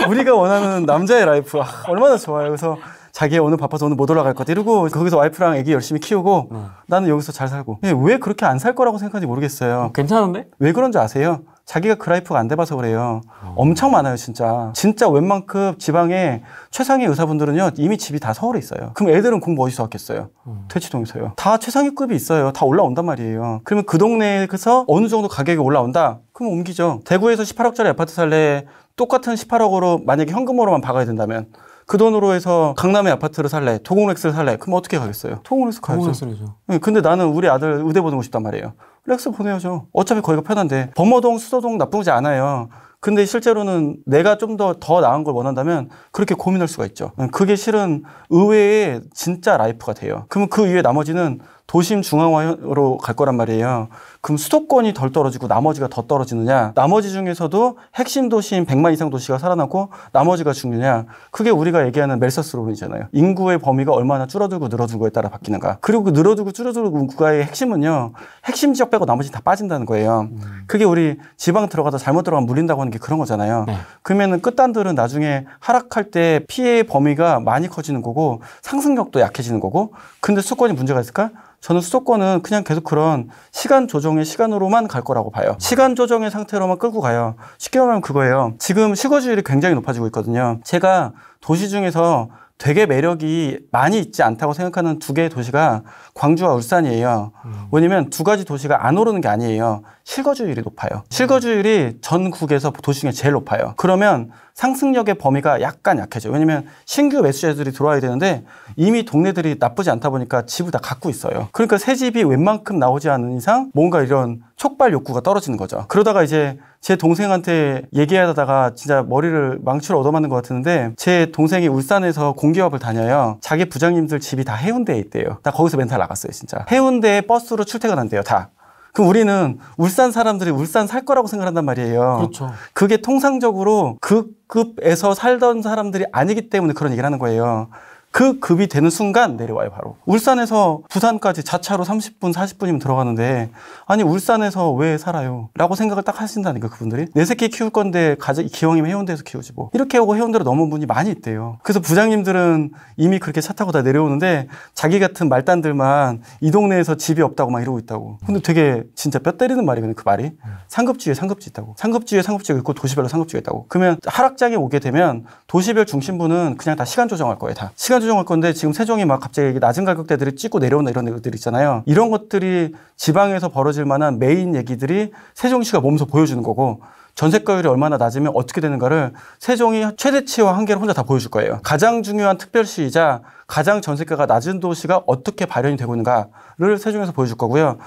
우리가 원하는 남자의 라이프 아, 얼마나 좋아요 그래서 자기 오늘 바빠서 오늘 못 올라갈 것 같아 이러고 거기서 와이프랑 애기 열심히 키우고 음. 나는 여기서 잘 살고 왜 그렇게 안 살 거라고 생각하는지 모르겠어요 어, 괜찮은데? 왜 그런지 아세요? 자기가 그라이프가 안 돼봐서 그래요. 어. 엄청 많아요, 진짜. 진짜 웬만큼 지방에 최상위 의사분들은요, 이미 집이 다 서울에 있어요. 그럼 애들은 공부 어디서 왔겠어요? 음. 퇴치동에서요. 다 최상위급이 있어요. 다 올라온단 말이에요. 그러면 그 동네에서 어느 정도 가격이 올라온다? 그럼 옮기죠. 대구에서 18억짜리 아파트 살래 똑같은 18억으로 만약에 현금으로만 박아야 된다면 그 돈으로 해서 강남의 아파트를 살래, 도공렉스를 살래, 그럼 어떻게 가겠어요? 도공렉스 가야죠. 도공렉스죠. 네, 근데 나는 우리 아들 의대 보내고 싶단 말이에요. 렉스 보내야죠. 어차피 거기가 편한데. 범어동, 수서동 나쁘지 않아요. 근데 실제로는 내가 좀 더더 더 나은 걸 원한다면 그렇게 고민할 수가 있죠. 그게 실은 의외의 진짜 라이프가 돼요. 그러면 그 위에 나머지는 도심 중앙화로 갈 거란 말이에요. 그럼 수도권이 덜 떨어지고 나머지가 더 떨어지느냐? 나머지 중에서도 핵심 도시인 100만 이상 도시가 살아남고 나머지가 죽느냐? 그게 우리가 얘기하는 멜서스론이잖아요. 인구의 범위가 얼마나 줄어들고 늘어들고에 따라 바뀌는가. 그리고 그 늘어들고 줄어들고 인구가의 핵심은요. 핵심 지역 빼고 나머지 다 빠진다는 거예요. 음. 그게 우리 지방 들어가다 잘못 들어가면 물린다고 하는 게 그런 거잖아요. 네. 그러면은 끝단들은 나중에 하락할 때 피해의 범위가 많이 커지는 거고 상승력도 약해지는 거고 근데 수권이 문제가 있을까? 저는 수도권은 그냥 계속 그런 시간 조정의 시간으로만 갈 거라고 봐요. 시간 조정의 상태로만 끌고 가요. 쉽게 말하면 그거예요. 지금 실거주율이 굉장히 높아지고 있거든요. 제가 도시 중에서 되게 매력이 많이 있지 않다고 생각하는 두 개의 도시가 광주와 울산이에요. 음. 왜냐면 두 가지 도시가 안 오르는 게 아니에요. 실거주율이 높아요. 실거주율이 전국에서 도시 중에 제일 높아요. 그러면 상승력의 범위가 약간 약해져요. 왜냐면 신규 매수자들이 들어와야 되는데 이미 동네들이 나쁘지 않다 보니까 집을 다 갖고 있어요. 그러니까 새 집이 웬만큼 나오지 않은 이상 뭔가 이런 촉발 욕구가 떨어지는 거죠. 그러다가 이제 제 동생한테 얘기하다가 진짜 머리를 망치로 얻어맞는 것 같은데 제 동생이 울산에서 공기업을 다녀요. 자기 부장님들 집이 다 해운대에 있대요. 나 거기서 멘탈 나갔어요, 진짜. 해운대에 버스로 출퇴근한대요, 다. 그럼 우리는 울산 사람들이 울산 살 거라고 생각한단 말이에요. 그렇죠. 그게 통상적으로 그 급에서 살던 사람들이 아니기 때문에 그런 얘기를 하는 거예요. 그 급이 되는 순간 내려와요, 바로. 울산에서 부산까지 자차로 30분, 40분이면 들어가는데, 아니, 울산에서 왜 살아요? 라고 생각을 딱 하신다니까, 그분들이. 내 새끼 키울 건데, 가장, 기왕이면 해운대에서 키우지 뭐. 이렇게 하고 해운대로 넘은 분이 많이 있대요. 그래서 부장님들은 이미 그렇게 차 타고 다 내려오는데, 자기 같은 말단들만 이 동네에서 집이 없다고 막 이러고 있다고. 근데 되게 진짜 뼈 때리는 말이거든요, 그 말이. 상급지에 상급지 있다고. 상급지에 상급지가 있고 도시별로 상급지가 있다고. 그러면 하락장에 오게 되면 도시별 중심부는 그냥 다 시간 조정할 거예요, 다. 시간 세조정 할 건데 지금 세종이 막 갑자기 낮은 가격대들을 찍고 내려오는 이런 것들 있잖아요. 이런 것들이 지방에서 벌어질 만한 메인 얘기들이 세종시가 몸소 보여주는 거고 전세가율이 얼마나 낮으면 어떻게 되는가를 세종이 최대치와 한계를 혼자 다 보여줄 거예요. 가장 중요한 특별시이자 가장 전세가가 낮은 도시가 어떻게 발현이 되고 있는가를 세종에서 보여줄 거고요.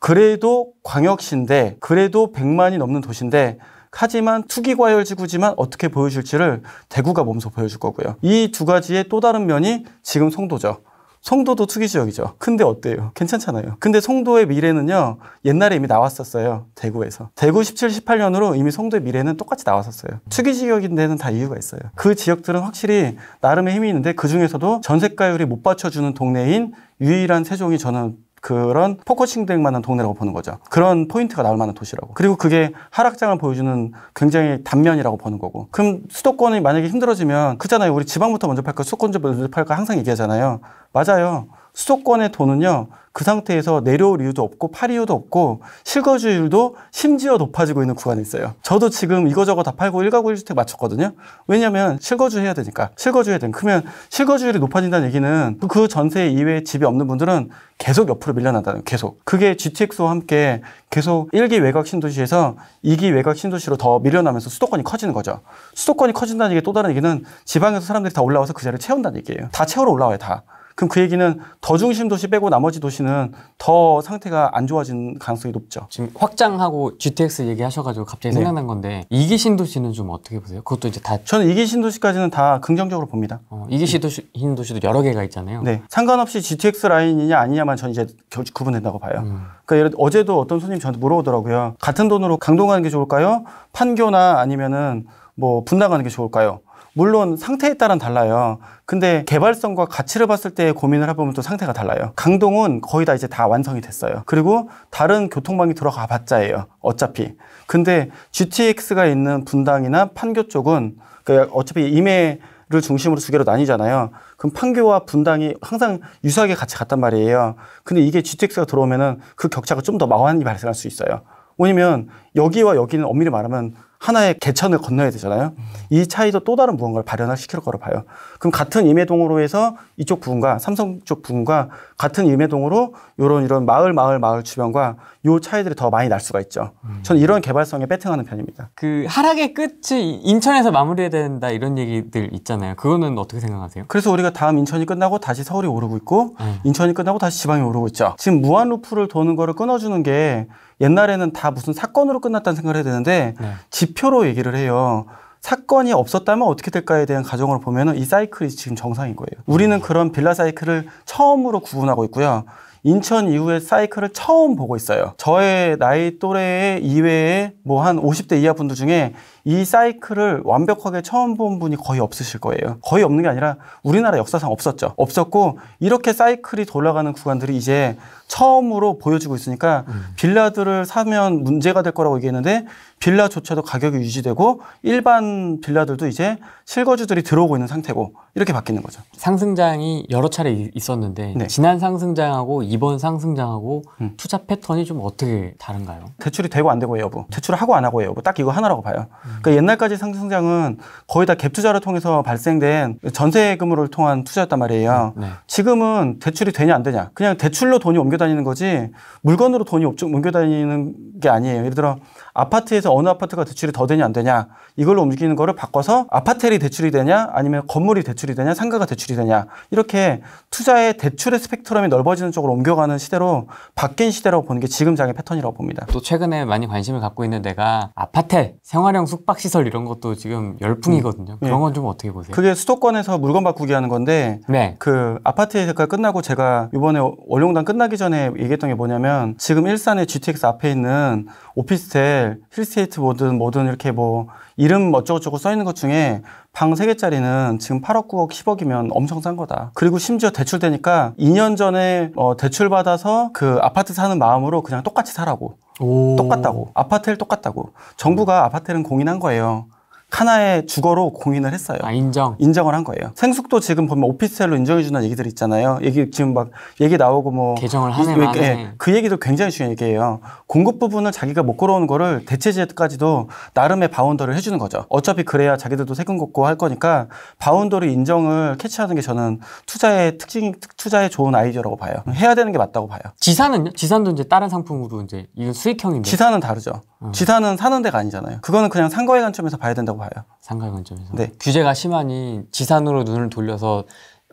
그래도 광역시인데 그래도 100만이 넘는 도시인데 하지만 투기과열지구지만 어떻게 보여줄지를 대구가 몸소 보여줄 거고요. 이 두 가지의 또 다른 면이 지금 송도죠. 송도도 투기 지역이죠. 근데 어때요? 괜찮잖아요. 근데 송도의 미래는요, 옛날에 이미 나왔었어요. 대구에서. 대구 17, 18년으로 이미 송도의 미래는 똑같이 나왔었어요. 투기 지역인데는 다 이유가 있어요. 그 지역들은 확실히 나름의 힘이 있는데 그 중에서도 전세가율이 못 받쳐주는 동네인 유일한 세종이 저는 그런 포커싱 될 만한 동네라고 보는 거죠. 그런 포인트가 나올 만한 도시라고. 그리고 그게 하락장을 보여주는 굉장히 단면이라고 보는 거고. 그럼 수도권이 만약에 힘들어지면 그잖아요. 우리 지방부터 먼저 팔까 수도권 먼저 팔까 항상 얘기하잖아요. 맞아요. 수도권의 돈은요, 그 상태에서 내려올 이유도 없고 팔 이유도 없고 실거주율도 심지어 높아지고 있는 구간이 있어요. 저도 지금 이거저거 다 팔고 1가구 1주택 맞췄거든요. 왜냐면 실거주 해야 되니까. 실거주 해야 되니까. 그러면 실거주율이 높아진다는 얘기는 그 전세 이외에 집이 없는 분들은 계속 옆으로 밀려난다는 계속. 그게 GTX와 함께 계속 1기 외곽 신도시에서 2기 외곽 신도시로 더 밀려나면서 수도권이 커지는 거죠. 수도권이 커진다는 얘기 또 다른 얘기는 지방에서 사람들이 다 올라와서 그 자리를 채운다는 얘기예요. 다 채우러 올라와요, 다. 그럼 그 얘기는 더 중심 도시 빼고 나머지 도시는 더 상태가 안 좋아진 가능성이 높죠. 지금 확장하고 GTX 얘기하셔가지고 갑자기 네. 생각난 건데 이기 신도시는 좀 어떻게 보세요? 그것도 이제 다 저는 이기 신도시까지는 다 긍정적으로 봅니다. 어, 이기 신도시 네. 신도시도 여러 개가 있잖아요. 네, 상관없이 GTX 라인이냐 아니냐만 저는 이제 구분된다고 봐요. 음. 그러니까 예를 어제도 어떤 손님 저한테 물어보더라고요. 같은 돈으로 강동 가는 게 좋을까요? 판교나 아니면은 뭐 분당 가는 게 좋을까요? 물론 상태에 따라 달라요. 근데 개발성과 가치를 봤을 때 고민을 해보면 또 상태가 달라요. 강동은 거의 다 이제 다 완성이 됐어요. 그리고 다른 교통망이 들어가 봤자예요. 어차피. 근데 GTX가 있는 분당이나 판교 쪽은 그러니까 어차피 임해 를 중심으로 두 개로 나뉘잖아요. 그럼 판교와 분당이 항상 유사하게 같이 갔단 말이에요. 근데 이게 GTX가 들어오면은 그 격차가 좀 더 막연히 발생할 수 있어요. 왜냐면 여기와 여기는 엄밀히 말하면 하나의 개천을 건너야 되잖아요. 이 차이도 또 다른 무언가를 발현을 시킬 거로 봐요. 그럼 같은 임해동으로해서 이쪽 부분과 삼성 쪽 부분과 같은 임해동으로 이런 이런 마을 마을 마을 주변과 요 차이들이 더 많이 날 수가 있죠. 저는 이런 개발성에 배팅하는 편입니다.
그 하락의 끝이 인천에서 마무리해야 된다 이런 얘기들 있잖아요. 그거는 어떻게 생각하세요?
그래서 우리가 다음 인천이 끝나고 다시 서울이 오르고 있고 음. 인천이 끝나고 다시 지방이 오르고 있죠. 지금 무한 루프를 도는 거를 끊어주는 게 옛날에는 다 무슨 사건으로 끝났다는 생각을 해야 되는데 네. 지표로 얘기를 해요. 사건이 없었다면 어떻게 될까에 대한 가정을 보면 이 사이클이 지금 정상인 거예요. 우리는 음. 그런 빌라 사이클을 처음으로 구분하고 있고요. 인천 이후에 사이클을 처음 보고 있어요. 저의 나이 또래의 이외에 뭐 한 50대 이하 분들 중에 이 사이클을 완벽하게 처음 본 분이 거의 없으실 거예요. 거의 없는 게 아니라 우리나라 역사상 없었죠. 없었고 이렇게 사이클이 돌아가는 구간들이 이제 처음으로 보여지고 있으니까 음. 빌라들을 사면 문제가 될 거라고 얘기했는데 빌라조차도 가격이 유지되고 일반 빌라들도 이제 실거주들이 들어오고 있는 상태고 이렇게 바뀌는 거죠. 상승장이 여러 차례 있었는데 네. 지난 상승장하고 이번 상승장하고 음. 투자 패턴이 좀 어떻게 다른가요? 대출이 되고 안 되고의 여부, 대출을 하고 안 하고의 여부 딱 이거 하나라고 봐요. 음. 그러니까 옛날까지 상승장은 거의 다 갭투자를 통해서 발생된 전세금으로 통한 투자였단 말이에요. 음, 네. 지금은 대출이 되냐 안 되냐. 그냥 대출로 돈이 옮겨다니는 거지 물건으로 돈이 옮겨다니는 게 아니에요. 예를 들어 아파트에서 어느 아파트가 대출이 더 되냐 안 되냐 이걸로 움직이는 거를 바꿔서 아파트리 대출이 되냐 아니면 건물이 대출이 되냐 상가가 대출이 되냐 이렇게 투자의 대출의 스펙트럼이 넓어지는 쪽으로 옮겨가는 시대로 바뀐 시대라고 보는 게 지금 장의 패턴이라고 봅니다.
또 최근에 많이 관심을 갖고 있는 데가
아파트 생활형 숙 숙박시설 이런 것도 지금 열풍이거든요. 음. 예. 그런 건 좀 어떻게 보세요? 그게 수도권에서 물건 바꾸기 하는 건데 네. 그 아파트의 대가 끝나고 제가 이번에 월룡단 끝나기 전에 얘기했던 게 뭐냐면 지금 일산의 GTX 앞에 있는 오피스텔, 힐스테이트 뭐든 뭐든 이렇게 뭐 이름 어쩌고저쩌고 써 있는 것 중에 방3개짜리는 지금 8억, 9억, 10억이면 엄청 싼 거다. 그리고 심지어 대출되니까 2년 전에 어, 대출받아서 그 아파트 사는 마음으로 그냥 똑같이 사라고. 오. 똑같다고. 아파트를 똑같다고. 정부가 아파트는 공인한 거예요. 하나의 주거로 공인을 했어요. 아, 인정. 인정을 한 거예요. 생숙도 지금 보면 오피스텔로 인정해주는 얘기들 있잖아요. 얘기 지금 막 얘기 나오고 뭐 개정을 하네 예, 네. 그 얘기도 굉장히 중요한 얘기예요. 공급 부분을 자기가 못 걸어온 거를 대체제까지도 나름의 바운더를 해주는 거죠. 어차피 그래야 자기들도 세금 걷고 할 거니까 바운더를 인정을 캐치하는 게 저는 투자의 특징 투자의 좋은 아이디어라고 봐요. 해야 되는 게 맞다고 봐요. 지사는 지산도 이제 다른 상품으로 이제 이건 수익형인데 지사는 다르죠. 음. 어. 지사는 사는 데가
아니잖아요. 그거는 그냥 상거의 관점에서 봐야 된다고. 봐요. 상가의 관점에서. 네. 규제가 심하니 지산으로
눈을 돌려서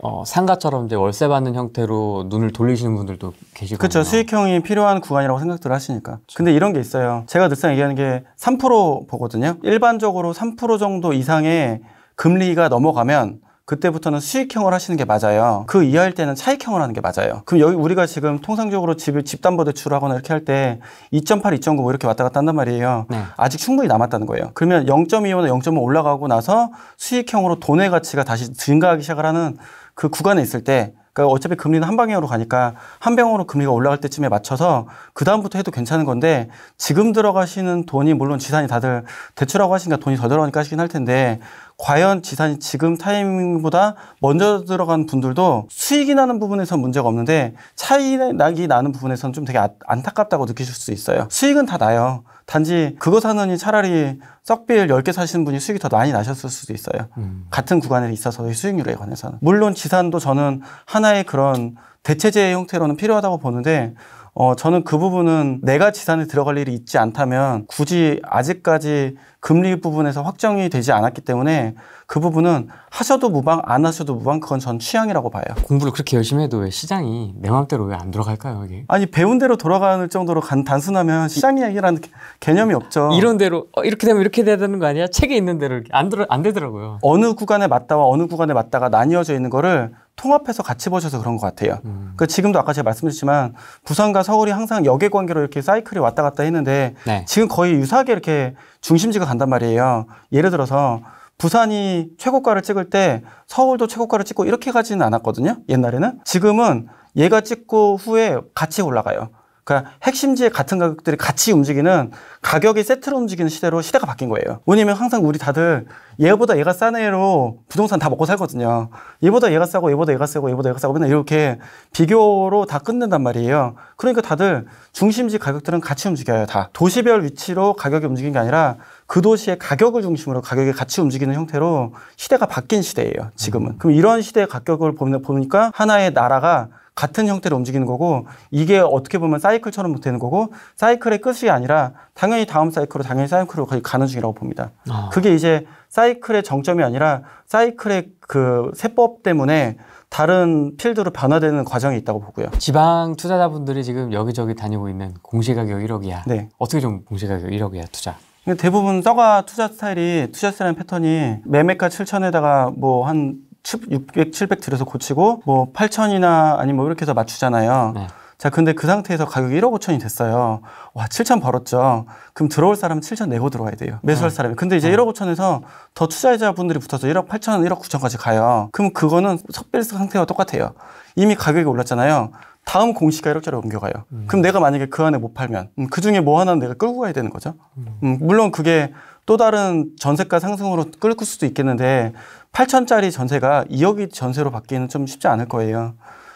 어, 상가처럼 이제 월세 받는 형태로 눈을 돌리시는 분들도 계시고. 그렇죠. 수익형이 필요한 구간이라고 생각들 하시니까. 그렇 근데 이런 게 있어요. 제가 늘상 얘기하는 게 3% 보거든요. 일반적으로 3% 정도 이상의 금리가 넘어가면 그때부터는 수익형을 하시는 게 맞아요. 그 이하일 때는 차익형을 하는 게 맞아요. 그럼 여기 우리가 지금 통상적으로 집을 집담보대출을 하거나 이렇게 할 때 2.8, 2.9 이렇게 왔다 갔다 한단 말이에요. 네. 아직 충분히 남았다는 거예요. 그러면 0.25나 0.5 올라가고 나서 수익형으로 돈의 가치가 다시 증가하기 시작을 하는 그 구간에 있을 때 그러니까 어차피 금리는 한 방향으로 가니까 한병으로 금리가 올라갈 때쯤에 맞춰서 그 다음부터 해도 괜찮은 건데 지금 들어가시는 돈이 물론 지산이 다들 대출하고 하시니까 돈이 더 들어가니까 하시긴 할 텐데 과연 지산이 지금 타이밍보다 먼저 들어간 분들도 수익이 나는 부분에서 문제가 없는데 차이 나기 나는 부분에서는 좀 되게 안타깝다고 느끼실 수 있어요. 수익은 다 나요. 단지 그거 사느니 차라리 썩빌 10개 사시는 분이 수익이 더 많이 나셨을 수도 있어요. 음. 같은 구간에 있어서의 수익률에 관해서는. 물론 지산도 저는 하나의 그런 대체제의 형태로는 필요하다고 보는데 어, 저는 그 부분은 내가 지산에 들어갈 일이 있지 않다면 굳이 아직까지 금리 부분에서 확정이 되지 않았기 때문에 그 부분은 하셔도 무방 안 하셔도 무방 그건 전 취향이라고 봐요. 공부를 그렇게 열심히 해도 왜 시장이 내 마음대로 왜안 돌아갈까요 이게? 아니 배운 대로 돌아가는 정도로 간, 단순하면 시장이라는 개념이 없죠. 이런 대로 어, 이렇게 되면 이렇게 돼야 되는 거 아니야? 책에 있는 대로 안 들어 안 되더라고요. 어느 구간에 맞다와 어느 구간에 맞다가 나뉘어져 있는 거를 통합해서 같이 보셔서 그런 것 같아요. 음. 그 지금도 아까 제가 말씀드렸지만 부산과 서울이 항상 역의 관계로 이렇게 사이클이 왔다 갔다 했는데 네. 지금 거의 유사하게 이렇게 중심지가 간단 말이에요. 예를 들어서 부산이 최고가를 찍을 때 서울도 최고가를 찍고 이렇게 가지는 않았거든요. 옛날에는 지금은 얘가 찍고 후에 같이 올라가요. 그러니까 핵심지에 같은 가격들이 같이 움직이는 가격이 세트로 움직이는 시대로 시대가 바뀐 거예요. 왜냐면 항상 우리 다들 얘보다 얘가 싼 애로 부동산 다 먹고 살거든요. 얘보다 얘가 싸고 얘보다 얘가 싸고 얘보다 얘가 싸고 맨날 이렇게 비교로 다끊는단 말이에요. 그러니까 다들 중심지 가격들은 같이 움직여요, 다. 도시별 위치로 가격이 움직인 게 아니라 그 도시의 가격을 중심으로 가격이 같이 움직이는 형태로 시대가 바뀐 시대예요, 지금은. 그럼 이런 시대의 가격을 보니까 하나의 나라가 같은 형태로 움직이는 거고 이게 어떻게 보면 사이클처럼 되는 거고 사이클의 끝이 아니라 당연히 다음 사이클로 당연히 사이클로 가는 중이라고 봅니다. 아. 그게 이제 사이클의 정점이 아니라 사이클의 그 세법 때문에 다른 필드로 변화되는 과정이 있다고 보고요. 지방 투자자분들이
지금 여기저기 다니고 있는 공시가격 1억이야. 네. 어떻게 좀 공시가격 1억이야 투자?
대부분 써가 투자 스타일이 투자 스타일 패턴이 매매가 7천에다가 뭐한 600, 700 들여서 고치고 뭐8 0 0 0이나 아니면 뭐 이렇게 해서 맞추잖아요. 네. 자, 근데 그 상태에서 가격이 1억 5천이 됐어요. 와, 7천 벌었죠. 그럼 들어올 사람은 7천 내고 들어와야 돼요. 매수할 네. 사람이. 근데 이제 네. 1억 5천에서 더 투자자분들이 붙어서 1억 8천, 1억 9천까지 가요. 그럼 그거는 석빌스 상태와 똑같아요. 이미 가격이 올랐잖아요. 다음 공시가 1억짜리 옮겨가요. 음. 그럼 내가 만약에 그 안에 못 팔면, 음, 그 중에 뭐 하나는 내가 끌고 가야 되는 거죠. 음, 음 물론 그게 또 다른 전세가 상승으로 끌고 수도 있겠는데 8천짜리 전세가 2억이 전세로 받기는 좀 쉽지 않을 거예요.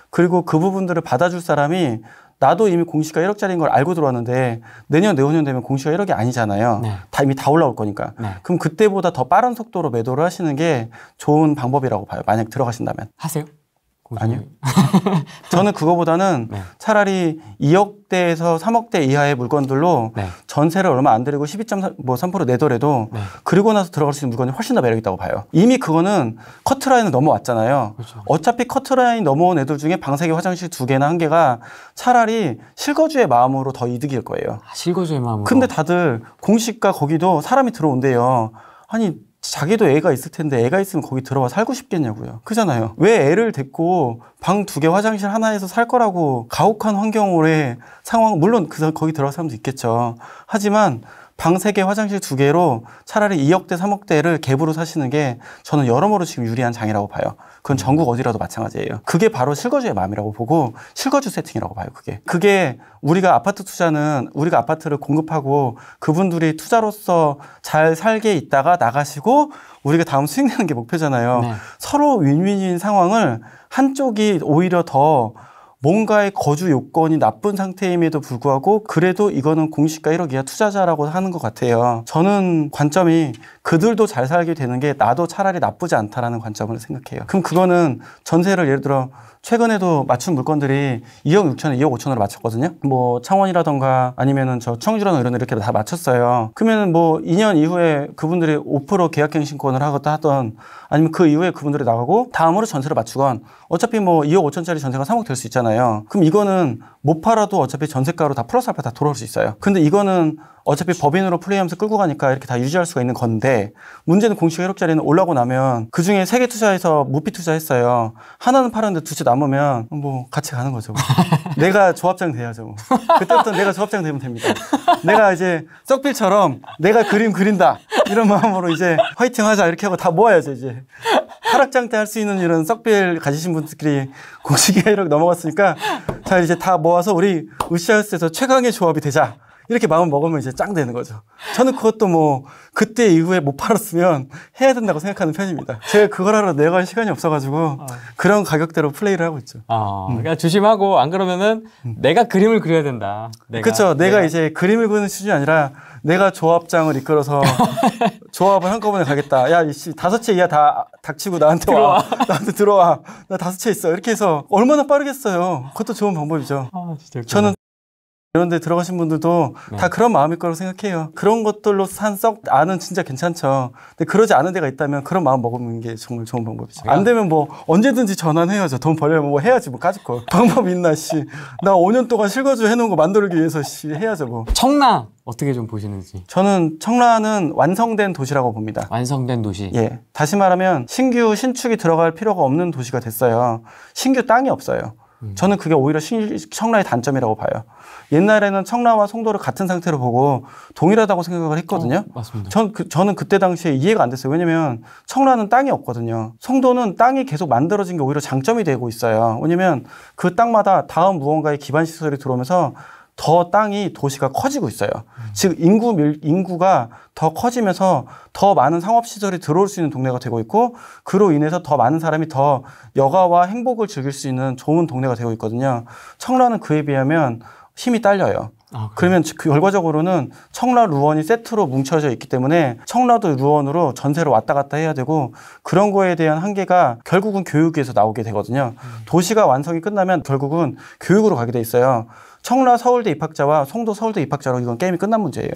그리고 그 부분들을 받아줄 사람이 나도 이미 공시가 1억짜리인 걸 알고 들어왔는데 내년 내후년 되면 공시가 1억이 아니잖아요. 네. 다 이미 다 올라올 거니까. 네. 그럼 그때보다 더 빠른 속도로 매도를 하시는 게 좋은 방법이라고 봐요. 만약 들어가신다면. 하세요? 아니요. 저는 그거보다는 네. 차라리 2억대에서 3억대 이하의 물건들로 네. 전세를 얼마 안 드리고 12.3% 뭐 내더라도 네. 그리고 나서 들어갈 수 있는 물건이 훨씬 더 매력 있다고 봐요. 이미 그거는 커트라인을 넘어왔잖아요. 그렇죠. 어차피 커트라인 넘어온 애들 중에 방세기 화장실 두 개나 한 개가 차라리 실거주의 마음으로 더 이득일 거예요. 아, 실거주의 마음으로. 근데 다들 공식과 거기도 사람이 들어온대요. 아니 자기도 애가 있을 텐데 애가 있으면 거기 들어와 살고 싶겠냐고요. 그잖아요. 왜 애를 데리고 방 두 개 화장실 하나에서 살 거라고 가혹한 환경으로의 상황 물론 그 거기 들어갈 사람도 있겠죠. 하지만 방3개 화장실 2개로 차라리 2억대, 3억대를 갭으로 사시는 게 저는 여러모로 지금 유리한 장이라고 봐요. 그건 전국 어디라도 마찬가지예요. 그게 바로 실거주의 마음이라고 보고 실거주 세팅이라고 봐요, 그게. 그게 우리가 아파트 투자는 우리가 아파트를 공급하고 그분들이 투자로서 잘 살게 있다가 나가시고 우리가 다음 수익 내는 게 목표잖아요. 네. 서로 윈윈인 상황을 한쪽이 오히려 더 뭔가의 거주 요건이 나쁜 상태임에도 불구하고 그래도 이거는 공시가 1억 이하 투자자라고 하는 것 같아요. 저는 관점이 그들도 잘 살게 되는 게 나도 차라리 나쁘지 않다라는 관점을 생각해요. 그럼 그거는 전세를 예를 들어 최근에도 맞춘 물건들이 2억 6천에 2억 5천으로 맞췄거든요. 뭐 창원이라던가 아니면은 저 청주라는 이런 데 이렇게 다 맞췄어요. 그러면 뭐 2년 이후에 그분들이 5% 계약갱신권을 하거나 하던 아니면 그 이후에 그분들이 나가고 다음으로 전세를 맞추건 어차피 뭐 2억 5천짜리 전세가 3억 될 수 있잖아요. 그럼 이거는 못 팔아도 어차피 전세가로 다 플러스 할파다 돌아올 수 있어요. 근데 이거는 어차피 법인으로 플레이하면서 끌고 가니까 이렇게 다 유지할 수가 있는 건데 문제는 공식 회록자리는 올라고 나면 그중에 세 개 투자해서 무피 투자했어요. 하나는 팔았는데 두채 남으면 뭐 같이 가는 거죠. 내가 조합장 돼야죠. 그때부터 내가 조합장 되면 됩니다. 내가 이제 썩필처럼 내가 그림 그린다 이런 마음으로 이제 화이팅 하자 이렇게 하고 다 모아야죠 이제. 하락장 때 할 수 있는 일은 썩빌 가지신 분들끼리 공식 회록 넘어갔으니까 자 이제 다 모아서 우리 우시아스에서 최강의 조합이 되자. 이렇게 마음을 먹으면 이제 짱 되는 거죠. 저는 그것도 뭐 그때 이후에 못 팔았으면 해야 된다고 생각하는 편입니다. 제가 그걸 하러 내가 시간이 없어가지고 아. 그런 가격대로 플레이를 하고 있죠. 아, 음. 그러니까 조심하고 안 그러면은 음. 내가 그림을 그려야 된다. 그렇죠. 내가, 내가, 이제 그림을 그리는 수준이 아니라 내가 조합장을 이끌어서 조합을 한꺼번에 가겠다. 야, 이씨 다섯 채 이하 다 닥치고 나한테 들어와. 와. 나한테 들어와. 나 다섯 채 있어. 이렇게 해서 얼마나 빠르겠어요. 그것도 좋은 방법이죠. 아, 저는 이런 데 들어가신 분들도 네. 다 그런 마음일 거라고 생각해요. 그런 것들로 산썩 아는 진짜 괜찮죠. 근데 그러지 않은 데가 있다면 그런 마음 먹으면 게 정말 좋은 방법이죠. 아. 안 되면 뭐 언제든지 전환해야죠. 돈 벌려면 뭐 해야지 뭐 까짓 거. 방법 있나 씨. 나 5년 동안 실거주 해놓은 거 만들기 위해서 씨 해야죠 뭐. 청라 어떻게 좀 보시는지. 저는 청라는 완성된 도시라고 봅니다. 완성된 도시. 예. 다시 말하면 신규 신축이 들어갈 필요가 없는 도시가 됐어요. 신규 땅이 없어요. 음. 저는 그게 오히려 청라의 단점이라고 봐요. 옛날에는 청라와 송도를 같은 상태로 보고 동일하다고 생각을 했거든요. 어, 맞습니다. 전 그, 저는 그때 당시에 이해가 안 됐어요. 왜냐면 청라는 땅이 없거든요. 송도는 땅이 계속 만들어진 게 오히려 장점이 되고 있어요. 왜냐면 그 땅마다 다음 무언가의 기반 시설이 들어오면서 더 땅이 도시가 커지고 있어요. 음. 즉 인구 밀, 인구가 더 커지면서 더 많은 상업 시설이 들어올 수 있는 동네가 되고 있고 그로 인해서 더 많은 사람이 더 여가와 행복을 즐길 수 있는 좋은 동네가 되고 있거든요. 청라는 그에 비하면 힘이 딸려요. 아, 그러면 그 결과적으로는 청라 루원이 세트로 뭉쳐져 있기 때문에 청라도 루원으로 전세로 왔다 갔다 해야 되고 그런 거에 대한 한계가 결국은 교육에서 나오게 되거든요. 음. 도시가 완성이 끝나면 결국은 교육으로 가게 돼 있어요. 청라 서울대 입학자와 송도 서울대 입학자로 이건 게임이 끝난 문제예요.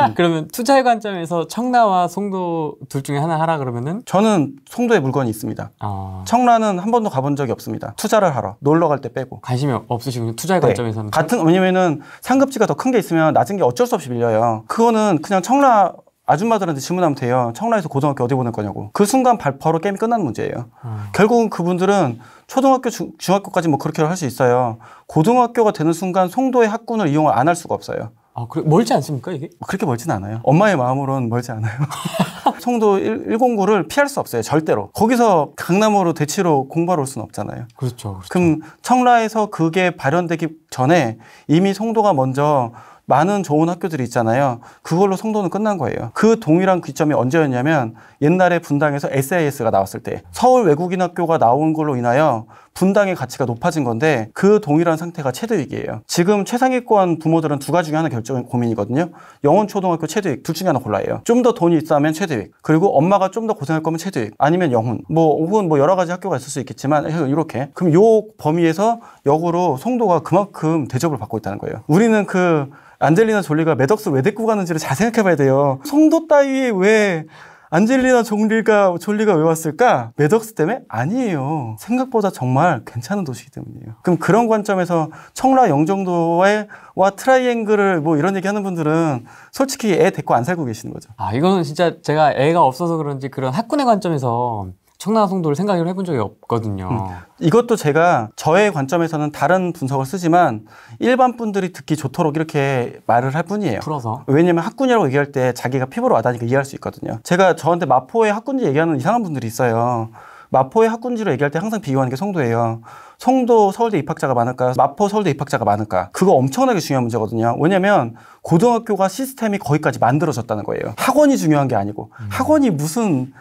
음. 그러면 투자의 관점에서
청라와 송도 둘 중에 하나 하라 그러면은 저는 송도에 물건이 있습니다. 아... 청라는 한 번도 가본 적이 없습니다. 투자를 하러 놀러 갈 때 빼고 관심이 없으시군요. 투자의 네. 관점에서는 같은 왜냐면은 상급지가 더 큰 게 있으면 낮은 게 어쩔 수 없이 밀려요. 그거는 그냥 청라 아줌마들한테 질문하면 돼요. 청라에서 고등학교 어디 보낼 거냐고. 그 순간 바로 게임이 끝난 문제예요. 음. 결국은 그분들은 초등학교, 중, 중학교까지 뭐 그렇게 할 수 있어요. 고등학교가 되는 순간 송도의 학군을 이용을 안 할 수가 없어요. 아, 그래, 멀지 않습니까, 이게? 그렇게 멀진 않아요. 엄마의 마음으론 멀지 않아요. 송도 1, 0 9를 피할 수 없어요, 절대로. 거기서 강남으로 대치로 공부할 수는 없잖아요. 그렇죠, 그렇죠. 그럼 청라에서 그게 발현되기 전에 이미 송도가 먼저 많은 좋은 학교들이 있잖아요. 그걸로 성도는 끝난 거예요. 그 동일한 기점이 언제였냐면 옛날에 분당에서 SIS가 나왔을 때 서울 외국인 학교가 나온 걸로 인하여 분당의 가치가 높아진 건데 그 동일한 상태가 체드윅이에요. 지금 최상위권 부모들은 두 가지 중에 하나 결정 고민이거든요. 영원 초등학교 체드윅 둘 중에 하나 골라요. 좀 더 돈이 있다면 체드윅 그리고 엄마가 좀 더 고생할 거면 체드윅 아니면 영훈 뭐 혹은 뭐 여러 가지 학교가 있을 수 있겠지만 이렇게 그럼 요 범위에서 역으로 송도가 그만큼 대접을 받고 있다는 거예요. 우리는 그 안젤리나 졸리가 매덕스 왜 데리고 가는지를 잘 생각해봐야 돼요. 송도 따위에 왜 안젤리나 졸리가, 졸리가 왜 왔을까? 매덕스 때문에? 아니에요. 생각보다 정말 괜찮은 도시이기 때문이에요. 그럼 그런 관점에서 청라 영종도의 와 트라이앵글을 뭐 이런 얘기 하는 분들은 솔직히 애 데리고 안 살고 계시는 거죠.
아, 이거는 진짜 제가 애가 없어서 그런지 그런 학군의 관점에서 청나성도를 생각을 해본 적이 없거든요. 음.
이것도 제가 저의 관점에서는 다른 분석을 쓰지만 일반 분들이 듣기 좋도록 이렇게 말을 할 뿐이에요. 풀어서. 왜냐면 학군이라고 얘기할 때 자기가 피부로 와닿으니까 이해할 수 있거든요. 제가 저한테 마포의 학군지 얘기하는 이상한 분들이 있어요. 마포의 학군지로 얘기할 때 항상 비유하는게성도예요성도 서울대 입학자가 많을까? 마포 서울대 입학자가 많을까? 그거 엄청나게 중요한 문제거든요. 왜냐면 고등학교가 시스템이 거기까지 만들어졌다는 거예요. 학원이 중요한 게 아니고 음. 학원이 무슨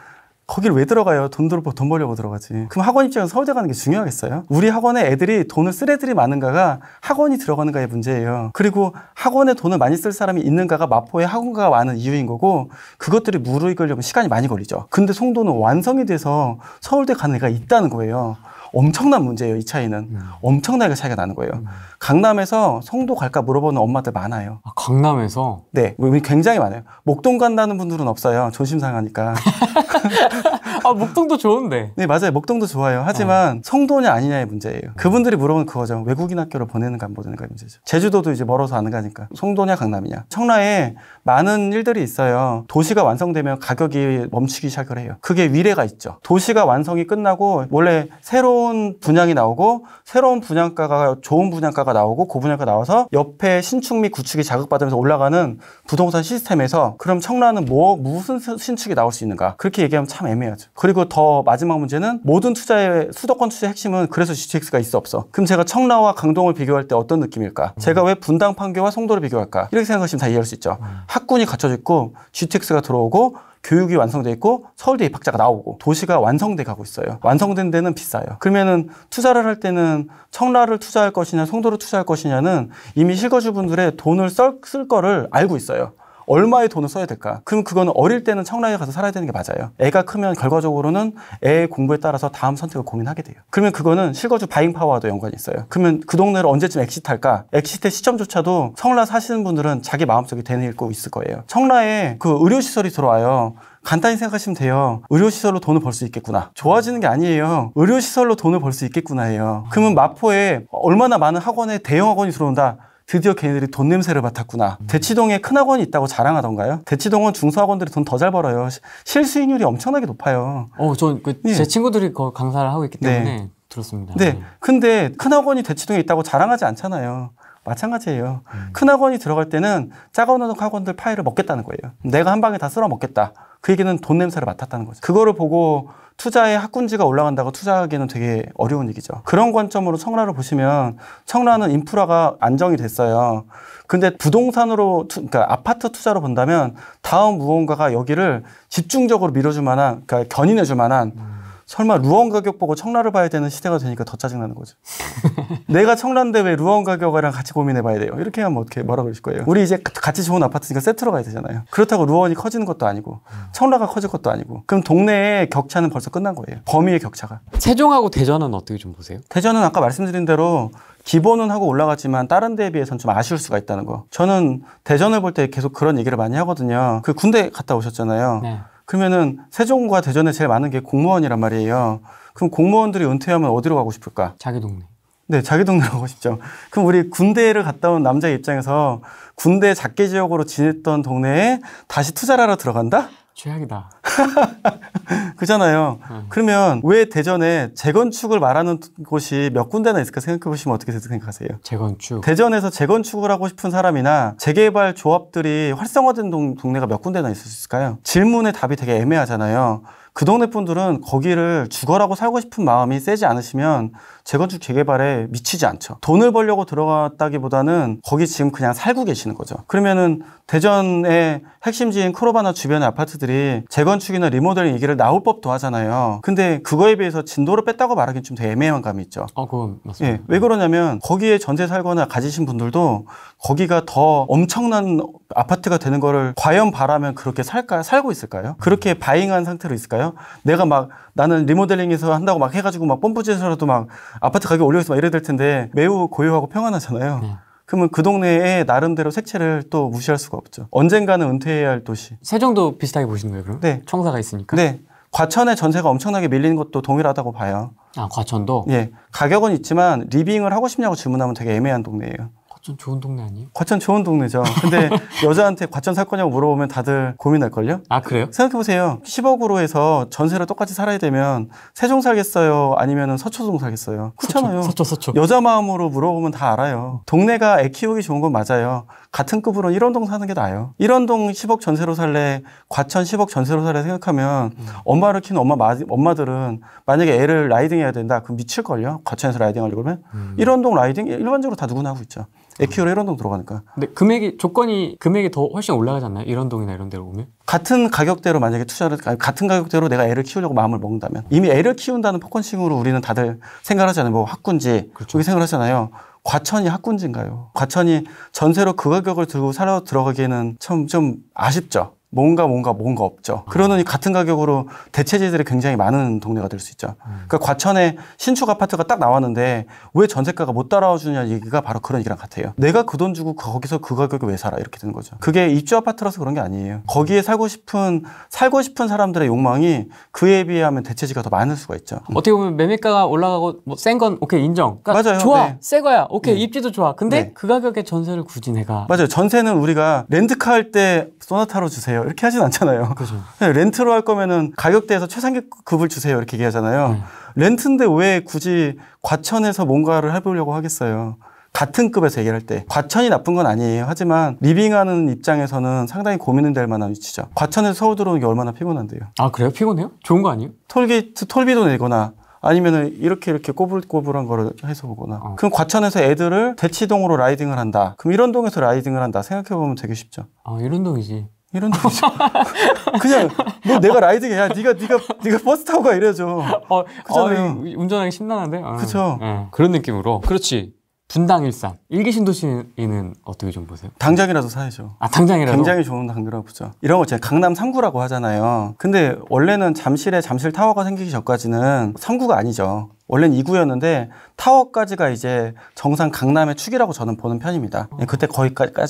거길 왜 들어가요? 돈 들고 돈 벌려고 들어가지. 그럼 학원 입장에서 서울대 가는 게 중요하겠어요? 우리 학원에 애들이 돈을 쓸 애들이 많은가가 학원이 들어가는가의 문제예요. 그리고 학원에 돈을 많이 쓸 사람이 있는가가 마포에 학원가가 많은 이유인 거고 그것들이 무르익으려면 시간이 많이 걸리죠. 근데 송도는 완성이 돼서 서울대 가는 애가 있다는 거예요. 엄청난 문제예요. 이 차이는 음. 엄청나게 차이가 나는 거예요. 음. 강남에서 성도 갈까 물어보는 엄마들 많아요. 아, 강남에서? 네, 굉장히 많아요. 목동 간다는 분들은 없어요. 조심 상하니까. 아 목동도 좋은데. 네 맞아요. 목동도 좋아요. 하지만 어. 네. 성도냐 아니냐의 문제예요. 그분들이 물어보는 그거죠. 외국인 학교를 보내는가 안 보내는가의 문제죠. 제주도도 이제 멀어서 안 가니까 성도냐 강남이냐. 청라에 많은 일들이 있어요. 도시가 완성되면 가격이 멈추기 시작을 해요. 그게 미래가 있죠. 도시가 완성이 끝나고 원래 새로 새로운 분양이 나오고 새로운 분양가가 좋은 분양가가 나오고 고분양가 그 나와서 옆에 신축 및 구축이 자극받으면서 올라가는 부동산 시스템에서 그럼 청라는 뭐 무슨 신축이 나올 수 있는가 그렇게 얘기하면 참 애매하죠. 그리고 더 마지막 문제는 모든 투자의 수도권 투자 의 핵심은 그래서 GTX가 있어 없어. 그럼 제가 청라와 강동을 비교할 때 어떤 느낌일까? 제가 왜 분당 판교와 송도를 비교할까? 이렇게 생각하시면 다 이해할 수 있죠. 음. 학군이 갖춰져 있고 GTX가 들어오고 교육이 완성돼 있고 서울대 입학자가 나오고 도시가 완성돼 가고 있어요. 완성된 데는 비싸요. 그러면은 투자를 할 때는 청라를 투자할 것이냐 송도를 투자할 것이냐는 이미 실거주분들의 돈을 쓸, 쓸 거를 알고 있어요. 얼마의 돈을 써야 될까? 그럼 그거는 어릴 때는 청라에 가서 살아야 되는 게 맞아요. 애가 크면 결과적으로는 애의 공부에 따라서 다음 선택을 고민하게 돼요. 그러면 그거는 실거주 바잉 파워와도 연관이 있어요. 그러면 그 동네를 언제쯤 엑시트할까? 엑시트 시점조차도 청라 사시는 분들은 자기 마음속에 되뇌고 있을 거예요. 청라에 그 의료시설이 들어와요. 간단히 생각하시면 돼요. 의료시설로 돈을 벌 수 있겠구나. 좋아지는 게 아니에요. 의료시설로 돈을 벌 수있겠구나해요 그러면 마포에 얼마나 많은 학원에 대형 학원이 들어온다. 드디어 걔네들이 돈 냄새를 맡았구나. 음. 대치동에 큰 학원이 있다고 자랑하던가요? 대치동은 중소학원들이 돈 더 잘 벌어요. 실수익률이 엄청나게 높아요. 어, 전제 그 예. 네. 친구들이 그 강사를 하고 있기 네. 때문에 네.
들었습니다. 네.
네. 근데 큰 학원이 대치동에 있다고 자랑하지 않잖아요. 마찬가지예요. 음. 큰 학원이 들어갈 때는 작은 학원들 파일을 먹겠다는 거예요. 내가 한 방에 다 쓸어 먹겠다. 그 얘기는 돈 냄새를 맡았다는 거죠. 그거를 보고 투자의 학군지가 올라간다고 투자하기는 되게 어려운 얘기죠. 그런 관점으로 청라를 보시면 청라는 인프라가 안정이 됐어요. 근데 부동산으로 투, 그러니까 아파트 투자로 본다면 다음 무언가가 여기를 집중적으로 밀어줄 만한 그러니까 견인해 줄 만한 음. 설마 루원 가격 보고 청라를 봐야 되는 시대가 되니까 더 짜증나는 거죠. 내가 청라인데 왜 루원 가격이랑 같이 고민해 봐야 돼요. 이렇게 하면 어떻게 뭐라 그러실 거예요. 우리 이제 같이 좋은 아파트니까 세트로 가야 되잖아요. 그렇다고 루원이 커지는 것도 아니고 음. 청라가 커질 것도 아니고 그럼 동네의 격차는 벌써 끝난 거예요. 범위의 격차가. 세종하고 대전은 어떻게 좀 보세요? 대전은 아까 말씀드린 대로 기본은 하고 올라갔지만 다른 데에 비해서는 좀 아쉬울 수가 있다는 거. 저는 대전을 볼 때 계속 그런 얘기를 많이 하거든요. 그 군대 갔다 오셨잖아요. 네. 그러면은 세종과 대전에 제일 많은 게 공무원이란 말이에요. 그럼 공무원들이 은퇴하면 어디로 가고 싶을까? 자기 동네. 네, 자기 동네로 가고 싶죠. 그럼 우리 군대를 갔다 온 남자 입장에서 군대 작게 지역으로 지냈던 동네에 다시 투자 하러 들어간다? 최악이다. 그잖아요. 음. 그러면 왜 대전에 재건축을 말하는 곳이 몇 군데나 있을까 생각해 보시면 어떻게 생각하세요? 재건축. 대전에서 재건축을 하고 싶은 사람이나 재개발 조합들이 활성화된 동, 동네가 몇 군데나 있을 수 있을까요? 질문의 답이 되게 애매하잖아요. 그 동네 분들은 거기를 죽어라고 살고 싶은 마음이 세지 않으시면 재건축 재개발에 미치지 않죠. 돈을 벌려고 들어갔다기보다는 거기 지금 그냥 살고 계시는 거죠. 그러면은 대전의 핵심지인 크로바나 주변의 아파트들이 재건축이나 리모델링 얘기를 나올 법도 하잖아요. 근데 그거에 비해서 진도를 뺐다고 말하기엔좀 애매한 감이 있죠. 아, 그 맞습니다. 예, 왜 그러냐면 거기에 전세 살거나 가지신 분들도 거기가 더 엄청난 아파트가 되는 거를 과연 바라면 그렇게 살까 살고 있을까요? 그렇게 바잉한 상태로 있을까요? 내가 막 나는 리모델링에서 한다고 막 해가지고 막 뽐뿌짓으로도 막 아파트 가격 올려서 막 이래야 될 텐데 매우 고요하고 평안하잖아요. 네. 그러면 그동네에 나름대로 색채를 또 무시할 수가 없죠. 언젠가는 은퇴해야 할 도시. 세종도 비슷하게 보시는 거예요, 그럼? 네. 청사가 있으니까. 네. 과천의 전세가 엄청나게 밀리는 것도 동일하다고 봐요. 아, 과천도? 예. 가격은 있지만 리빙을 하고 싶냐고 질문하면 되게 애매한 동네예요. 과천 좋은 동네 아니에요? 과천 좋은 동네죠. 근데 여자한테 과천 살 거냐고 물어보면 다들 고민할걸요? 아, 그래요? 생각해보세요. 10억으로 해서 전세를 똑같이 살아야 되면 세종 살겠어요? 아니면 서초동 살겠어요? 그렇잖아요. 서초, 서초, 서초. 여자 마음으로 물어보면 다 알아요. 동네가 애 키우기 좋은 건 맞아요. 같은 급으로 1원동 사는 게 나아요. 1원동 10억 전세로 살래, 과천 10억 전세로 살래 생각하면 음. 엄마를 키는 우 엄마, 마, 엄마들은 만약에 애를 라이딩 해야 된다. 그럼 미칠걸요? 과천에서 라이딩 하려고 그러면? 음. 1원동 라이딩 일반적으로 다 누구나 하고 있죠. 에키오로 음. 1원동 들어가니까. 근데 금액이, 조건이, 금액이 더 훨씬 올라가지 않나요? 1원동이나 이런 데로 오면? 같은 가격대로 만약에 투자를, 같은 가격대로 내가 애를 키우려고 마음을 먹는다면. 이미 애를 키운다는 포커싱으로 우리는 다들 생각하잖아요. 뭐 학군지. 그렇 생각하잖아요. 과천이 학군지인가요? 과천이 전세로 그 가격을 들고 살아 들어가기에는 참 좀 아쉽죠. 뭔가 뭔가 뭔가 없죠. 그러느니 같은 가격으로 대체재들이 굉장히 많은 동네가 될 수 있죠. 그러니까 과천에 신축 아파트가 딱 나왔는데 왜 전세가가 못 따라와 주냐 얘기가 바로 그런 얘기랑 같아요. 내가 그 돈 주고 그 거기서 그 가격에 왜 살아 이렇게 되는 거죠. 그게 입주 아파트라서 그런 게 아니에요. 거기에 살고 싶은 살고 싶은 사람들의 욕망이 그에 비하면 대체지가 더 많을 수가 있죠. 어떻게 보면 매매가가 올라가고 뭐 센건 오케이 인정. 그러니까 맞아요. 좋아 네.
새 거야 오케이 네. 입지도 좋아. 근데 네. 그 가격에 전세를 굳이 내가
맞아요. 전세는 우리가 렌트카 할때 소나타로 주세요. 이렇게 하진 않잖아요. 그죠. 네, 렌트로 할 거면은 가격대에서 최상급을 주세요. 이렇게 얘기하잖아요. 음. 렌트인데 왜 굳이 과천에서 뭔가를 해보려고 하겠어요. 같은 급에서 얘기할 때 과천이 나쁜 건 아니에요. 하지만 리빙하는 입장에서는 상당히 고민은될 만한 위치죠. 과천에서 서울 들어오는 게 얼마나 피곤한데요. 아 그래요? 피곤해요? 좋은 거 아니에요? 톨게이트 톨비도 내거나 아니면은 이렇게 이렇게 꼬불꼬불한 거를 해서 보거나 어. 그럼 과천에서 애들을 대치동으로 라이딩을 한다 그럼 이런 동에서 라이딩을 한다 생각해보면 되게 쉽죠 아 이런 동이지 이런 동이지 그냥 뭐 내가 라이딩해야 니가니가니가 버스 타고 가 이래죠 어, 어, 그잖아요 어, 운전하기 심란한데 어. 그쵸
네. 그런 느낌으로 그렇지 분당 일산 일기 신도시는
어떻게 좀 보세요? 당장이라도 사야죠. 아 당장이라도. 굉장히 좋은 당구라 보죠. 이런 거 제가 강남 3구라고 하잖아요. 근데 원래는 잠실에 잠실 타워가 생기기 전까지는 3구가 아니죠. 원래는 2구였는데 타워까지가 이제 정상 강남의 축이라고 저는 보는 편입니다. 예, 그때 거기까지가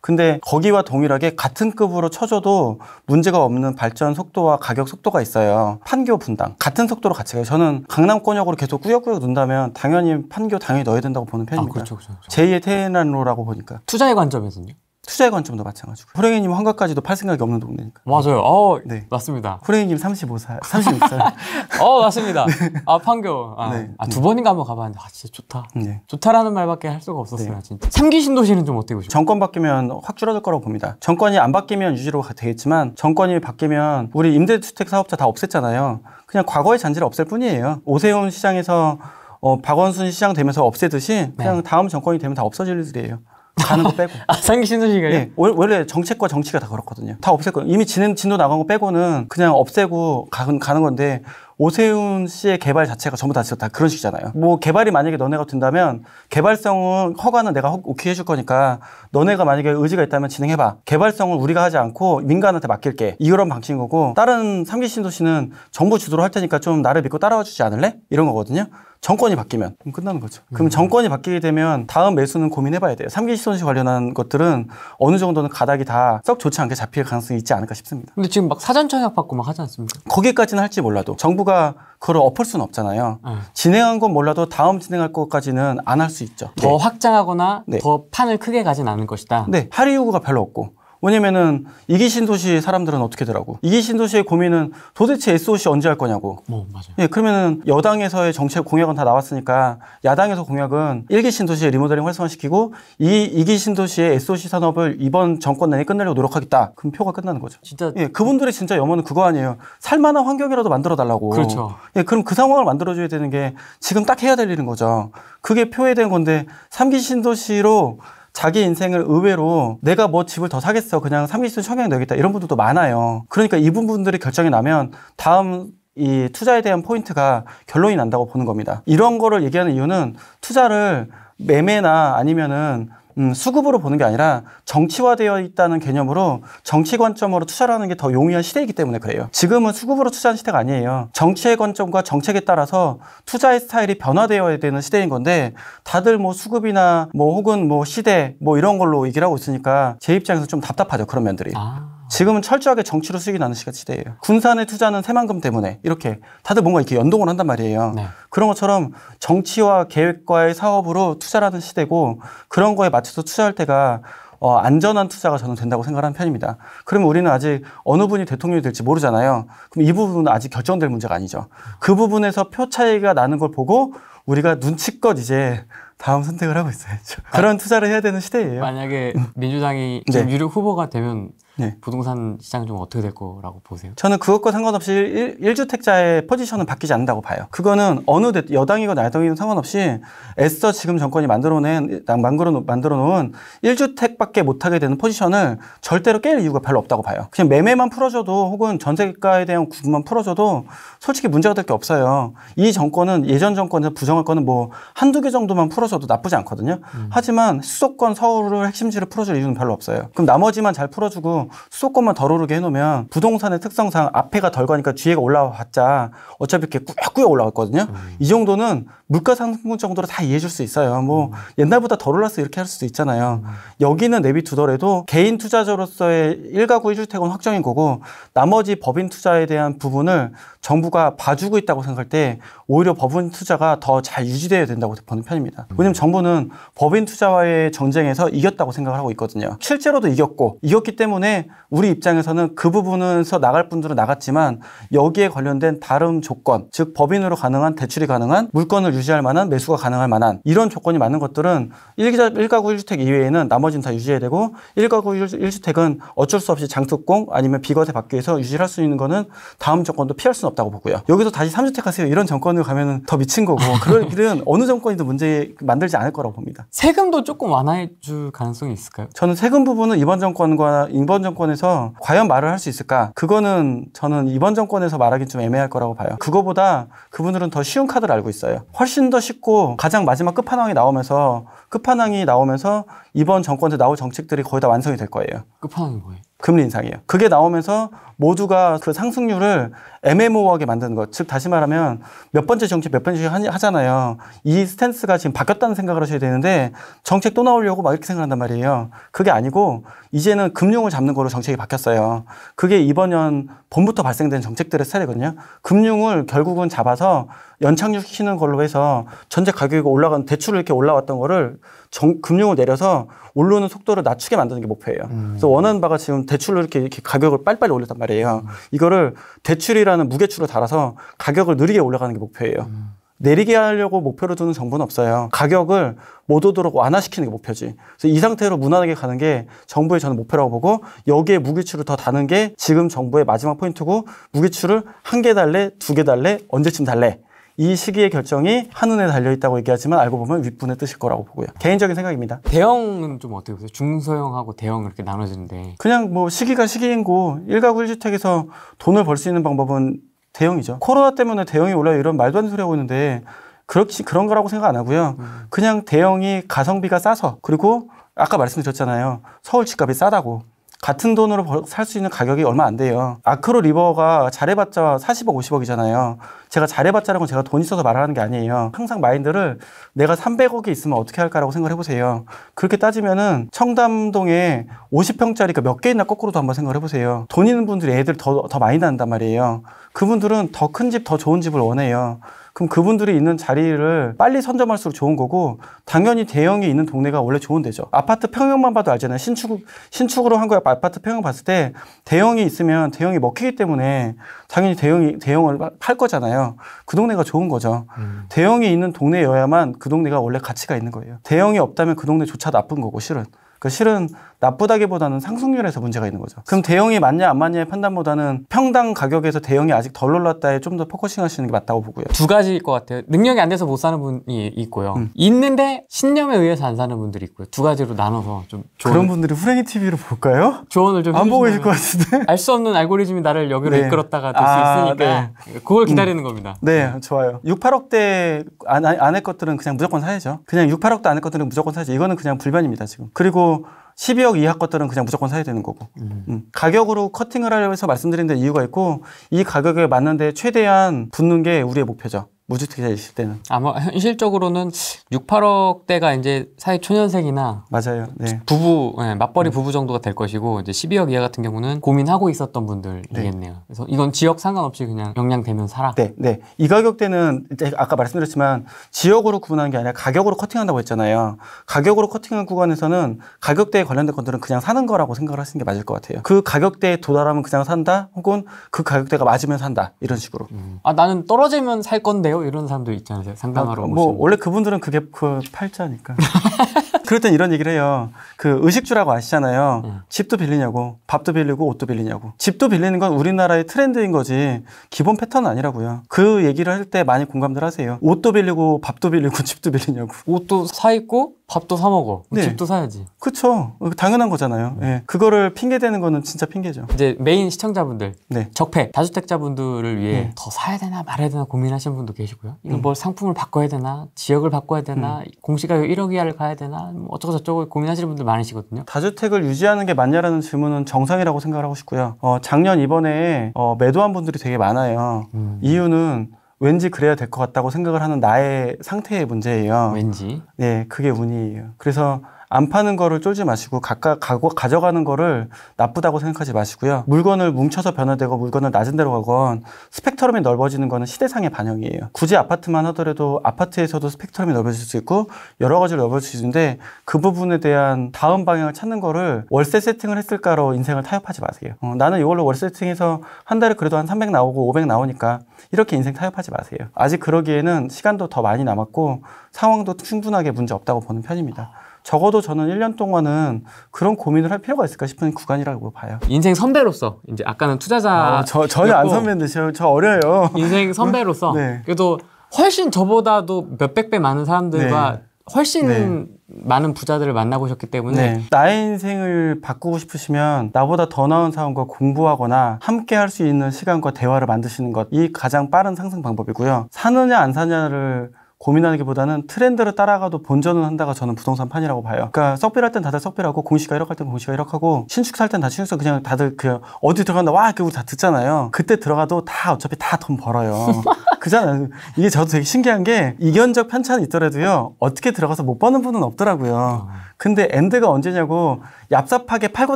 근데 거기와 동일하게 같은 급으로 쳐줘도 문제가 없는 발전 속도와 가격 속도가 있어요. 판교 분당 같은 속도로 같이 가요. 저는 강남권역으로 계속 꾸역꾸역 논다면 당연히 판교 당연히 넣어야 된다고 보는 편입니다. 아, 그렇죠, 그렇죠. 그렇죠. 제2의 테헤란로라고 보니까 투자의 관점에서는요? 투자의 관점도 마찬가지고 호랭이님 환갑까지도 팔 생각이 없는 동네니까 맞아요 어, 네. 맞습니다 호랭이님 35살 36살 어 맞습니다 네. 아
판교 아, 네. 아, 두 번인가 한번 가봤는데 아 진짜 좋다 네. 좋다라는 말밖에 할 수가 없었어요 네. 진짜
3기 신도시는 좀 어떻게 정권 바뀌면 확 줄어들 거라고 봅니다 정권이 안 바뀌면 유지로 되겠지만 정권이 바뀌면 우리 임대주택 사업자 다 없앴잖아요 그냥 과거의 잔재를 없앨 뿐이에요 오세훈 시장에서 어, 박원순 시장 되면서 없애듯이 네. 그냥 다음 정권이 되면 다 없어질 일이에요 가는 거 빼고. 아, 상기 신도시가요? 네. 예, 원래 정책과 정치가 다 그렇거든요. 다 없앴거든요. 이미 진행, 진도 나간 거 빼고는 그냥 없애고 가, 가는 건데, 오세훈 씨의 개발 자체가 전부 다, 다 그런 식이잖아요. 뭐 개발이 만약에 너네가 된다면 개발성은 허가는 내가 오케이 해줄 거니까 너네가 만약에 의지가 있다면 진행해봐. 개발성은 우리가 하지 않고 민간한테 맡길게. 이런 방식인 거고 다른 삼기 신도시는 정부 주도로 할 테니까 좀 나를 믿고 따라와 주지 않을래? 이런 거거든요. 정권이 바뀌면 그럼 끝나는 거죠. 그럼 음. 정권이 바뀌게 되면 다음 매수는 고민해봐야 돼요. 삼기시 손실 관련한 것들은 어느 정도는 가닥이 다 썩 좋지 않게 잡힐 가능성이 있지 않을까 싶습니다. 근데 지금 막 사전
청약 받고 막 하지
않습니까? 거기까지는 할지 몰라도 정부가 그걸 엎을 수는 없잖아요. 음. 진행한 건 몰라도 다음 진행할 것까지는 안 할 수 있죠. 더 네.
확장하거나
네. 더 판을 크게 가진 않을 것이다. 네, 할인 요구가 별로 없고 왜냐면은 이기신 도시 사람들은 어떻게 되라고. 이기신 도시의 고민은 도대체 SOC 언제 할 거냐고. 뭐, 맞아요. 예, 그러면은 여당에서의 정책 공약은 다 나왔으니까 야당에서 공약은 일기 신도시의 리모델링 활성화시키고 이 이기 신도시의 SOC 산업을 이번 정권 내에 끝내려고 노력하겠다. 그럼 표가 끝나는 거죠. 진짜 예, 그분들의 진짜 염원은 그거 아니에요. 살만한 환경이라도 만들어 달라고. 그렇죠. 예, 그럼 그 상황을 만들어 줘야 되는 게 지금 딱 해야 될 일인 거죠. 그게 표에 된 건데 삼기 신도시로 자기 인생을 의외로 내가 뭐 집을 더 사겠어 그냥 삼기순 청약 넣겠다 이런 분들도 많아요. 그러니까 이분 분들이 결정이 나면 다음 이 투자에 대한 포인트가 결론이 난다고 보는 겁니다. 이런 거를 얘기하는 이유는 투자를 매매나 아니면은 음, 수급으로 보는 게 아니라 정치화되어 있다는 개념으로 정치 관점으로 투자를 하는 게 더 용이한 시대이기 때문에 그래요. 지금은 수급으로 투자한 시대가 아니에요. 정치의 관점과 정책에 따라서 투자의 스타일이 변화되어야 되는 시대인 건데 다들 뭐 수급이나 뭐 혹은 뭐 시대 뭐 이런 걸로 얘기를 하고 있으니까 제 입장에서 좀 답답하죠. 그런 면들이. 아. 지금은 철저하게 정치로 수익이 나는 시대예요. 군산에 투자하는 새만금 때문에 이렇게 다들 뭔가 이렇게 연동을 한단 말이에요. 네. 그런 것처럼 정치와 계획과의 사업으로 투자하는 시대고 그런 거에 맞춰서 투자할 때가 어, 안전한 투자가 저는 된다고 생각하는 편입니다. 그러면 우리는 아직 어느 분이 대통령이 될지 모르잖아요. 그럼 이 부분은 아직 결정될 문제가 아니죠. 그 부분에서 표 차이가 나는 걸 보고 우리가 눈치껏 이제 다음 선택을 하고 있어야죠. 아. 그런 투자를 해야 되는 시대예요. 만약에 민주당이 네. 지 유력
후보가 되면 네. 부동산 시장은 좀 어떻게 될 거라고 보세요?
저는 그것과 상관없이 1 주택자의 포지션은 바뀌지 않는다고 봐요. 그거는 어느 대, 여당이건 야당이건 상관없이 애써 지금 정권이 만들어낸 만들어, 만들어 놓은 1주택밖에 못하게 되는 포지션을 절대로 깰 이유가 별로 없다고 봐요. 그냥 매매만 풀어줘도 혹은 전세가에 대한 구분만 풀어줘도 솔직히 문제가 될 게 없어요. 이 정권은 예전 정권에서 부정할 거는 뭐 한두 개 정도만 풀어줘도 나쁘지 않거든요. 음. 하지만 수도권 서울을 핵심지로 풀어줄 이유는 별로 없어요. 그럼 나머지만 잘 풀어주고 수도권만 덜 오르게 해놓으면 부동산의 특성상 앞에가 덜 가니까 뒤에가 올라왔자 어차피 이렇게 꾸역꾸역 올라왔거든요. 음. 이 정도는 물가 상승 정도로 다 이해해줄 수 있어요. 뭐 음. 옛날보다 덜 올랐어 이렇게 할 수도 있잖아요. 음. 여기는 내비두더라도 개인 투자자로서의 1가구 1주택은 확정인 거고 나머지 법인 투자에 대한 부분을 정부가 봐주고 있다고 생각할 때 오히려 법인 투자가 더 잘유지되어야 된다고 보는 편입니다. 음. 왜냐면 정부는 법인 투자와의 전쟁에서 이겼다고 생각을 하고 있거든요. 실제로도 이겼고 이겼기 때문에 우리 입장에서는 그 부분에서 나갈 분들은 나갔지만 여기에 관련된 다른 조건, 즉 법인으로 가능한 대출이 가능한 물건을 유지할 만한 매수가 가능할 만한 이런 조건이 맞는 것들은 1기자, 1가구 1주택 이외에는 나머지는 다 유지해야 되고 1가구 1주택은 어쩔 수 없이 장특공 아니면 비거세 받기 위해서 유지할 수 있는 거는 다음 조건도 피할 수는 없다고 보고요. 여기서 다시 3주택 하세요. 이런 정권을 가면 더 미친 거고 그런 길은 어느 정권이든 문제 만들지 않을 거라고 봅니다.
세금도 조금 완화해 줄
가능성이 있을까요? 저는 세금 부분은 이번 정권과 이번 이번 정권에서 과연 말을 할 수 있을까? 그거는 저는 이번 정권에서 말하기 좀 애매할 거라고 봐요. 그거보다 그분들은 더 쉬운 카드를 알고 있어요. 훨씬 더 쉽고 가장 마지막 끝판왕이 나오면서 끝판왕이 나오면서 이번 정권에서 나올 정책들이 거의 다 완성이 될 거예요.
끝판왕이 뭐예요?
금리 인상이에요. 그게 나오면서 모두가 그 상승률을 애매모호하게 만드는 것. 즉, 다시 말하면 몇 번째 정책 몇 번째 하잖아요. 이 스탠스가 지금 바뀌었다는 생각을 하셔야 되는데 정책 또 나오려고 막 이렇게 생각한단 말이에요. 그게 아니고 이제는 금융을 잡는 거로 정책이 바뀌었어요. 그게 이번 년 봄부터 발생된 정책들의 스타일이거든요. 금융을 결국은 잡아서 연착륙시키는 걸로 해서 전체 가격이 올라간 대출을 이렇게 올라왔던 거를 정, 금융을 내려서 올르는 속도를 낮추게 만드는 게 목표예요. 음. 그래서 원하는 바가 지금 대출로 이렇게, 이렇게 가격을 빨리빨리 올렸단 말이에요. 음. 이거를 대출이라는 무게추를 달아서 가격을 느리게 올라가는 게 목표예요. 음. 내리게 하려고 목표를 두는 정부는 없어요. 가격을 못 오도록 완화시키는 게 목표지. 그래서 이 상태로 무난하게 가는 게 정부의 저는 목표라고 보고 여기에 무기추를 더 다는 게 지금 정부의 마지막 포인트고 무기추를 한 개 달래, 두 개 달래, 언제쯤 달래 이 시기의 결정이 한눈에 달려있다고 얘기하지만 알고 보면 윗분의 뜻일 거라고 보고요. 개인적인 생각입니다.
대형은 좀 어떻게 보세요? 중소형하고 대형 이렇게 나눠지는데
그냥 뭐 시기가 시기인고 1가구 1주택에서 돈을 벌 수 있는 방법은 대형이죠. 코로나 때문에 대형이 올라요 이런 말도 안 되는 소리 하고 있는데 그렇지 그런 거라고 생각 안 하고요. 음. 그냥 대형이 가성비가 싸서 그리고 아까 말씀드렸잖아요. 서울 집값이 싸다고 같은 돈으로 살 수 있는 가격이 얼마 안 돼요. 아크로 리버가 잘해봤자 40억, 50억이잖아요. 제가 잘해봤자라는 제가 돈 있어서 말하는 게 아니에요. 항상 마인드를 내가 300억이 있으면 어떻게 할까라고 생각을 해보세요. 그렇게 따지면은 청담동에 5 0평짜리몇개 그러니까 있나 거꾸로도 한번 생각을 해보세요. 돈 있는 분들이 애들 더, 더 많이 낳는단 말이에요. 그분들은 더 큰 집, 더 좋은 집을 원해요. 그럼 그분들이 있는 자리를 빨리 선점할수록 좋은 거고 당연히 대형이 있는 동네가 원래 좋은 데죠. 아파트 평형만 봐도 알잖아요. 신축 신축으로 한 거야. 아파트 평형 봤을 때 대형이 있으면 대형이 먹히기 때문에 당연히 대형이 대형을 팔 거잖아요. 그 동네가 좋은 거죠. 음. 대형이 있는 동네여야만 그 동네가 원래 가치가 있는 거예요. 대형이 없다면 그 동네조차 나쁜 거고 실은. 그 실은 나쁘다기보다는 상승률에서 문제가 있는 거죠. 그럼 대형이 맞냐 안 맞냐의 판단보다는 평당 가격에서 대형이 아직 덜 올랐다에 좀 더 포커싱 하시는 게 맞다고 보고요. 두 가지일 것 같아요. 능력이
안 돼서 못 사는 분이 있고요. 음. 있는데 신념에 의해서 안 사는 분들이 있고요. 두 가지로 나눠서 좀
그런 분들이 후랭이 t v 로 볼까요? 조언을 좀 안 보고 계실 것
같은데 알 수 없는 알고리즘이 나를 여기로 네. 이끌었다가 될수 아, 있으니까 네. 그걸 음. 기다리는 음. 겁니다.
네, 네, 좋아요. 6, 8억대 안, 안 것들은 그냥 무조건 사야죠. 그냥 6, 8억대 안의 것들은 무조건 사야죠. 이거는 그냥 불변입니다 지금. 그리고 12억 이하 것들은 그냥 무조건 사야 되는 거고 음. 음. 가격으로 커팅을 하려면서 말씀드린 데 이유가 있고 이 가격에 맞는데 최대한 붙는 게 우리의 목표죠. 무주택자 있을 때는
아마 현실적으로는 6, 8억대가 이제 사회 초년생이나 맞아요. 네. 부부 네, 음. 맞벌이 부부 정도가 될 것이고 이제 12억 이하 같은 경우는 고민하고 있었던 분들이겠네요.
네. 그래서 이건 지역 상관없이 그냥 영양되면 살아. 네, 네. 이 가격대는 아까 말씀드렸지만 지역으로 구분하는 게 아니라 가격으로 커팅한다고 했잖아요. 가격으로 커팅한 구간에서는 가격대에 관련된 것들은 그냥 사는 거라고 생각을 하시는 게 맞을 것 같아요. 그 가격대에 도달하면 그냥 산다, 혹은 그 가격대가 맞으면 산다 이런 식으로. 음. 아 나는 떨어지면 살 건데요. 이런 사람도 있잖아요 상담하러 아, 뭐 오시는. 원래 그분들은 그게 그 팔자니까. 그럴 땐 이런 얘기를 해요. 그 의식주라고 아시잖아요. 음. 집도 빌리냐고, 밥도 빌리고, 옷도 빌리냐고. 집도 빌리는 건 우리나라의 트렌드인 거지 기본 패턴은 아니라고요. 그 얘기를 할 때 많이 공감들 하세요. 옷도 빌리고, 밥도 빌리고, 집도 빌리냐고. 옷도 사 입고 밥도 사 먹어. 네. 집도 사야지. 그렇죠. 당연한 거잖아요. 네. 네. 그거를 핑계 대는 거는 진짜 핑계죠. 이제 메인 시청자분들, 네. 적폐 다주택자분들을 위해 네.
더 사야 되나 말아야 되나 고민하시는 분도 계시고요. 이건 음. 뭘 상품을 바꿔야 되나, 지역을 바꿔야 되나, 음. 공시가격
1억 이하를 가야 되나, 뭐 어쩌고 저쩌고 고민하시는 분들 많으시거든요. 다주택을 유지하는 게 맞냐라는 질문은 정상이라고 생각을 하고 싶고요. 어, 작년 이번에 어, 매도한 분들이 되게 많아요. 음. 이유는 왠지 그래야 될 것 같다고 생각을 하는 나의 상태의 문제예요. 왠지. 네, 그게 운이에요. 그래서 안 파는 거를 쫄지 마시고 각각 가고 가져가는 거를 나쁘다고 생각하지 마시고요. 물건을 뭉쳐서 변화되고 물건을 낮은 데로 가건 스펙트럼이 넓어지는 거는 시대상의 반영이에요. 굳이 아파트만 하더라도 아파트에서도 스펙트럼이 넓어질 수 있고 여러 가지로 넓어질 수 있는데 그 부분에 대한 다음 방향을 찾는 거를 월세 세팅을 했을까로 인생을 타협하지 마세요. 어, 나는 이걸로 월세 세팅해서 한 달에 그래도 한 300 나오고 500 나오니까 이렇게 인생 타협하지 마세요. 아직 그러기에는 시간도 더 많이 남았고 상황도 충분하게 문제 없다고 보는 편입니다. 적어도 저는 1년 동안은 그런 고민을 할 필요가 있을까 싶은 구간이라고 봐요.
인생 선배로서 이제 아까는 투자자 아, 저 전혀 안 선배인데
저, 저 어려요. 인생 어? 선배로서 네. 그래도 훨씬
저보다도 몇백 배 많은 사람들과 네. 훨씬 네. 많은 부자들을 만나보셨기 때문에 네.
나의 인생을 바꾸고 싶으시면 나보다 더 나은 사람과 공부하거나 함께 할 수 있는 시간과 대화를 만드시는 것 이 가장 빠른 상승 방법이고요 사느냐 안 사냐를 고민하는 게보다는 트렌드를 따라가도 본전은 한다가 저는 부동산 판이라고 봐요. 그러니까 석빌할 땐 다들 석빌하고 공시가 1억 할 땐 공시가 1억 하고 신축 살 땐 다 신축 서 그냥 다들 그 어디 들어간다 와이렇다 듣잖아요. 그때 들어가도 다 어차피 다 돈 벌어요. 그잖아요. 이게 저도 되게 신기한 게 이견적 편차는 있더라도요. 어떻게 들어가서 못 버는 분은 없더라고요. 근데 엔드가 언제냐고 얍삽하게 팔고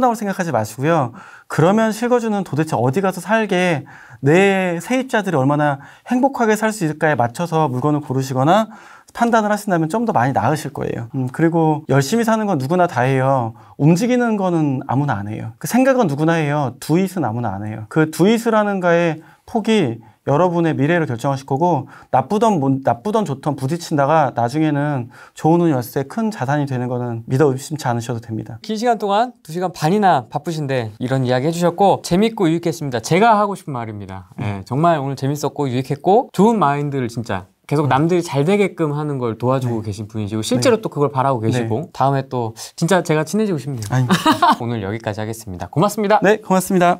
나올 생각하지 마시고요. 그러면 실거주는 도대체 어디 가서 살게 내 네, 세입자들이 얼마나 행복하게 살 수 있을까에 맞춰서 물건을 고르시거나 판단을 하신다면 좀 더 많이 나으실 거예요. 음, 그리고 열심히 사는 건 누구나 다 해요. 움직이는 거는 아무나 안 해요. 그 생각은 누구나 해요. 두잇은 아무나 안 해요. 그 두잇을 하는 가의 폭이 여러분의 미래를 결정하실 거고 나쁘던 나쁘던 좋던 부딪힌다가 나중에는 좋은 운이 왔큰 자산이 되는 거는 믿어 의심치 않으셔도 됩니다.
긴 시간 동안 두시간 반이나 바쁘신데 이런 이야기 해주셨고 재밌고 유익했습니다. 제가 하고 싶은 말입니다. 네, 정말 오늘 재밌었고 유익했고 좋은 마인드를 진짜 계속 남들이 잘 되게끔 하는 걸 도와주고 네. 계신 분이시고 실제로 네. 또 그걸 바라고 네. 계시고 네. 다음에 또 진짜 제가 친해지고 싶네요. 아니. 오늘 여기까지 하겠습니다. 고맙습니다. 네, 고맙습니다.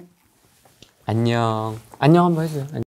안녕. 안녕 한번 해주세요.